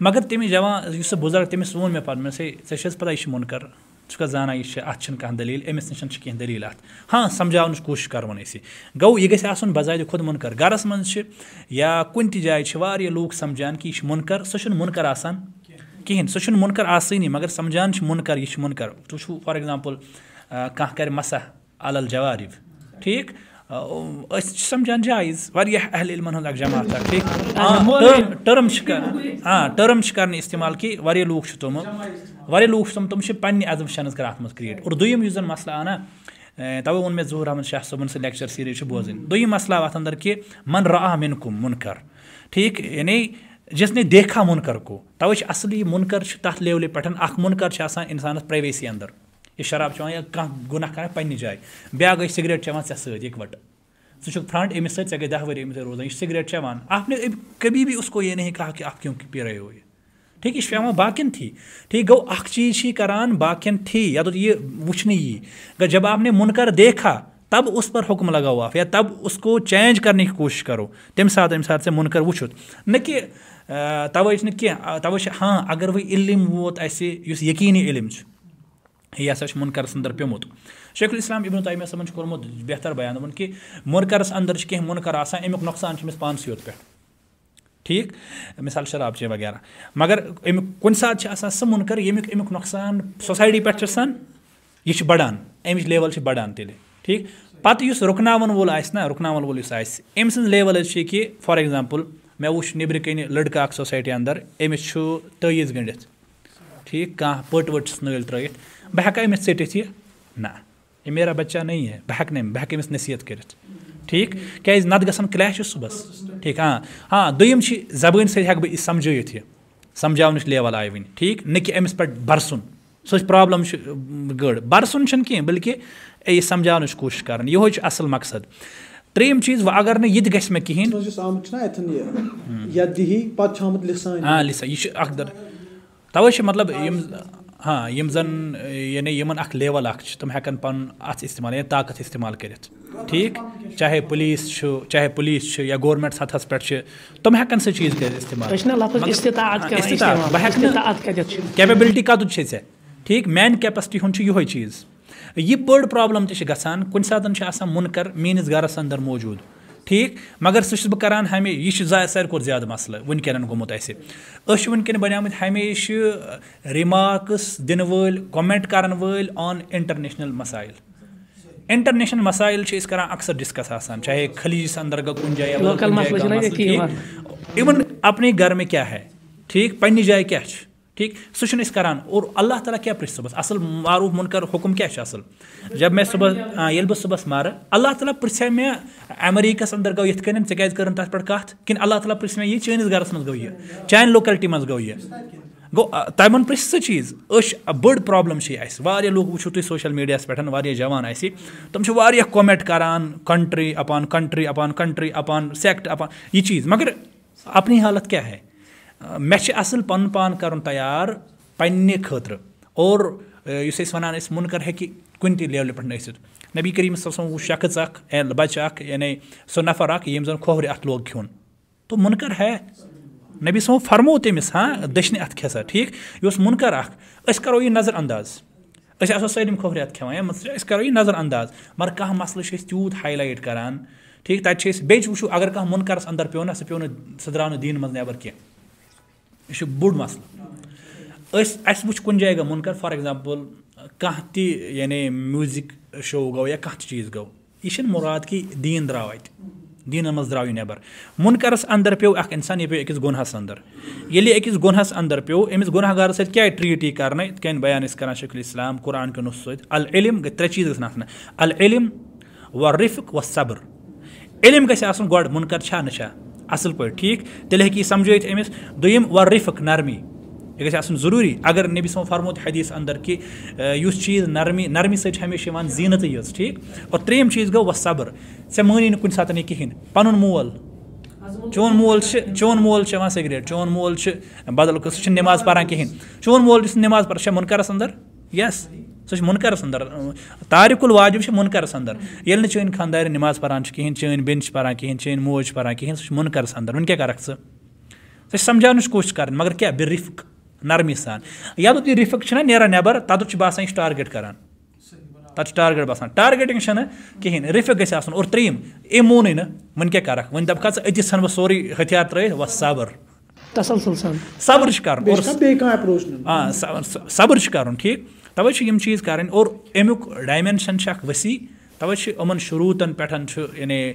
مگر تٔمِس تٔمِس جوان یُس سُہ ووٚن مےٚ پَتہٕ مےٚ دوٚپمَس ہے ژےٚ چھَس پَتہ یہِ چھِ مُنکَر زانان یہِ چھِ اَتھ چھِنہٕ کانٛہہ دٔلیٖل أمِس نِش چھِ کینٛہہ دٔلیٖل اَتھ ہاں سَمجاونٕچ کوٗشِش کَرون أسۍ یہِ یہِ گوٚو گژھِ آسُن مُنکَر گَرَس منٛز چھِ یا کُنہِ تہِ جایہِ چھِ واریاہ لوٗکھ کن کہِ یہِ چھُ مُنکَر سُہ چھُنہٕ مُنکَر آسان کِہیٖنۍ سُہ چھُنہٕ مُنکَر آسٲنی مگر چھِ مُنکَر مُنکَر یہِ چھُ تُہۍ چھُو فار ایٚگزامپٕل کانٛہہ کَرِ منکر تار جوارِف ٹھیٖک أسۍ چھِ اس سمجھان واریاہ اہل علمَن علم اَکھ جماعت اَکھ تک ٹھیک ہاں آ ٹٔرٕم چھِ کر استعمال کہِ واریاہ لوٗکھ چھِ تِمہٕ والے لوگ تم سے پنہ ازم شنزرہ اتنا کریٹ اور دم جو مسئلہ ووٚن مےٚ مہور احمد شاہ صٲبُن سُہ صن سر سیریز بوز دس آپ اندر کہ من راہا من کو منکر ٹھیک یعنی جس نے دیکھا کو چھِ اَصٕل یہِ منکرکو چھُ تَتھ لیولہِ پٮ۪ٹھ اَکھ لین انکر آسان اِنسانَس پرٛیویسی اندر یہِ شراب چٮ۪وان یا کانٛہہ گُناہ پنٛنہِ جایہِ بیٛاکھ گٔے سِگریٹ کم گناہ کرنا پن جائے بیا گئی سگریٹ چیز ثے ست فرنٹ امس ستہ وری امس روزانہ یہ سگریٹ چیز آپ نے کبھی بھی اس کو یہِ نہیں کہا کہِ اَتھ کیوں پیرو یہِ ٹھیک یہ پاؤں باقین تھی ٹھیک گو کران باقین تھی یا وچنے یہ جب آپ نے منکر دیکھا تب اس پر حکم لگاؤ آپ یا تب اس کو چینج کرنے کی کوشش کرو تم سات سات منکر وچت نہ کہ توہی تو ہاں اگر وی علم ووت آس یقینی علم ہسا منکرس اندر شیخ الاسلام پیمت شیکل اسلام صاحب بہتر بیان کہ منکرس اندر کہی منکر آپ نقصان پانس یوت پہ ٹھیک مثال شراب چے وغیرہ مگر کُنہِ ساتہٕ چھِ آسان سُہ مُنکر ییٚمیُک نۄقصان سوسایٹی پٮ۪ٹھ سم آسان یہِ امی بَڑان اَمِچ لیوَل چھِ بَڑان تیٚلہِ ٹھیٖک پَتہٕ یُس رُکناوَن وول آسہِ آسہِ نہ رُکناوَن وول یُس أمۍ سٕنٛز لیوَل حظ چھِ کہِ فار ایٚگزامپٕل مےٚ وٕچھ نیٚبرٕ کَنہِ لٔڑکہٕ اَکھ سوسایٹی ایگزامپل أمِس چھُ تٲیٖز گٔنڈِتھ ٹھیٖک کانٛہہ پٔٹ ؤٹ گنڈت نٲلۍ کھان بہٕ ہٮ۪کا أمِس ژٔٹِتھ یہِ نہ یہِ میرا بَچہ نہیں ہے بہٕ بہٕ ہٮ۪کہٕ ہٮ۪کہٕ نہٕ أمِس نصیٖحت کٔرِتھ ٹھیک کی نت گھن كری صبح ٹھیک ہاں ہاں دوٚیِم چھِ زبٲنۍ سۭتۍ ہٮ۪کہٕ بہٕ یہِ یہِ آیہِ وٕنہِ ٹھیٖک نہ کہِ أمِس پٮ۪ٹھ آئی وی پرٛابلِم چھِ گٔر برسن چھُنہٕ کینٛہہ برس یہِ بلكہ کوٗشِش کَرٕنۍ كوشش چھُ اَصٕل مقصد چیٖز وۄنۍ اگر نہٕ تریم چیز وے یہ گھنٹے ہاں چھِ مطلب یِم ہاں یِم زَن یعنی یِمَن اَکھ اَکھ لیوَل چھِ تِم ہٮ۪کَن پَنُن اَتھ استعمال یعنی طاقت استعمال کٔرِتھ ٹھیک چاہے پلس چاہے یا گورمینٹ سطح پہ تم ہمیشہ کیپبلٹی کتنا مان کیپیسٹی یہ چیز یہ بڑ پات منکر میس گرس اندر موجود ٹھیک مگر کران سہانے یہ ساری کھاد مسلسل ونک ونک بنیام ہمیشہ رمارکس دن ول کوٹ کرن ول آن اینٹرنیشنل مسائل انٹرنیشنل مسائل کر اکثر ڈسکس چاہے خلیجس اندر گئے کل ان اپنے گھر میں کیا ہے ٹھیک پنہ جائیں کیا اور اللہ تعالیٰ کیا پھر اصل معروف منکر حکم کیا اصل جب میں صبح یعنی بہ صحیح مر اللہ تعالیٰ پھر امریکہ اندر گو جن ے تک کتنے اللہ تعالیٰ پرھ چنس گھر منگو چانہ لوکیلٹی من گو گوٚو سُہ چیٖز گو تمہ پہ چیز اش بڑ پابلم لوگ وچو تم سوشل چھِ واریاہ جان تمہارنٹ کر اَپان اپان اَپان اپان اَپان اپان اَپان یہِ چیٖز مگر اپنی حالت کیا ہے مےٚ چھِ اَصٕل پَنُن پان کَرُن تیار پنٛنہِ خٲطرٕ اور یُس أسۍ أسۍ وَنان ہیٚکہِ کُنہِ تہِ لیولہِ پٮ۪ٹھ پہ خطر انکر ہنت وُچھ شخص اَکھ اک اَکھ یعنی سو نفر ییٚمۍ زَن زن اَتھ لوگ کھیوٚن تو منکر ہے نبی صٲب فرمو تٔمِس ہاں دٔچھنہِ اَتھٕ کھٮ۪سا ٹھیٖک یہِ اوس مُنکر اَکھ أسۍ کَرو یہِ نظر انداز أسۍ آسو سٲلِم اَتھ کھٮ۪وان یا مطلب أسۍ کَرو یہِ نظر انداز مگر کانٛہہ مسلہٕ چھِ أسۍ تیوٗت ہاے لایٹ کَران کسل تیوت ہائی لائٹ کرنا ٹھیک تک بیچ ونکرس اندر کینٛہہ یہِ چھُ بوٚڑ مسلہٕ أسۍ اَسہِ وٕچھ کُنہِ جایہِ گوٚو مُنکر فار کانٛہہ تہِ یعنی میوٗزِک شو گوٚو یا کانٛہہ تہِ چیٖز گوٚو یہِ چھِنہٕ مُراد کہِ دیٖن درٛاو اَتہِ دینن مند درو نس اندر پیسان یہ پکہس اندر یلک گنہس اندر پی امہگارس سر کیا ٹریٹ یہ کرنا اتن بیان کران شکل اسلام قرآن سی الم ترے چیز گن الم و رفق و صبر علم گزن گو منکر چھا نہ نا اصل پا ٹھیک ہیٚکہِ یہِ سمجوت أمِس دوٚیِم ر رِفق نرمی یہ گھن ضروری اگر نبی سفر حدیث اندر کہ اس چیز نرمی نرمی سۭتۍ سمیشہ زینت یٲژ ٹھیٖک اور ترٛیٚیِم چیٖز گوٚو وَ صبر ژےٚ مٲنی نہٕ کُنہِ کن یہِ کِہیٖنۍ پَنُن مول چون مول چون مول سِگریٹ چون مول بدل سُہ نٮ۪ماز پَران کِہیٖنۍ چون مول یُس نٮ۪ماز پَران چھےٚ مُنکَرَس مُنکَرَس مُنکَرَس یَس سُہ چھُ ییٚلہِ نہٕ مولس نماز پہ منکرس اندر یس سر منکرس اندر تاریخ الاجب سے منکر اندر یہ چین خاندار نماز پہن چن سے پہن چوان کھین سنکرس اندر ون کہ سمجھانے کی کوشش کر نرمی سان تر رفک نا نا نبر تاسان یہ ٹارگیٹ کار تب ٹارگیٹ باسان ٹارگنگ رفک گھر آن ار تریم ایم مون وا ثیس ھن و سورے ہتھیار تر صبر صبر کر صبر کرک تو چیز کریں اوور امی ڈائمنشن اکسیع توے ان شروعن پہ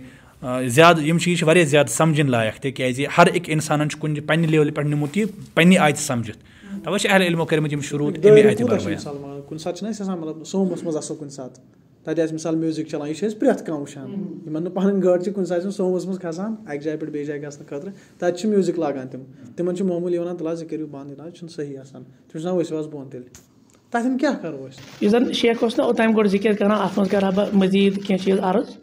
زیادہ ہم چیز زیادہ سمجھن لائق تر ایک انسان پہ لہل پہ نمت یہ پہ آ سمجھت ساتھ مطلب سوموس مثال میوزک چلانے پہ وشانہ پہن گاڑی کس سوموس منان جائے پیس جائے گا خطرہ میوزک لاگان تم تمہول و یہ بند یہ صحیح آسان آپس بون تھی تین کیا شیخہ اوتھان گو ذکر کرا بہ مزید کھی چیز عرض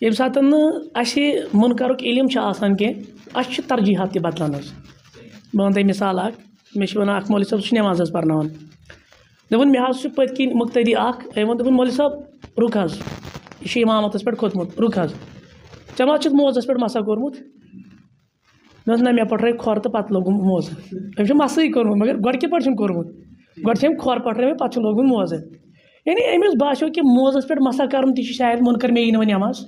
یم سات من کرک علم آسان کی ترجیحات بدلانے بہت مےٚ چھِ وَنان اَکھ مولوی صٲب سُہ نٮ۪ماز حظ پَرناوان دوٚپُن مےٚ حظ چھُ پٔتۍ کِنۍ حاصل اَکھ أمۍ ووٚن دوٚپُن مولوی صٲب رُک رُک حظ حظ یہِ اِمامَتَس پٮ۪ٹھ پٮ۪ٹھ کھوٚتمُت ژےٚ ما چھُتھ موزَس مَسا کوٚرمُت مےٚ مےٚ نہ پٔٹھرٲے صاحب رکامت پہ کت حاصل موز پہ مسا کت نا مرت تو پت لوگ موز امس کتر گتم کتم کور پَتہٕ چھُ لوگ موزٕ یعنی أمِس باسیٚو کہِ موزَس پٮ۪ٹھ مَسا کَرُن تہِ چھُ شاید مےٚ یی نہٕ وۄنۍ نٮ۪ماز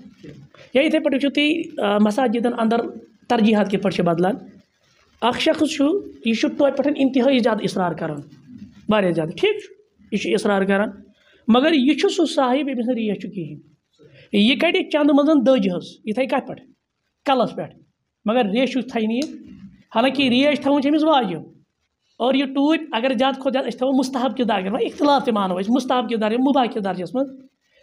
یا یِتھَے پٲٹھۍ وٕچھِو تُہۍ پی اَندَر ترجیٖحات کِتھ پٲٹھۍ چھِ بَدلان اخ شخص یہ تی انتہائی زیادہ اصرار کران زیادہ ٹھیک یہ اصرار کران مگر یہ سہ صاحب یس نا ریش کہین یہ کڑ چند مجھ حص یہ کت پلس پہ مگر ریش ریشن یہ حالانکہ ریش تمس واجب اور یہ ٹوٹ اگر زیادہ زیادہ تا مستحب کارج و اختلاف تانو مستحب کے درجہ مباحکہ درجس مز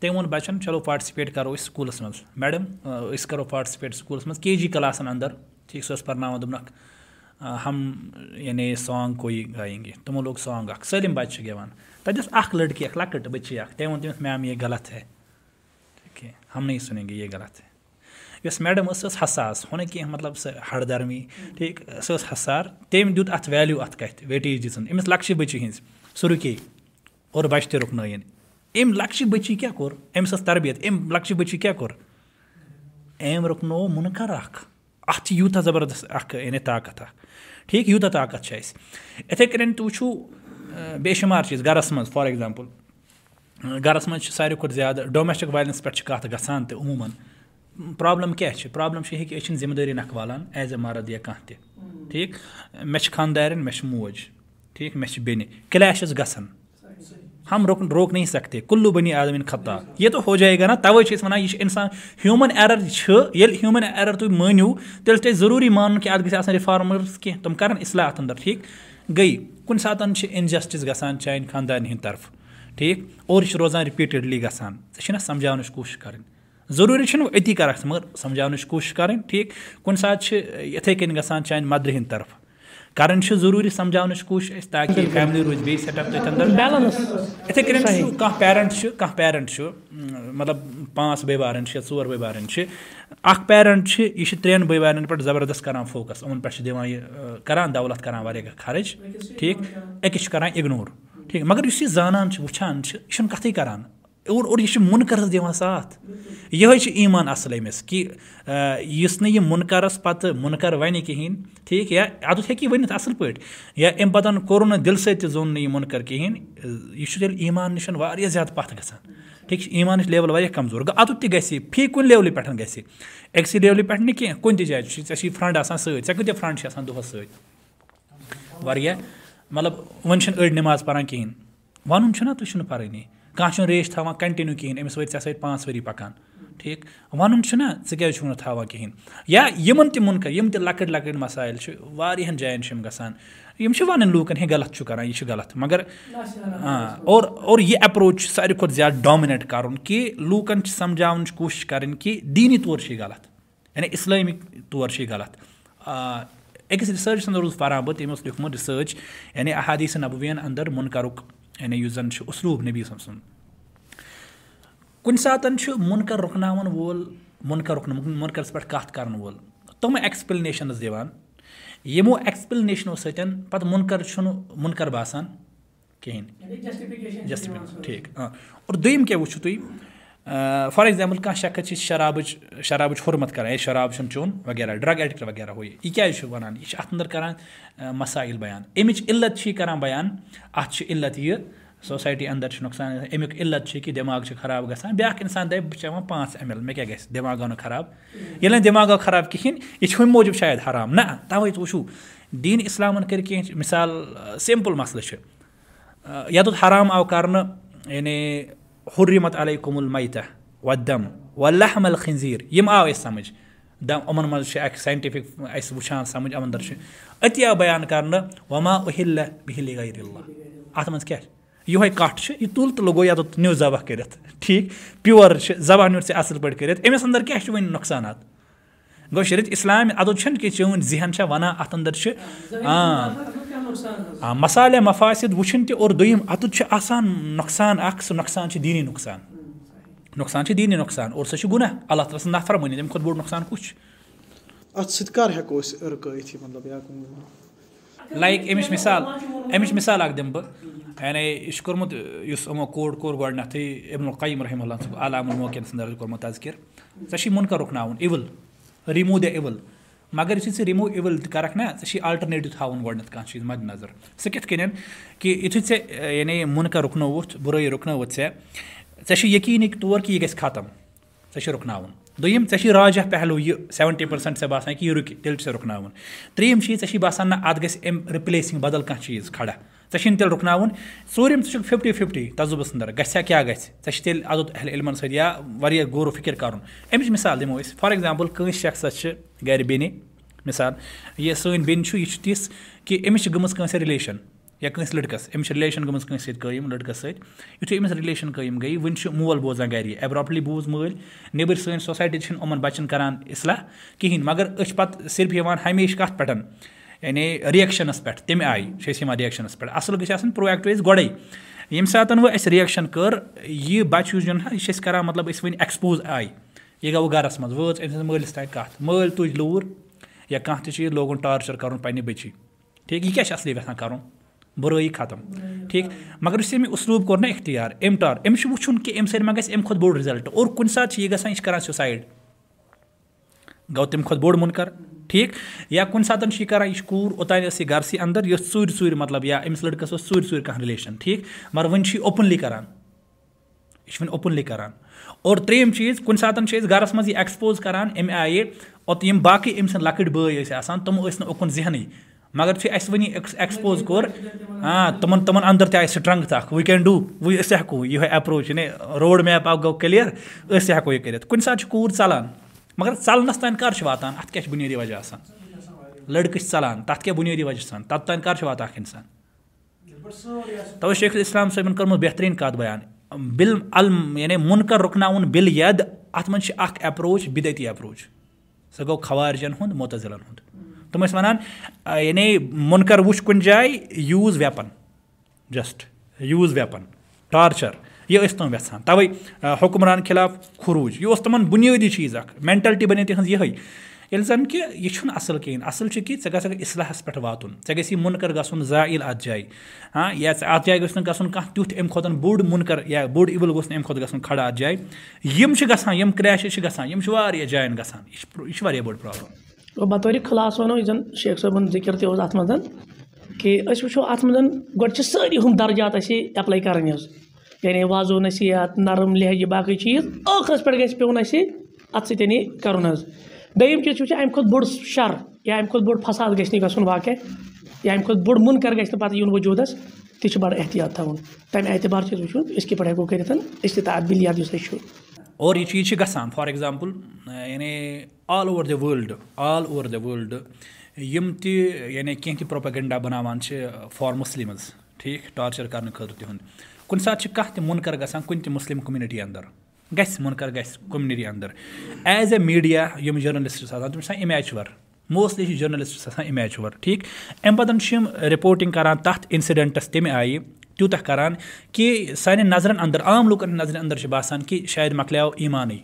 تٔمۍ ووٚن بَچَن چلو پاٹسِپیٹ کَرو أسۍ سکوٗلَس منٛز میڈم أسۍ کَرو پاٹسِپیٹ سکوٗلَس منٛز کے جی کلاسن اندر ٹھیٖک سُہ ٲس پَرناوان دوٚپنَکھ ہم سانگ یعنی کو یہ گائنگے تِمو لوگ سانٛگ اَکھ اَکھ اَکھ سٲلِم بَچہِ چھِ گٮ۪وان تَتہِ ٲس لٔڑکی لۄکٕٹ بٔچی اَکھ تٔمۍ ووٚن تٔمِس میم یہ غلط ہے ٹھیٖک ہمیں سنیں گے یہ غلط ہے یۄس میڈم ٲس ٲس سۄ حساس ہُہ نہٕ کینٛہہ سساس ہو سر درمی ویٹیج دِژٕن أمِس لۄکچہِ بٔچی ہِنٛز سُہ رُکے اور بَچہِ تہِ رُکنٲیِن أمۍ لۄکچہِ بٔچی کیٛاہ کوٚر أمِس ٲس تربیت أمۍ لۄکچہِ بٔچی کیٛاہ ام لکچہ بچی کیم رکن منقر اک اتہ زبردست طاقت ٹھیٖک یوٗتاہ طاقت اَسہِ یِتھَے کٔنۍ تُہۍ کن بے شُمار چیٖز گَرَس منٛز فار گَرَس منٛز چھِ چھِ ساروی کھۄتہٕ زیادٕ ڈومیسٹِک پٮ۪ٹھ کَتھ گژھان گرس ماروی پرٛابلِم کیٛاہ چھِ پرٛابلِم چھِ یہِ کہِ أسۍ چھِنہٕ ذِمہٕ دٲری و والان ایز اےٚ مرد یا کانٛہہ تہِ ٹھیٖک مےٚ چھِ ٹھیک مےٚ چھِ موج ٹھیٖک مےٚ ٹھیک منہ کلیشز گژھان ہم روک روک نہیں سکتے کلو بنی آدم خطا یہ تو ہو جائے گا نا توے ونان یہ انسان ہیومن ایرر ارر یہ منو تھی ضروری مان کہ ات اتنی رفارمرس کی تم کر اصلاحات اندر ٹھیک گئی کن کنس انجسٹس گسان گانہ خاندان ہند طرف ٹھیک اور اوور روزان رپیٹڈلی گا سمجھانچ کو کوشش کروی اتی کر مگر کو کوشش کر ٹھیک کن سات یتھے کن گسان چانہ مدر ہند طرف کریں سے ضروری سمجھانے کی کوشش تاکہ فیملی روز کم پیرنٹ کے کھانا پیرنٹ مطلب پانچ بارن سے ظور بے بار اخ پیرنٹ ترین بے بار پہ زبردست کران فوکس ان پہ یہ دولت کرانا وجہ خرچ ٹھیک کران اگنور ٹھیک مگر اس زان و یہ کران اور اور اوش چھُ مُنکرس دِوان ساتھ یہ ایمان اصل یُس نہٕ یہِ مُنکرس پہ مُنکر وَنہِ کِہیٖنۍ ٹھیٖک یا اَدُت اتر ہی ورنت اصل پہ ام پتن کل سو نیچے ایمان زیادٕ والا گژھان ٹھیٖک گا ٹھیک ایمان واریاہ کمزور گوٚو اَتُتھ تہِ گژھِ گژھِ فی کُنہِ کُنہِ لیولہِ لیولہِ پٮ۪ٹھ پٮ۪ٹھ أکسٕے نہٕ کینٛہہ تہِ جایہِ چھُ ژےٚ پھی کل آسان سۭتۍ ژےٚ کچھ فرنڈ چھِ آسان دۄہَس سۭتۍ واریاہ مطلب وۄنۍ چھِنہٕ أڑۍ ون سے اڑ نماز پہین ون چا پَرٲنی کانٛہہ چھُنہٕ ریش تھاوان کَنٹِنیوٗ کِہیٖنۍ أمِس ژےٚ سۭتۍ پانٛژھ ؤری پَکان ٹھیٖک وَنُن چھُنہ ژٕ کیٛازِ چھُکھ نہٕ تھاوان کِہیٖنۍ یا یِمَن تہِ مُنکر یِم تہِ لۄکٕٹۍ لۄکٕٹۍ ون چھِ واریاہَن جایَن چھِ یِم گژھان یِم چھِ وَنان لوٗکَن ہے غلط چھُ کَران یہِ چھُ غلط مگر اور اور یہِ اٮ۪پروچ چھُ ساروی کھۄتہٕ زیادٕ ڈامِنیٹ کَرُن کہِ لوٗکَن چھِ سَمجاونٕچ کوٗشِش کَرٕنۍ کہِ دیٖنی طور چھِ یہِ غلط یعنی اسلامک طور چھِ یہِ غلط أکِس رِسٲرٕچ رسرچ روٗز اس بہٕ تٔمۍ اوس لوگ رِسٲرٕچ یعنی احادیثہ نبوی اندر مُنکَرُک یعنی اسلوب نبی کُنہِ ساتہٕ چھُ مُنکر رُکناوَن وول مُنکر مُنکرس پٮ۪ٹھ کَتھ کَرَن وول منکرس ایٚکٕسپٕلنیشَنٕز دِوان یِمو ایٚکٕسپٕلنیشنو سۭتۍ پَتہٕ مُنکر چھُنہٕ مُنکر باسان کِہیٖنۍ یعنی ٹھیٖک ہاں۔ اور دوٚیِم کیٛاہ وٕچھِو تُہۍ فار اگزامپل کخص یعنی شراب شراب حرمت کرنا یہ شراب سے چون وغیرہ ڈرگ ایڈکٹ وغیرہ ہو یہ کجانے کے اندر مسائل بیان امچ علت کی بیان آلت یہ سوسائٹی اندر نقصان امیک علت کی دماغ سے خراب گا بایا انسان دے بھا پانچ ایم ایل میرے گیس دماغ آربا آرب کھینچ موجود شاید حرام نا توئی تو وین اسلامن کر سمپل مسلسل یہ حرام آو کر یعنی حرمت علیکم المیتہ والدم واللحم الخنزیر یم آو اس سمجھ دم انہیں سائنٹفک اہس و سمجھ اندر اتی آو بیان کرنا و ما اہل بہل گھلہ ات من کیاھ تل تو لوگ نیو ذبح کر ذبح نیو ٹھیک اصل پہ اندر کیا نقصانات گو شریت اسلام اِن کی چون ذہن ہے ونانے اندر سے مسالہ مفا صد و تر دم آسان نقصان اخ سہ اخصان دینی نقصان نقصان دینی نقصان اور سوچ گنہ اللہ تعالیٰ سن سفر بوڑ نقصان کچھ ات لائیک امثال امچ مثال کوٚر اس بن القیم رحمہ اللہ صاحب علام الموقین سندر تذکر رُکناوُن منقر رِموٗ رمو د مگر ژٕ رِموٗ اِوٕل تہِ کَرَکھ نہ ژےٚ آلٹرنیٹِو تھاوُن رموویول کانٛہہ چیٖز مَدِ نظر سُہ کِتھ کچھ کہِ یُتھُے ژےٚ یعنی رُکنووُتھ بُرٲیی رکن ژےٚ ژےٚ ثیچی یقیٖنٕکۍ طور کہِ یہِ گژھِ ختم ژےٚ رُکناوُن دوٚیِم ژےٚ دمی راجہ پہلوٗ یہِ یہ پٔرسَنٛٹ ژےٚ باسان کہِ یہِ رُکہِ تیٚلہِ ژےٚ کہ رکن تری ژےٚ ے باسان نہ اَتھ گژھِ اَمہِ رِپلیسِنٛگ بدل کانٛہہ چیٖز کھڑا ژےٚ تیٚلہِ رُکناوُن ژوٗرِم ژٕ چھُکھ فِفٹی فِفٹی تجرُبَس ففٹی گژھِ ہا کیٛاہ گژھِ ژےٚ گھر تیٚلہِ ہے اہل علمَن سۭتۍ یا واریاہ غور و فِکِر کَرُن اَمِچ مِثال دِمو أسۍ فار کٲنٛسہِ شخصَس چھِ گَرِ بیٚنہِ بیٚنہِ مِثال یہِ یہِ سٲنۍ چھُ تِژھ کہِ أمِس چھِ گٔمٕژ کٲنٛسہِ رِلیشَن یا کٲنٛسہِ لٔڑکَس أمِس چھِ رِلیشَن گٔمٕژ کٲنٛسہِ سۭتۍ قٲیِم لٔڑکَس سۭتۍ یُتھُے أمِس رِلیشَن قٲیِم گٔے ون چھُ مول بوزان گَرِ بوٗز مٲلۍ نیٚبٕرۍ سٲنۍ سوسایٹی چھِنہٕ یِمَن بَچَن کَران اصلاح کِہیٖنۍ مگر أسۍ چھِ پَتہٕ صرف یِوان ہمیشہِ کَتھ پٮ۪ٹھ یعنی پٮ۪ٹھ پٮ۪ٹھ آیہِ چھِ أسۍ یِوان اَصٕل گژھِ آسٕنۍ پرٛویکٹِو رییکشنس پہ تم آئی ریکشنس پہ اصل گیس پروڈکٹ گڑے یم سات یہِ چھِ أسۍ کَران مطلب أسۍ وۄنۍ یہِ گوٚو گَرَس منٛز وٲژ أمۍ سٕنٛز مٲلِس تانۍ کَتھ مٲلۍ تُج لوٗر یا کانٛہہ تہِ چیٖز لوگُن ٹارچَر کَرُن پنٛنہِ بٔچی ٹھیٖک یہِ کیٛاہ چھِ اَصلی یہ کَرُن بُرٲیی ختم ٹھیٖک مگر یُس أمۍ اسروب کور نا اختیار بوٚڑ رِزَلٹ اور کُنہِ ساتہٕ چھِ یہِ گژھان یہِ چھِ کَران سُسایڈ گو تمہ بڑ منکر ٹھیک یا کن سات کہ یس مطلب یا امس لڑکس ٹور سور کھانا رلیشن ٹھیک مگر ون اوپنلی کریں اوپنلی کریم چیز کتن کی گرس میسپوز کر ام آئی او بٲے ٲسۍ آسان بے ٲسۍ نہٕ اُکُن ذہنٕے مگر اَسہِ کوٚر اِن اوز اَندر تہِ تی سٹرگت اک وی کین ڈوٗ أسۍ ہٮ۪کو ڈو وے یعنی روڈ میپ گوٚو کٕلیر أسۍ تہِ ہٮ۪کو یہِ کٔرِتھ کُنہِ ساتہٕ گو کوٗر ژَلان مگر ٹلنس تین کر وات کیا بنی وجہ آسان لڑکہ ٹلان تک کھا بدی وجہ واتان توانک انسان تو شیخ الاسلام صبن کٔرمٕژ بہتریٖن کات بیان بِل بل یعنی منکر رکن بل ید ات من سے بدعتی ایپروچ سا گو خوارجن متضرن وٕچھ یعنی کُنہِ جایہِ use weapon just use weapon torture یہ تم یعھا توائے حکمران خلاف چیٖز اَکھ مٮ۪نٹَلٹی بَنے تِہٕنٛز یِہوٚے ییٚلہِ زَن کہِ یہِ چھُنہٕ اَصٕل کِہیٖنۍ اَصٕل چھُ کہِ ژےٚ گژھکھ منکر پٮ۪ٹھ واتُن ژےٚ گژھی گا گژھُن زایِل اَتھ جایہِ ہاں یا ژےٚ اَتھ اَتھ جایہِ جایہِ گوٚژھ گوٚژھ نہٕ نہٕ گژھُن گژھُن کانٛہہ تیُتھ اَمہِ اَمہِ کھۄتہٕ کھۄتہٕ بوٚڑ بوٚڑ یا کھڑا یِم یِم چھِ چھِ گژھان بڑ عبل گوس نمڑا ار جائے گا کریشز گیا جائن گا یہ بڑی پھر خلاص وَنو یُس زَن شیخ صٲبُن ذِکِر تہِ اوس اَتھ اَتھ منٛز کہِ أسۍ وٕچھو منٛز گۄڈٕ چھِ سٲری ہُم درجات اَسہِ اٮ۪پلاے کَرٕنۍ حظ یعنی واونس نرم لہجہ چیز دوٚیِم چیٖز پہ وٕچھان کر کھۄتہٕ بوٚڑ اتر یا کھۄتہٕ کھۄتہٕ بوٚڑ بوٚڑ فساد گژھِ گژھِ نہٕ نہٕ گژھُن واقع یا مُنکر بڑ یُن گا تہِ چھُ گز احتیاط تھاوُن تم اعتبار چھِ أسۍ أسۍ وٕچھُن کِتھ پٲٹھۍ ہٮ۪کو کٔرِتھ سے وجہ یُس اَسہِ چھُ اور یہِ چیٖز چھِ گژھان فار ایگزامپل یعنی all over the world all over the world یِم تہِ تہِ یعنی کینٛہہ بَناوان چھِ فار مُسلِمٕز ٹھیٖک ٹارچَر کَرنہٕ خٲطرٕ تِہُنٛد کُنہِ ساتہٕ چھِ کانٛہہ تہِ مُنکر گژھان کُنہِ تہِ مُسلِم کوٚمنِٹی اندر گژھِ مُنکر گژھِ کوٚمنِٹی اندر ایز اےٚ میٖڈیا یِم آسان آسان تِم چھِ اے موسٹلی چھِ جنسٹس آسان امیچور ٹھیٖک اَمہِ جرنلسٹس چھِ یِم رِپوٹِنٛگ امہ تَتھ رپورٹنگ تَمہِ آیہِ تیوٗتاہ تیوتہ کہِ سانٮ۪ن نظرَن اندر عام لُکَن لوکن نظر اندر باسان کہِ شاید مۄکلیو ایٖمانٕے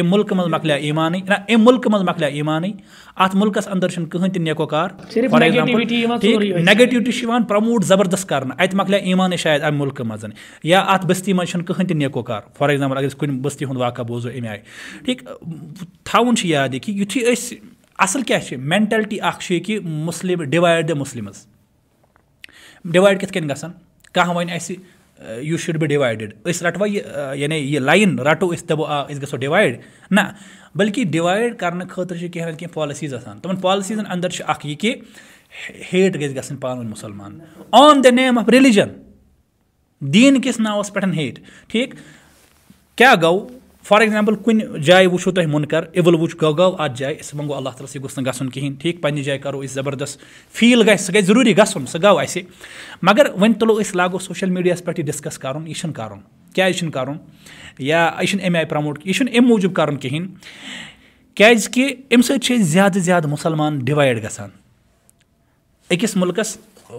مُلکہٕ مُلکہٕ منٛز منٛز مۄکلیٛو مۄکلیٛو ایٖمانٕے ایٖمانٕے نہ اَتھ مُلکَس ام ملک میان ام فار ایٚگزامپٕل ٹھیٖک ایمانک چھِ یِوان پرٛموٹ نگیٹوٹی کَرنہٕ اَتہِ مۄکلیٛو ایٖمانٕے شاید اَمہِ مُلکہٕ منٛز یا ام ملک منیا بستی منہ کہین تیکوکار فار ایٚگزامپٕل اگر أسۍ کُنہِ بٔستی ہُنٛد وقعہ بوزو اَمہِ آیہِ ٹھیٖک تھاوُن چھُ یاد یہِ کہِ یُتھُے أسۍ اَصٕل کیٛاہ چھِ مٮ۪نٹیلٹی اَکھ چھِ یہِ کہِ Muslim divide the Muslims divide کِتھ کٔنۍ گھن کانٛہہ وَنہِ اَسہِ یوٗ شُڈ بی ڈِوایڈِڈ أسۍ رَٹوا یہِ uh, یعنی یہِ لایِن رَٹو أسۍ أسۍ دَپو آ گژھو ڈِوایڈ نہ بٔلکہِ ڈِوایڈ آئی خٲطرٕ چھِ کینٛہہ نَتہٕ کینٛہہ پالسیٖز آسان تِمَن پالسیٖزَن اَندَر چھِ اَکھ یہِ کہِ ہیٹ گژھِ گژھٕنۍ پانہٕ ؤنۍ مُسلمان آن دَ نیم آف دیٖن کِس ناوَس پٮ۪ٹھ ہیٹ ٹھیٖک کیٛاہ گوٚو فار ایگزامپل کن جائے وچو تین منکر ابل وجھ گو اَتھ جایہِ أسۍ منگو اللہ تعالیٰ یہِ گوٚژھ یہ گوشت نسل کھینچیں ٹھیک پن جائے کرو زبردست فیل گیس سی ضروری گسن سو مگر وی تلو سوشل میڈیا پی ڈس کر یہ کرا کر اَمہِ سۭتۍ چھِ أسۍ زیادٕ زیادٕ مُسلمان ڈِوایڈ گژھان أکِس مُلکَس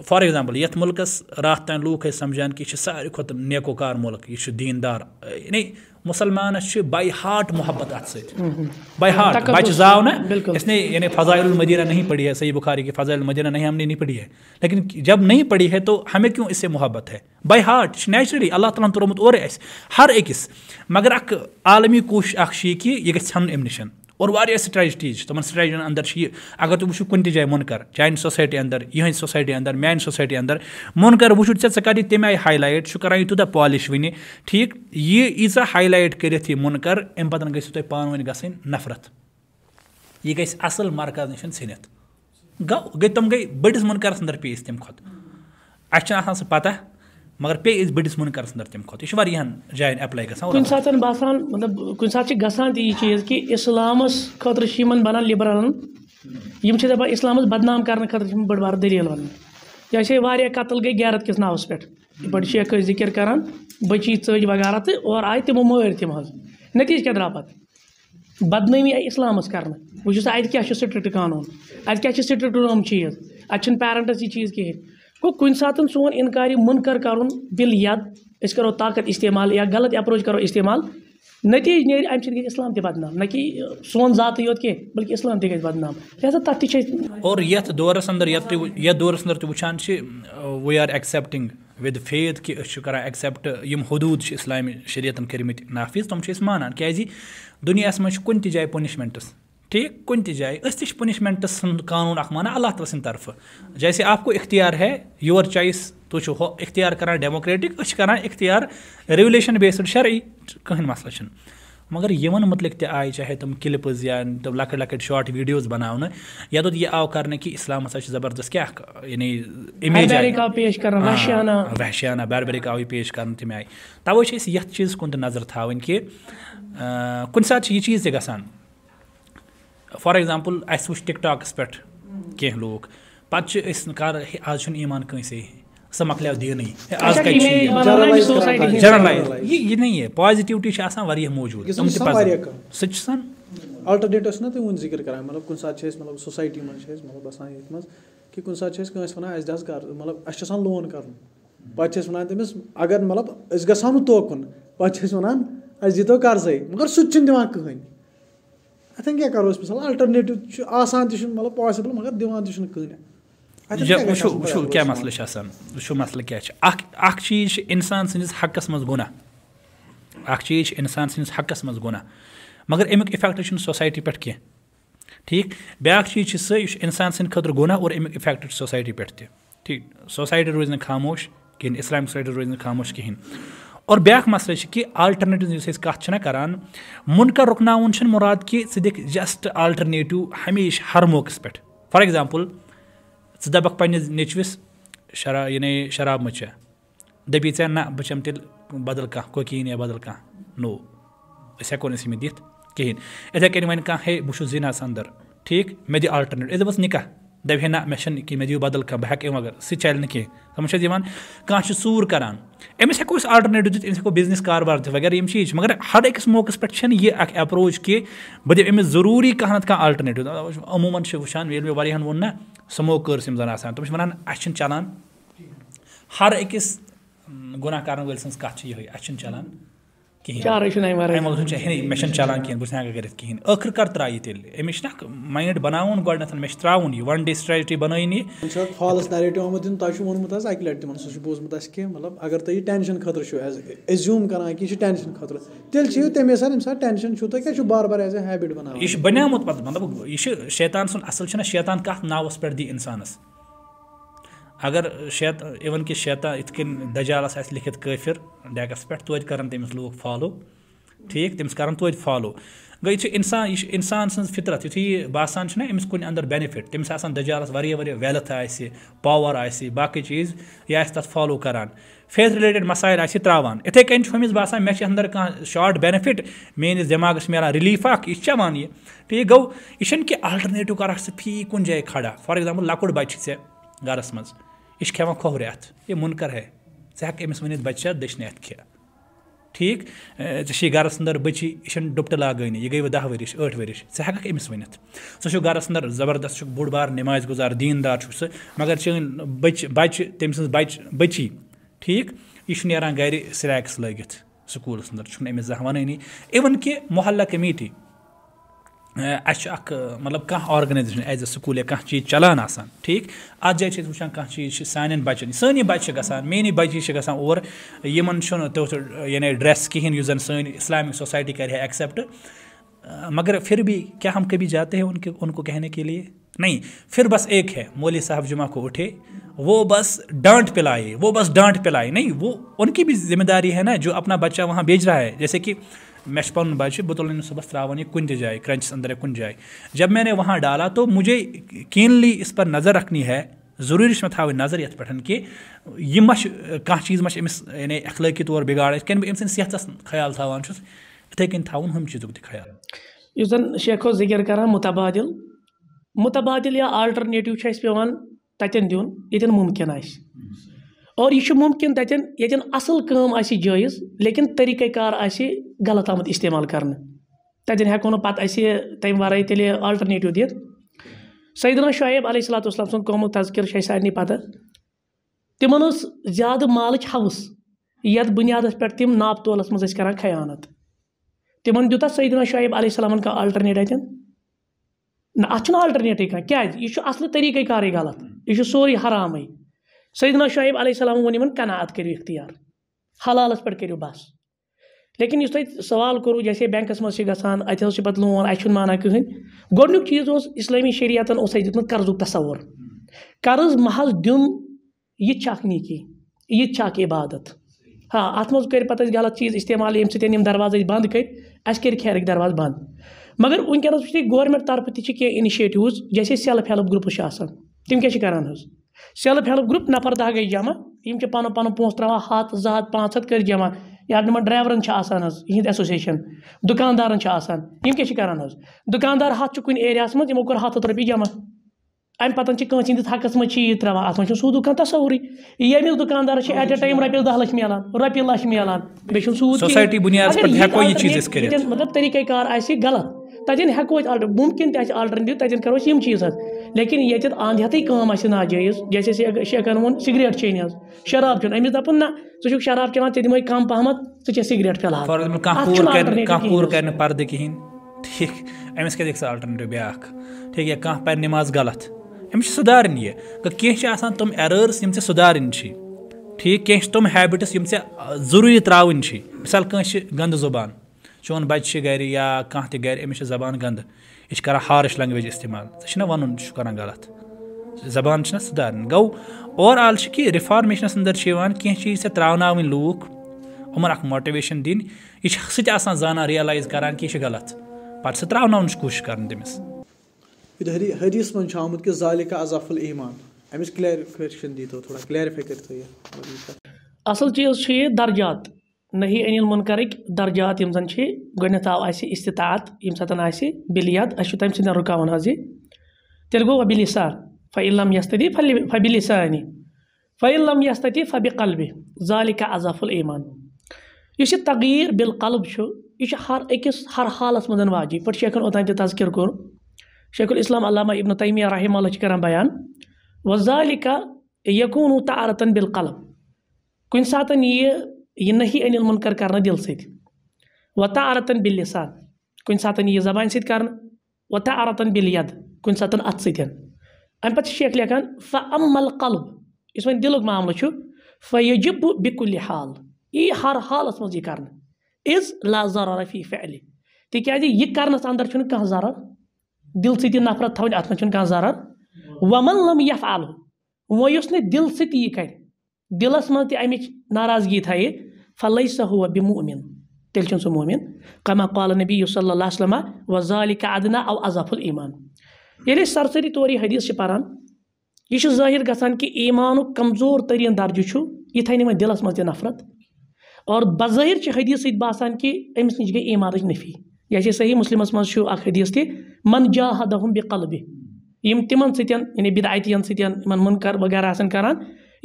فار ایٚگزامپٕل یَتھ مُلکَس راتھ تانۍ لوٗکھ ٲسۍ سَمجھان کہِ یہِ یہ ساروی کھۄتہٕ نیکوکار مُلک یہِ چھُ دین دار یعنی مسلمان بائی ہاٹ محبت ات سائی ہاٹ زاو بالکل اس نے یعنی فضائل المدینہ نہیں پڑھی ہے صحیح بخاری کی فضائل المدینہ نہیں ہم نے نہیں پڑھی ہے لیکن جب نہیں پڑھی ہے تو ہمیں کیوں اس سے محبت ہے بائی ہاٹ یہ نیچرلی اللہ تعالیٰ ہن ترمت ارے ہر اکس مگر عالمی اخمی کو یہ کہ یہ گیس ام نش اور واریاہ واقع سٹریٹ تم سٹریٹن اندر یہِ اگر تُہۍ وٕچھِو تر ون تا منکر چان سسائٹی اندر یہ سسائٹی اندر میان سسائٹی اندر من کر تیوٗتاہ پالِش وٕنہِ ٹھیٖک یہِ ییٖژاہ ہاے لایٹ کٔرِتھ یہِ یعہ اَمہِ لائٹ کرکر تۄہہِ پانہٕ ؤنۍ گژھٕنۍ نفرت یہِ گژھِ اصل مرکز نشن ثنت گو گئی تم گئی بڑھس منکرس اندر پیس آسان سُہ ستہ مگر بٔڑِس مُنکَرَس تَمہِ کھۄتہٕ یہِ چھُ واریاہَن جایَن ایٚپلاے گژھان کُنہِ ساتہٕ باسان مطلب کُنہِ ساتہٕ چھِ گژھان تہِ یہِ چیٖز کن سات گی یہ چیز کہ اسلامس خطرہ بنان لبرل دسلام بدنام چھِ یِم بٔڑ بار دلی بن جیسے وارہ قتل گئی غیرت کس ناس پہ بڑی شیخ ٲسۍ ذِکِر کَران بٔچی ژٔج وغیرہ تہٕ اورٕ تِمو مٲرۍ تِم حظ نٔتیٖجہٕ کیٛاہ درٛاو پَتہٕ بدنٲمی تم اِسلامَس کَرنہٕ وٕچھِو سا اَتہِ کیٛاہ چھُ اسلام قانوٗن اَتہِ کیٛاہ چھِ قانون اتہ چیٖز اَتہِ چھِنہٕ پیرَنٹَس یہِ چیٖز کِہیٖنۍ گو کن سات سون انکار منقر کر دل د کرو طاقت اصمال یا غلط ایپروچ کرو اسمال نتیجہ نیچے اسلام بدنام نہ کہ سو ذات یوتھ بلکہ اسلام گژھِ بدنام لہٰذا تب تھی اور دس اندر یو دور اندر وان ویار ایکسیپٹنگ ود فیت کہ کٔرمٕتۍ حدود تِم چھِ أسۍ مانان کیٛازِ مانا منٛز چھِ کُنہِ تہِ جایہِ پنشمنٹس ٹھیک کن تائیں اس پنشمنٹ سانون مانا اللہ تعالیٰ تعالی سرفہ جیسے آپ کو اختیار ہے یور چویس ترج اختیار کران ڈوکریٹک اختیار رشن بیسڈ شرعی کہیں مسلسہ مگر متعلق تی چاہے تم کلپز یا تم لکٹ لکٹ شاٹ ویڈیوز بنانے یاد یہ آو کر کہ اسلام وحشیانہ باربریک یعنی آو پیش کرنا تویں چیز کن نظر تاؤن کہ کھانے یہ چیز تک گان فار اَسہِ وٕچھ ٹِک ٹاکَس پٮ۪ٹھ کینٛہہ لوٗکھ پَتہٕ چھِ أسۍ کَر آز آز چھُنہٕ ایٖمان کٲنٛسے مۄکلیو کَتہِ یہِ اگزامپل یہِ پازِٹِوِٹی چھِ آسان واریاہ موٗجوٗد تِم تہِ پَزَن سُہ ذکر آسان آلٹرنیٹ مجھے نہ تُہۍ وٕنۍ ذِکِر کَران مطلب کُنہِ کُنہِ ساتہٕ ساتہٕ چھِ چھِ چھِ أسۍ أسۍ أسۍ مطلب مطلب مطلب سوسایٹی منٛز منٛز ییٚتہِ کہِ کٲنٛسہِ وَنان اَسہِ اَسہِ دِ حظ کَر چھُ آسان لون کَرُن پَتہٕ پَتہٕ چھِ أسۍ أسۍ وَنان تٔمِس اگر مطلب گژھو نہٕ توکُن چھِ أسۍ وَنان اَسہِ دیٖتو قرض مگر سُہ تہِ چھُنہٕ دِوان کٕہٕنۍ کیٛاہ کیٛاہ أسۍ مِثال چھُ چھُ چھُ آسان آسان تہِ مطلب تہِ چھُنہٕ مطلب پاسِبٕل مگر دِوان کٕہٕنۍ وٕچھو وٕچھو وٕچھو وو کیاسل وسلہ کیا اخ چیز انسان سندس حقس اِنسان سٕنٛدِس انسان منٛز منہ مگر اَمیُک چھُنہٕ سوسایٹی پٮ۪ٹھ کینٛہہ ٹھیٖک بیٛاکھ چیٖز امیک سُہ یہِ چھُ اِنسان سٕنٛدِ خٲطرٕ چیز اور اَمیُک سند چھُ سوسایٹی پٮ۪ٹھ تہِ ٹھیٖک سوسایٹی روزِ نہٕ خاموش کِہیٖنۍ اِسلامِک سوسایٹی روزِ نہٕ خاموش کِہیٖنۍ اور بیاقاق مسئلے کہ آلٹرنیٹوز کات کر من کر رکن مراد کی ثک جسٹ آلٹرنیٹو ہمیشہ ہر موقع پہ فار ایگزامپل ذک پہ نچوس شرا یعنی شراب مپی یا نم تیل بدل کدہ نو اس میں دین اتن ون بس زیناس اندر ٹھیک مے آلٹرنیٹ اس دس نکاح دپہ نہ دب ن بدل مگر بہت ہر سل تمہیں کانچ کرنی دن ہزار درگرم چیز مگر ہر ایک موقع پہ یہ اپروچ کہ مےٚ واریاہَن ووٚن نہ سموکٲرٕس یِم زَن آسان تِم چھِ وَنان اَسہِ چھِنہٕ چلان ہر أکِس گۄناہ کَرَن وٲلۍ سٕنٛز کَتھ چھِ ول اَسہِ چھِنہٕ چلان کِہیٖنۍ کِہیٖنۍ کِہیٖنۍ چھِ چھِ مےٚ مےٚ چھَنہٕ چَلان بہٕ چھُس ہٮ۪کان کٔرِتھ ٲخٕر ترٛایہِ تیٚلہِ تیٚلہِ أمِس اَکھ مایِنٛڈ بَناوُن ترٛاوُن یہِ یہِ یہِ one day strategy false narrative آمُت تۄہہِ تۄہہِ چھُ چھُ ووٚنمُت حظ اَکہِ لَٹہِ تِمَن سُہ بوٗزمُت اَسہِ کہِ کہِ مطلب اگر تُہۍ ٹٮ۪نشَن ٹٮ۪نشَن ٹٮ۪نشَن خٲطرٕ خٲطرٕ ایز ایز ایٚزیوٗم کَران تَمے ساتہٕ ساتہٕ ییٚمہِ چھُو بار بار اےٚ ہیبِٹ بَناوان یہِ چھُ بَنیومُت پَتہٕ مطلب یہِ چھُ شیطان سُنٛد اَصٕل اصل شیطان کَتھ ناوَس پٮ۪ٹھ ناس اِنسانَس اگر شیط کہِ یِتھ کٔنۍ دجالَس آسہِ آپ کٲفِر قفر پٮ۪ٹھ توتہِ کَرَن تٔمِس لوٗکھ فالو ٹھیٖک تٔمِس کَرَن توتہِ فالو یہِ یہِ چھُ چھُ اِنسان اِنسان سٕنٛز فِطرت یُتھُے یہِ باسان چھُنہ أمِس کُنہِ اَندَر بٮ۪نِفِٹ تٔمِس آسان دجالَس واریاہ واریاہ تمسان آسہِ پاوَر آسہِ باقٕے چیٖز یہِ آسہِ تَتھ فالو کَران فیتھ رِلیٹِڈ کر فیس ترٛاوان یِتھَے کٔنۍ چھُ أمِس باسان مےٚ چھِ اَندَر کانٛہہ شاٹ بٮ۪نِفِٹ میٛٲنِس دٮ۪ماغَس مِلان رِلیٖف اَکھ یہِ چھِ چٮ۪وان یہِ ٹھیٖک گوٚو یہِ چھُنہٕ کہِ آلٹَرنیٹِو کَرَکھ ژٕ فی کُنہِ جایہِ کھڑا فار لۄکُٹ بَچہِ چھِ ژےٚ گَرَس منٛز یہ یہاں کھوور من ات دشن ٹھیک ے گرس اندر بچی یہ ڈپٹہ لاگانی یہ گئی و دہ یش ٹھری گرس اندر زبردست بوڑ بار نماز گزار دیندار بچ بچہ تم سن بچی ٹھیک یہ نیران گھر سنییکس لگت سکولس اندر امس کہ محلہ کمیٹی اَسہِ چھُ اَکھ مطلب کانٛہہ ارگنائزیشن ایز اےٚ سکوٗل یا کہ چیز چلان وٕچھان کانٛہہ چیٖز چھِ سانٮ۪ن بَچَن سٲنی بَچہِ چھِ گژھان گانا بَچی چھِ گژھان اور یِمَن چھُنہٕ تیُتھ یعنی ڈرٛٮ۪س کِہیٖنۍ یُس زَن سٲنۍ اِسلامِک سوسایٹی کَرِ كرہ اكسیپٹ مگر پھر بھی کیا ہم کبھی جاتے ہیں ان کے ان کو کہنے کے لیے نہیں پھر بس ایک ہے مولوی صاحب جمعہ کو اٹھے وہ بس ڈانٹ پلائے وہ بس ڈانٹ پلائے نہیں وہ ان کی بھی ذمہ داری ہے نا جو اپنا بچہ وہاں بھیج رہا ہے جیسے کہ من بچہ صُبحس ترٛاوان یہِ کُنہِ تہِ جایہِ کرٛنچَس اندر یا کُنہِ جایہِ جب میں نے وہاں ڈالا تو مجھے کینلی اس پر نظر رکھنی ہے ضروٗری چھِ مےٚ تھاوٕنۍ نظر یَتھ پٮ۪ٹھ کہِ یہِ ما چھُ کانٛہہ چیٖز ما مہر أمِس یعنی اخلٲقی طور بِگاڑ یِتھ کٔنۍ بہٕ أمۍ سٕنٛدِس صحتَس خیال تھاوان چھُس یِتھَے کٔنۍ تھانس اتھے کن تم چیزک تیل اس شیخو ذِکِر کَران مُتبادِل مُتبادِل یا چھُ اَسہِ پٮ۪وان تَتٮ۪ن دیُن ییٚتٮ۪ن مُمکِن آسہِ اور یہ ممکن تتین یتین اصل کم کا جائز لیکن طریقہ کار آئی غلط آمت استعمال کرنے پتہ پہ تمہیں ورائے تیلے آلٹرنیٹو سعید سیدنا شعیب علیہ السلات السلام سن قوم تذکر سے سارے پتہ تمہ زیادہ مالچ حوث یت بنیاد پہ تم تولس مز کر خیانت تمہ دیتا سیدنا شعیب علیہ السلام کا آلٹرنیٹ اتن نا اتنا آلٹرنیٹ کھانا کیا یہ اصل طریقہ کار غلط یہ سوری حرام سیدنا شعیب ع علیہ السل وا ات کرو اختیار حلالس پہ کرو بس لیکن اس تھی سوال کرو جیسے بینکس مزے گسان اتر پہ لون اتھ مانا کہن گی چیز اس اسلامی شریعتن اس قرض تصور قرض محض دن یہ نیکی یہ عبادت ہاں ات مز کر پہ غلط چیز استعمال یم سن درواز بند کر اس کر درواز بند مگر ونکی گورمنٹ طرف تک کی انشیٹوز جیسے سیلف ہیلپ گروپس تم کیا کران سیلف ہیلپ گروپ نفر دہ گئی جمع ہم پن پن پہ تر ہاتھ کٔرۍ جمع یا چھِ آسان آسان حظ حظ یِم کیٛاہ دُکاندار ڈریورنجان چھُ کُنہِ آنان منٛز یِمو کوٚر کنیا کت رۄپیہِ جمع اَمہِ پَتہٕ چھِ کٲنٛسہِ امنج حقس چیٖز ترٛاوان اَتھ منٛز چھُنہٕ دکان تھا تصوُرٕے ییٚمِس دکاندار چھِ ایٹ اے ٹائم روپیس دہ بیٚیہِ چھُنہٕ سوٗد مطلب طریقے کار آسہِ غلط تین ہلٹر ممکن تیس آلٹرنیٹیو تیر کرو چیز لیکن یھن ادھے کا جاس جی جیسے سگریٹ چیز شراب چیز امس دہ ثق شراب چلان چمیں کم پہ سگریٹ ٹھیٖک أمِس کیٛاہ دِکھ کھین آلٹرنیٹِو بیٛاکھ ٹھیٖک یا کانٛہہ پَرِ نماز غلط أمِس چھِ چھِ سُدارٕنۍ سُدارٕنۍ یہِ کینٛہہ آسان تِم ایرٲرٕس یِم ژےٚ امس ٹھیٖک کینٛہہ چھِ تِم ہیبِٹٕس یِم ژےٚ ضروٗری ترٛاوٕنۍ تراشی مِثال کٲنٛسہِ چھِ گنٛدٕ زُبان چون بچہ أمِس چھِ زبان گنٛدٕ یہِ چھِ یہ ہارٕش لنٛگویج استعمال ژےٚ وَنُن یہِ چھُ واقعہ غلط زبان چھِنہ سُدھارٕنۍ گوٚو اوٚوَر آل چھِ کہ رفارمیشنس اندر چھِ سُہ تہِ آسان زانان رِیَلایز ساتھ کہِ یہِ چھُ غلط سُہ ترٛاوناونٕچ کوٗشِش تٔمِس حدیٖث منٛز چھُ آمُت کہِ دیٖتو تھوڑا اَصٕل چیٖز چھُ یہِ درجات نهي أني المنكرك درجات يمزن زن گۄڈنٮ۪تھ تاو أيسي استطاعت ییٚمہِ أيسي آسہِ أشو تايم چھُ تَمہِ سۭتۍ تلقو حظ فإن لم گوٚو فبلسان فعلم یستدی فبلسانی فعلم یستدی فبِ قلبہِ ذالِکا اضاف الایمان بالقلب شو يشي چھُ اكس أکِس ہر حالَس منٛز واجہِ یِتھ پٲٹھۍ شیخن تتذكر كور تذکر الاسلام علامة ابن تيمية رحمه الله شكرا بيان وذلك يكون تعارتا بالقلب کُنہِ ساتن يه ينهي انل المنكر کرنا دل سيد وتا عرتن باللسان کن ساتن يزبان سيد ست کرنا وتا عرتن بالید کن ساتن ات ستن ام بات شیخ لیکن فاما القلب اس ون ما عملو شو فيجب بكل حال إي ہر حال مز جي کرنا از لا ضرر في فی فعل تکیازِ يك کرنس ساندر شنو كان ضرر دل سيد نفرت تاوين اَتھ شنو كان ضرر وَمَن لَم يفعله ويسن وۄنۍ یُس نہٕ دِل سۭتی یہِ دلس می ام ناراضگی تائ پھل سہ ہوا بومین تیل چھ سم مومین کما کال نبی یو صلی اللہ علیہ و ذالکہ ادنا او اضاف المان یل سرسری طور یہ حدیث پہ ظاہر گسان کہ ایمان کمزور تر درجہ یہ تھے وے دلس مز نفرت اور بظاہر حدیث باسان کہ امس نش گئی ایمانچ نفی جیسے صحیح مسلمس مجھ کو اک حدیث تھی منجاہدہ بہ قلب تمن ستعن یعنی بل اتین ستن منكر وغیرہ آسان کران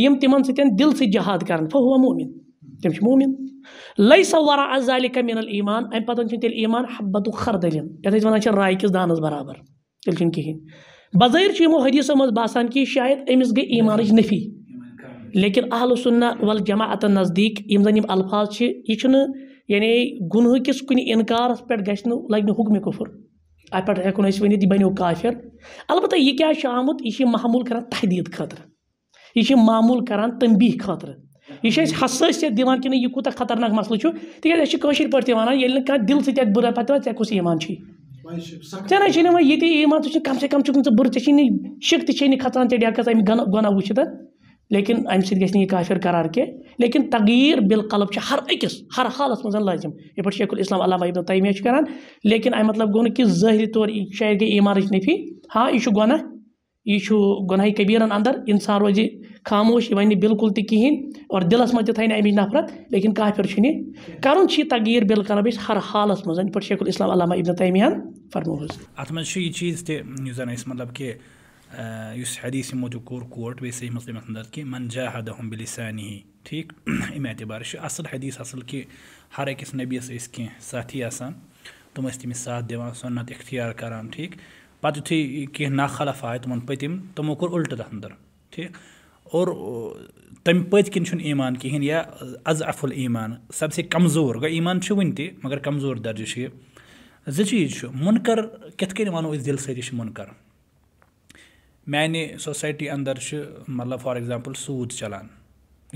يم تمن ستن دل سي جهاد كارن فهو مؤمن تمش مؤمن ليس وراء ذلك من الايمان ام باتن چنت الايمان حبه خردل يعني زمان چن راي دانس برابر تل چن كهين بزير چي مو حديث مز باسان كي شايد امس گي ايمان رج نفي لكن اهل السنه والجماعه النزديك يم زنم الفاظ چي يچن يعني گنه كس كن انكار پر گشن لگن حكم كفر اي پر هكون اس كافر البته يكيا شامت ايشي محمول كرا تحديد خاطر یہ معمول کران تنبیہ خاطر یہ حساسیت دان کہ یہ کتا خطرناک مسئلہ مسلسل تک تانے دل سی سکتے ٹھیک کس ایمانی چیمان ٹھیک کم سے کم چھ بر چنی شک تھی تک کھانا امی گنہ وچت لیکن ام سی کافر قرار کی لیکن تغیر بالقلب قلب ہر اکس ہر حال من لازم یہ پہ شیخ الاسلام علامہ ابن تیمیہ کران لیکن اب مطلب گو کہ ظاہری طور شاید گئی ایمانچ نفی ہاں یہ گناہ یہ گناہ کبیرن اندر انسان روزی خاموش یہ ون بالکل تہن اور دلس من تی امی نفرت لیکن کافی کر تغیر بالکل ہر حالس من پہ شیخ الاسلام علامہ ابن فرماس ات یہ چیز تہ مطلب کہ اس حدیثی موجود کور کوٹ کورٹ ویسے تمہیں اندر بلسانی ٹھیک ام اعتبار سے اصل حدیث اصل کہ ہر اکس نبیس ساتھی آسان تم تمہس ساتھ دان سنت اختیار کران ٹھیک پہت یُتھُے کینٛہہ ناخلف آے پٔتِم تِمو آئے تمہن پتم تمو الٹ دندر ٹھیک اوور تمہیں پتک ایمان کھینیا از اف اینان سب سے کمزور گوٚو ایٖمان چھُ گیمان تہِ مگر کمزور چھُ چھُ یہِ زٕ چیٖز مُنکر کِتھ کٔنۍ وَنو أسۍ زیز سۭتۍ یہِ چھُ مُنکر مانے سوسایٹی اندر چھُ مطلب فار ایٚگزامپٕل سوٗد چلان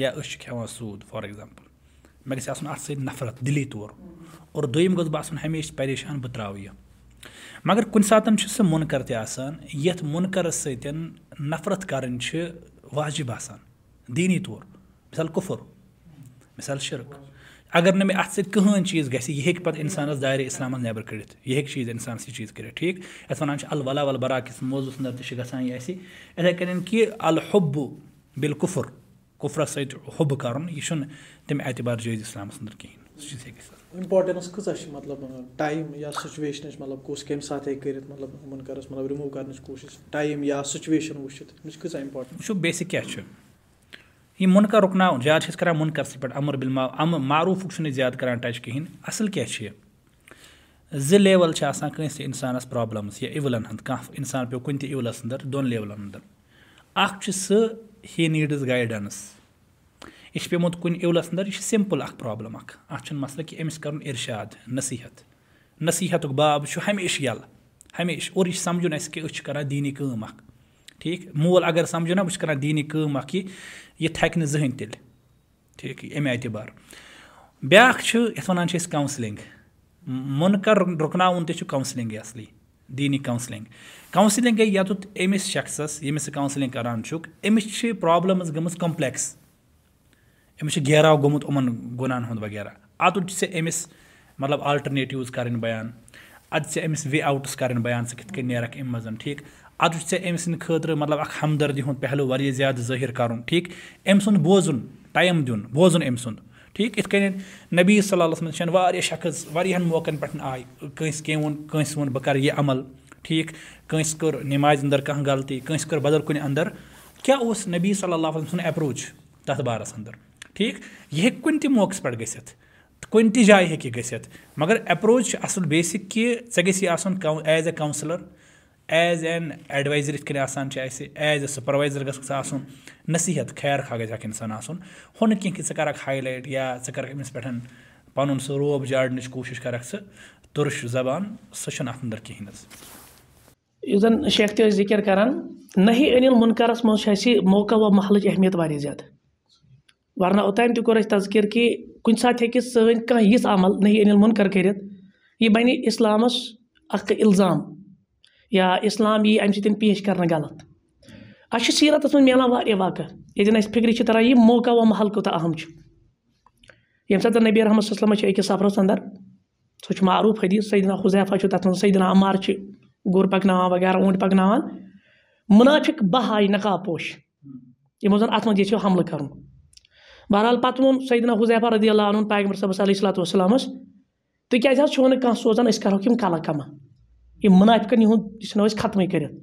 یا أسۍ چھِ کھٮ۪وان سوٗد فار ایٚگزامپٕل مےٚ گژھِ آسُن اَتھ سۭتۍ نفرت دِلی طور اور دوٚیِم گوٚژھ بہٕ آسُن ہمیشہ پریشان بہٕ ترٛاوٕ یہِ مگر کُنہِ ساتہٕ چھُ سُہ مُنکر تہِ آسان یتھ مُنکرس سۭتۍ نفرت کرٕنۍ چھِ واجِب آسان دیٖنی طور مِثال کُفُر مِثال شِرک اگر نہٕ مےٚ اتھ سۭتۍ کٕہٕنۍ چیٖز گژھِ یہِ ہیٚکہِ پتہٕ انسانس دارِ اسلامس نٮ۪بر کٔڑِتھ یہِ ہیٚکہِ چیٖز انسانس یہِ چیٖز کٔرِتھ ٹھیٖک یتھ ونان چھِ الولا ول برا کِس موضوٗس انٛدر تہِ چھُ گژھان یہِ اسہِ یِتھے کٔنۍ کہِ الحبوٗ بالکُفُر کُفرس سۭتۍ حُبہٕ کرُن یہِ چھُنہٕ تمہِ اعتبار جٲیِز اسلامس انٛدر کہیٖنۍ سُہ چھُ اِمپاٹَنٕس کۭژاہ کۭژاہ چھِ چھِ چھِ مطلب مطلب مطلب مطلب ٹایم ٹایم یا یا سُچویشنٕچ کُس کَمہِ ساتہٕ ہیٚکہِ کٔرِتھ مطلب یِمَن کَرَس رِموٗ مطلب کَرنٕچ کوٗشِش سُچویشَن وٕچھِتھ أمِس وٕچھو بیسِک کیٛاہ کیٛاہ چھُ یہِ رُکناوُن زیادٕ زیادٕ أسۍ أسۍ کَران کَران مُنکَرسٕے پٮ۪ٹھ اَمر اَمہٕ معروٗفُک چھُنہٕ ٹَچ کِہیٖنۍ اَصٕل یہِ زٕ لیوَل چھِ آسان کٲنٛسہِ تہِ اِنسانَس پرٛابلِمٕز یا اِولَن ہُنٛد کانٛہہ اِنسان پیوٚو کُنہِ تہِ اِولَس اَندَر دۄن لیولَن اَندَر اَکھ اندر سُہ ہی نیٖڈٕز گایڈَنٕس یہِ چھِ یہ پتہ عولس اندر باب چھُ ہمیشہِ یَلہٕ ہمیشہِ اور یہِ نصیحت سَمجھُن اَسہِ کہِ أسۍ چھِ کَران دیٖنی کٲم اَکھ ٹھیٖک مول اگر سمجھو نا اَمہِ اعتبار بیٛاکھ چھُ یَتھ وَنان چھِ أسۍ تھی ٹھیک رُکناوُن تہِ چھُ یھ اَصلی دیٖنی منقر رکنا گٔے یَتُتھ أمِس شخصَس ییٚمِس ژٕ یا کَران چھُکھ أمِس چھِ پرٛابلِمٕز گٔمٕژ کَمپٕلٮ۪کٕس امس گیراو گن گنہ وغیرہ اتر امس مطلب آلٹرنیٹیوز کر بیان ادھے امس وے آؤٹس کریں بیان ثیت نمبر مز ٹھیک ادھر ام خطر مطلب اک ہمدردی ہند پہلو والے زیادہ ظاہر کریک سوزن ٹائم دین بوزن ام سین نبی صلی اللہ علیہ وسلم واریاہ شخص ویوقن آئیں کہنس وون بہ کر یہ عمل ٹھیک یس کرم اندر غلطی کلطی کر بدل کن اندر کیا نبی صلی اللہ علیہ وسلم عمد اپروچ تارس اندر ٹھیک گٔژھِتھ مگر اٮ۪پروچ چھُ اَصٕل بیسِک کہِ ژےٚ گژھی آسُن کہ as a counsellor as an یِتھ کٔنۍ آسان چھِ اَسہِ ایز اےٚ اے گژھکھ ژٕ آسُن نصیٖحت خیر اِنسان آسُن ہُہ نہٕ کینٛہہ کہِ ژٕ خا ہاے لایٹ یا ژٕ أمِس پٮ۪ٹھ پَنُن سُہ روب جاڑنٕچ کوٗشِش کو ژٕ تُرُش زبان سُہ چھُنہٕ سہ اندر ذِکِر کَران نہی أنِل مُنکَرَس منٛز چھُ اَسہِ موقع و محلٕچ اہمیت واریاہ زیادٕ ورنہ اوٚتام تہِ کوٚر اَسہِ تر کہِ کُنہِ ساتہٕ ہیٚکہِ سٲنۍ کانٛہہ یِژھ عمل أنِل نئی کٔرِتھ یہِ بَنہِ اِسلامَس اَکھ اِلزام یا اِسلام یی اَمہِ سۭتۍ پیش کَرنہٕ غلط اَسہِ چھِ سیٖرتَس منٛز مِلان واریاہ من ییٚتٮ۪ن اَسہِ فِکرِ چھِ تَران یہِ موقع و محل کتہ اہم یمن سات چھِ أکِس سفرَس اَندَر سُہ چھُ معروٗف حدیٖث سیدنا سید چھُ تَتھ منٛز سیدنا عمار چھِ گُر پَکناوان وغیرہ اوٗنٛٹ اونٹ پکنان بہہ بہا نقاب پوش یِمو زَن اَتھ منٛز ییٚژھِو حملہٕ کَرُن بہرحال پتہ ووٚن سیدنا حزیفر رضی اللہ عنہ پیغمبر علیہ تُہۍ کیٛازِ حظ چھُو نہٕ کانٛہہ سوزان أسۍ کَرہوکھ یِم کَلہٕ کَما یِم قمہ یِہُنٛد یہِ ژھٕنو أسۍ ختمٕے کٔرِتھ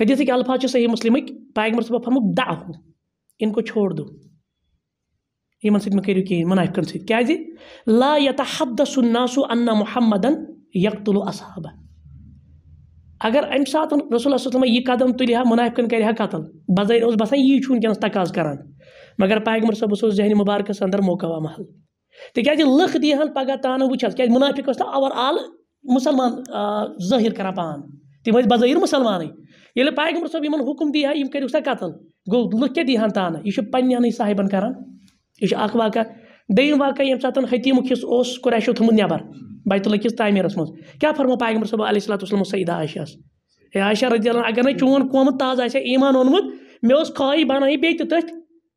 حدیٖثٕکۍ الفاظ چھِ صحیح مسلمک طاغر صاحبہ فمو دہ ان کو چھوڑ دو دون سہو مناف کن سا یا حب دہ سن نا سو انا محمدن تلو اصحابہ اگر اَمہِ ساتہٕ رسول اللہ وسلم یہِ قدم تُلہِ ہا مناف کَرِ ہا قتل بظٲہِر اوس باسان یی چھُ چھکس تقاض کر مگر پیغمر اوس ذہنی مُبارکَس اندر موقعہ محل تِکیٛازِ تانہٕ وٕچھ حظ کیٛازِ مُنافِق و نہٕ اوور آل مُسلمان ظٲہِر کران پان تِم ٲسۍ بظٲہِر مُسلمانٕے ییٚلہِ مسلمان صٲب صوبوں حُکُم دی ہا یِم کٔرِو سا قتل گو لے دیان تان پینی صاحبن کر وقعہ دیم واکہ یمن حتیمک حصہ کوشش تھوت نبر بت تعمیٖرَس منٛز کیٛاہ فرمو پیغم صٲب علیہ وسلم سعیدہ عایشَس ہے عایشہ رضی اللہ اگر نَے چون قومہٕ تازٕ آسہِ ہا تاز اوٚنمُت مےٚ اوس مے خای بیٚیہِ تہِ تٔتھۍ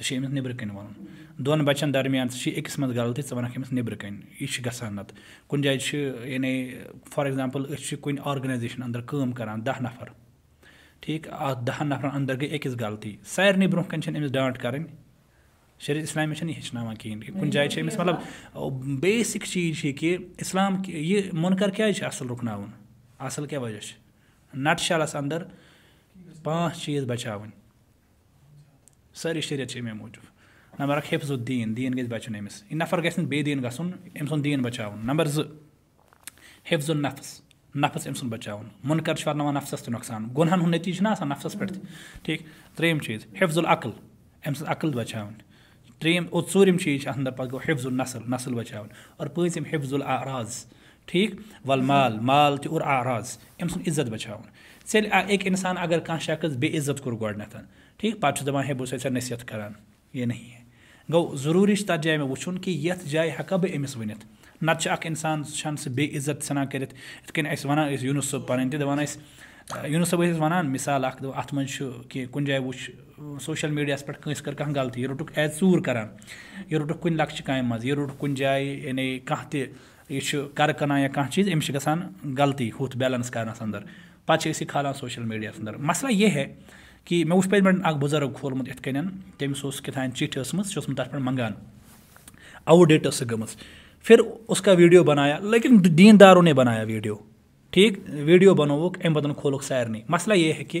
چھِ أمِس کَنۍ وَنُن دۄن بَچَن درمیان چھِ أکِس منٛز غلطی ژٕ وَنَکھ أمِس کَنۍ یہِ چھِ گژھان نَتہٕ کُنہِ جایہِ چھِ یعنی فار أسۍ چھِ کُنہِ ایگزامپل کٲم کَران دَہ نفر ٹھیٖک اَتھ دَہَن نفرن اندر گٔے أکِس غلطی سارنٕے برونٛہہ أمِس ڈانٛٹ کَرٕنۍ سارے برہ کنس یہِ ہیٚچھناوان کِہیٖنۍ کُنہِ جایہِ چھِ أمِس مطلب بیسِک چیٖز چھِ کہِ اِسلام یہِ مُنکَر کیٛازِ چھِ اَصٕل رُکناوُن اَصٕل کیٛاہ وجہ چھِ نٹ شالَس اندر پانٛژھ چیٖز بَچاوٕنۍ سٲری شریعت چھِ اَمے موٗجوٗب نمبر اک حفظ الدیٖن دیٖن گژھِ بَچُن أمِس یہِ نفر گژھِ نہٕ دیٖن گژھُن أمۍ سُنٛد دیٖن بَچاوُن نمبر زٕ حفظ النفس نفس أمۍ سُنٛد بَچاوُن مُنکر چھُ واتناوان نفسَس تہِ نۄقصان و ہُنٛد تقصان چھُنہ آسان نفسَس پٮ۪ٹھ تہِ ٹھیٖک تریم چیٖز حفظ العقل أمۍ سٕنٛز عقل بَچاوٕنۍ اور ژوٗرِم چیٖز چھِ اَتھ چیز پَتہٕ گوٚو حفظ النسل نسل اور پٲنٛژِم حفظ الاذ ٹھیٖک ول مال مال تہِ تر آراض عزت سزت بچا چل اِنسان اگر کانٛہہ شخص بے عزت کوٚر گۄڈنٮ۪تھ ٹھیک پتہ دپان ہے بہٕ چھُسے ژےٚ نصیحت کران یہِ نہیں ہے گوٚو ضروٗری چھُ جایہِ مےٚ وٕچھُن گو ضروری تک جائے مجھے ویس جائے بہس ورنت نت انسان سُہ بے عزت ژھٕنان کٔرِتھ یِتھ کٔنۍ أسۍ ٲسۍ ٲسۍ ٲسۍ یوٗنُس یوٗنُس صٲب صٲب تہِ مِثال ثھن کر پہ یونس وان مثال اتنا کہ کچھ سوشل ژوٗر پھر یہِ روٚٹُکھ کُنہِ لۄکچہِ کامہِ منٛز یہِ روٚٹُکھ کُنہِ جایہِ یعنی کانٛہہ تہِ یہِ چھُ کٕنان یا کانٛہہ چیٖز أمِس چھِ گژھان غلطی ہُتھ چھِ أسۍ یہِ کھالان سوشل میڈیا یعنی اندر مسلہٕ یہِ ہے کہِ مےٚ وٕچھ پٔتۍ پٮ۪ٹھ اَکھ کھولمُت یِتھ کٔنۍ تٔمِس اوس کیٛاہ کھول متک ٲسمٕژ چٹ ثیت تَتھ پٮ۪ٹھ منٛگان آوُٹ ڈیٹ ٲس گٔمٕژ پھر اس کا ویڈیو بنایا لیکن دینداروں نے بنایا ویڈیو ٹھیک ویڈیو بنوک اَمہِ پَتہٕ کھولُکھ سارنٕے مسلہ یہ ہے کہِ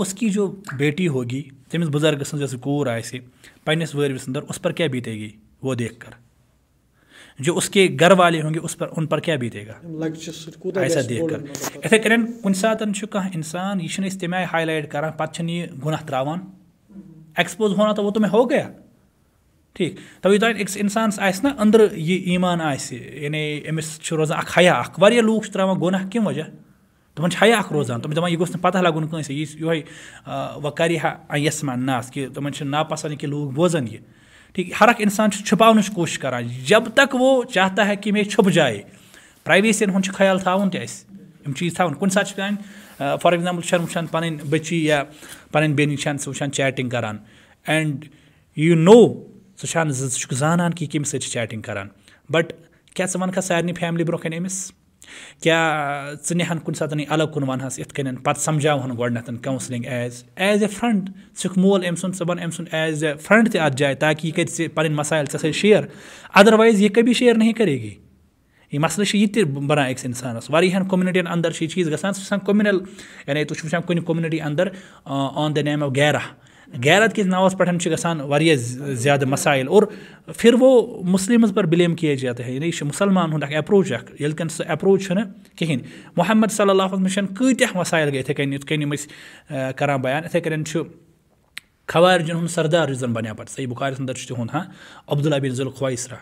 اس کی جو بیٹی ہوگی تٔمِس بُزرگہٕ تمس بزرگ سنس کور پہ وروث اس پر کیا کیا بیت گی وہ دیکھ کر جو اس کے گھر والے ہوں گے اس اُن پھر کیا گھا سا دیکھا کن سات کم انسان یہ تم آئی ہائی لائٹ کر گناہ تراوان ایکسپوز ہونا تو وہ تمہیں ہو گیا ٹھیک تو دکس انسان اندر یہ ایمان آس یعنی امس روزان اخ اخ حیا حیاق لوگ تراوان گناہ کم وجہ حیا اخ روزان تم دپان یہ گوس پتہ لگن کنسے یہ و کریا یسمان ناس کہ تمہیں ناپسند کہ لوگ بوزن یہ ٹھیک ہر اک انسان چھپانچ کوشش کر جب تک وہ چاہتا ہے کہ میں چھپ جائے پرائیویسی پریویسین خیال تاؤن تم چیز تاؤن کن سات ساتھ فار ایگزامپل اگزامپل وقت پہ بچی یا پہ بیان چیٹنگ کران اینڈ یو نو سک زان کہ کمس سی چیٹنگ کران بٹ کیا سارے فیملی برنس کیا ث کُنہِ سات الگ کُن وَنہَس یِتھ پَتہٕ اسمجھن گھن counselling as as a friend ثق مول أمۍ أمۍ سُنٛد سُنٛد ژٕ ایز اےٚ فرٛٮ۪نٛڈ تہِ اَتھ جایہِ تاکہِ یہِ کَرِ ژےٚ پَنٕنۍ کریں ژےٚ سۭتۍ شِیر عدز یہ کبھی شِیر نہیں کرے گی یہِ یہِ تہِ بَنان أکِس اِنسانَس واریاہَن یہ بہان چھِ یہِ چیٖز گژھان سُہ چیز آسان سکونل یعنی تُہۍ چھُو وٕچھان کُنہِ کوٚمنِٹی اندر آن دَ نیم آف گیرا غیرت کس نا زیادہ مسائل اور پھر وہ مسلمز پر بلیم کیا جاتا ہے یعنی یہ مسلمان ہند اپروچ اخ یل کن سہ اپروچ ایپروچھنے کہین محمد صلی اللہ علیہ وسلم کیتہ مسائل گئے کن کن یتھ اتن کران بیان کن چھ خوارجن سردار زن بنیا پہ صحیح بخاری چھ بخارس تہو العبید ذوال الخوائسرہ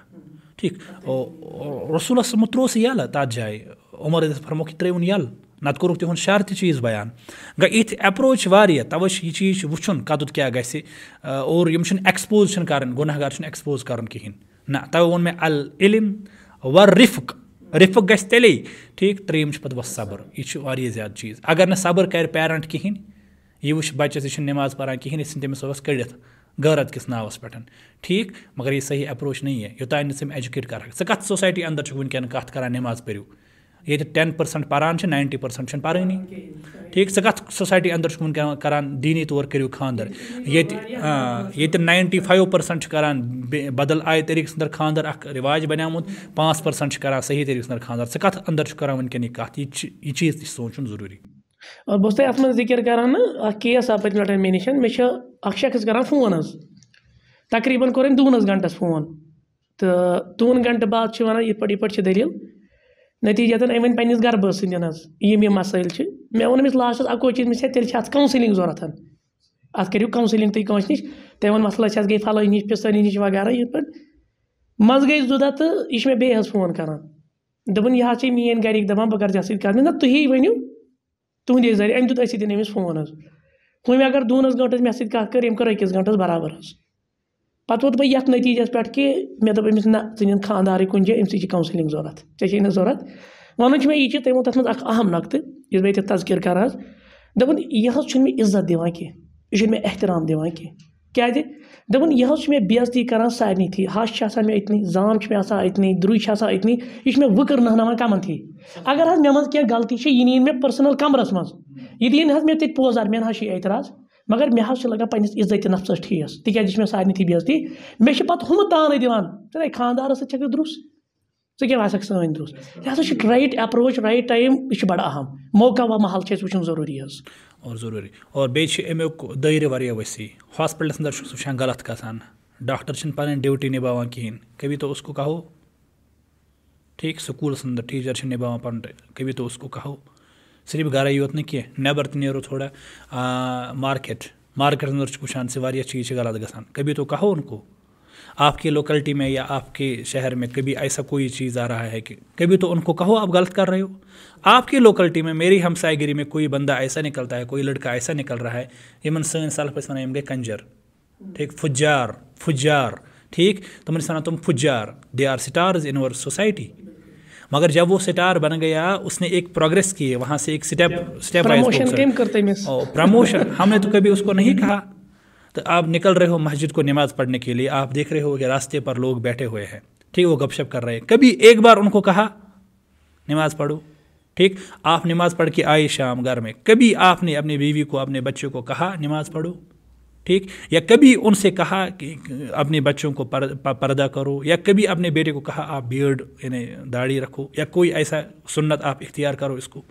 ٹھیک رسول اللہ صلی اللہ علیہ وسلم تروس یل تب جائے عمر فرمو کہ ترون یل نت کھ تہ شر چیٖز بیان اٮ۪پروچ چھِ چھِ چھِ واریاہ تَوَے یہِ چیٖز وٕچھُن کَتُتھ کیٛاہ گژھِ اور یِم چھِنہٕ اٮ۪کٕسپوز چھِنہٕ کَرٕنۍ گُنہگار چھُنہٕ اٮ۪کٕسپوز کَرُن کِہیٖنۍ نہ تَوَے ووٚن مےٚ العلم وَر رِفق رِفق گژھِ تیٚلے ٹھیٖک ترٛیٚیِم چھِ پَتہٕ وقت صبر یہِ چھُ واریاہ زیادٕ چیٖز اگر نہٕ صبر کَرِ پیرَنٛٹ کِہیٖنۍ یہِ بَچَس یہِ چھُنہٕ نٮ۪ماز پَران کِہیٖنۍ یہِ ژھٕنۍ تٔمِس صُبحَس کٔڑِتھ غٲرت کِس ناوَس پٮ۪ٹھ ٹھیٖک مگر یہِ صحیح اٮ۪پروچ نہیں ہے یوٚتانۍ نہٕ ژٕ ژٕ کَتھ سوسایٹی نمکیٹ چھُکھ وٕنۍکٮ۪ن کَتھ کَران نٮ۪ماز پٔرِو یق ٹین پرسنٹ پہ نائنٹی پرسنٹ پانی ٹھیک ٹھہ کسائٹ اندر کار دینی طور کرو خاندر یہ فیو پرسنٹ کھانا بدل آئی طریقے ادر خاندھ رواج بنیام پانچ پسٹر صحیح طریقے ادھر خاندان ورن چیز تونچن ضروری اور بس منظک کرنا کیس آپ میرے ابھی شخص کار فون حسر کور دونس گینٹس فون تو دون گنٹ بعد یہ دلیل أمۍ پنٛنِس حظ یِم یِم چھِ مےٚ ووٚن أمِس لاسٹَس اَکوے چیٖز مےٚ چھےٚ تیٚلہِ چھِ اَتھ کَوسِلِنٛگ ضوٚرَتھ اَتھ کٔرِو کَوسِلِنٛگ تُہۍ کٲنٛسہِ نِش تٔمۍ ووٚن تھی کس حظ گٔے فَلٲنۍ نِش فلح نِش وغیرہ یِتھ پٲٹھۍ منٛزٕ زٕ دۄہ تہٕ یہِ چھِ مےٚ بیٚیہِ حظ فون کَران دوٚپُن یہِ حظ چھِ گَرِکۍ دَپان بہٕ کَرٕ ژےٚ سۭتۍ کَتھ مےٚ کر تُہی ؤنِو در ذہی أمۍ دیُت اب دن أمِس فون حظ حسب اگر گٲنٛٹَس مےٚ سۭتۍ کَتھ کٔر أمۍ کٔر أکِس گٲنٛٹَس برابر حظ پَتہٕ ووت بہٕ یَتھ نٔتیٖجَس پٮ۪ٹھ کہِ مےٚ دوٚپ أمِس نہ کُنہِ پتہ ویت نتیجی پہ کہ موسم نا ذہن خاندار کنجلنگ ضرورت ٹھیک ہے نا ضرورت ونچ میرے یہ چیز تم تمہ نقد بہت اتر تذکر مےٚ عزت دِوان کینٛہہ یہِ چھُنہٕ مےٚ احترام دِوان کینٛہہ کیٛازِ دوٚپُن یہِ حظ دین کی دلچسپی کَران سارنٕے تھی ہَش چھِ چھِ چھِ آسان آسان مےٚ مےٚ زام آسان اتنی یہِ چھُ مےٚ اتنی نہناوان کَمَن تھی اگر حظ مےٚ مےٚ منٛز کینٛہہ غلطی چھِ یہِ پٔرسٕنَل کَمرَس منٛز یہِ دِیِن حظ مےٚ منت پوزار مےٚ نہ حظ چھِ اعتراض مگر مےٚ حظ چھِ لگان پنٛنِس نفسَس ٹھیٖس تِکیٛازِ یہِ چھِ چھِ مےٚ مےٚ سارنٕے تھی پَتہٕ دِوان پزہ تفصیل ٹھیک تازہ سارے ژٕ کیٛاہ آسَکھ سٲنۍ دے یہِ ہَسا چھُ رایٹ اٮ۪پروچ رایٹ ٹایم یہِ چھُ بَڑٕ اہم موقع وا محل چھِ اَسہِ وٕچھُن ضروٗری حظ اور ضروٗری اور بیٚیہِ چھِ اَمیُک امیک دیر وسیع ہاسپٹلس اندر غلط گژھان ڈاکٹر چھِنہٕ پَنٕنۍ ڈیوٗٹی سے پہن ڈیوٹی نبھا کہین کو کھاو ٹھیک سکولس اندر ٹھیچر سے نبھا پنت اسکو کہو صرف گھر یوت نا کھین نبر تیرو تھوڑا مارکیٹ مارکیٹ اندر وشان سے چیز غلط گانا کبھی تو کہو ان کو آپ کے لوکیلٹی میں یا آپ کے شہر میں کبھی ایسا کوئی چیز آ رہا ہے کہ کبھی تو ان کو کہو آپ غلط کر رہے ہو آپ کے لوکیلٹی میں میری ہمسائے گیری میں کوئی بندہ ایسا نکلتا ہے کوئی لڑکا ایسا نکل رہا ہے یمن سن سلفے کنجر ٹھیک پھجار پھج جار ٹھیک تمام تم پھج جار they are stars in our society مگر جب وہ سٹار بن گیا اس نے ایک پروگرس کی وہاں سے ایک سٹیپ سٹیپ پروموشن ہم نے تو کبھی اس کو نہیں کہا تو آپ نکل رہے ہو مسجد کو نماز پڑھنے کے لیے آپ دیکھ رہے ہو کہ راستے پر لوگ بیٹھے ہوئے ہیں ٹھیک وہ گپ شپ کر رہے ہیں کبھی ایک بار ان کو کہا نماز پڑھو ٹھیک آپ نماز پڑھ کے آئے شام گھر میں کبھی آپ نے اپنی بیوی کو اپنے بچوں کو کہا نماز پڑھو ٹھیک یا کبھی ان سے کہا کہ اپنے بچوں کو پردہ کرو یا کبھی اپنے بیٹے کو کہا آپ بیئرڈ یعنی داڑھی رکھو یا کوئی ایسا سنت آپ اختیار کرو اس کو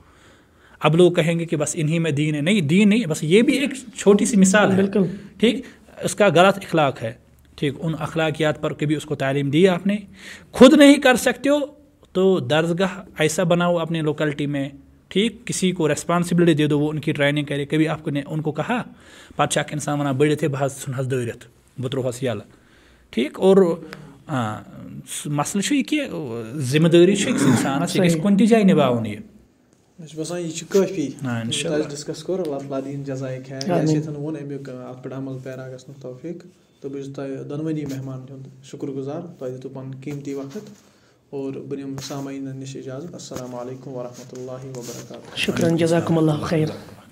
اب لوگ کہیں گے کہ بس انہی میں دین ہے نہیں دین نہیں بس یہ بھی ایک چھوٹی سی مثال ہے بالکل ٹھیک اس کا غلط اخلاق ہے ٹھیک ان اخلاقیات پر کبھی اس کو تعلیم دی آپ نے خود نہیں کر سکتے ہو تو درزگاہ ایسا بناؤ اپنے لوکلٹی میں ٹھیک کسی کو ریسپانسبلٹی دے دو وہ ان کی ٹریننگ کرے کبھی آپ نے ان کو کہا انسان پانا بڑی بہت ٹھنس دور بہت تروہس یل ٹھیک او مسلسری جائیں نبھا اور سامعین نش اجازت السلام علیکم ورحمۃ اللہ وبرکاتہ شکر جزاکم اللہ خیر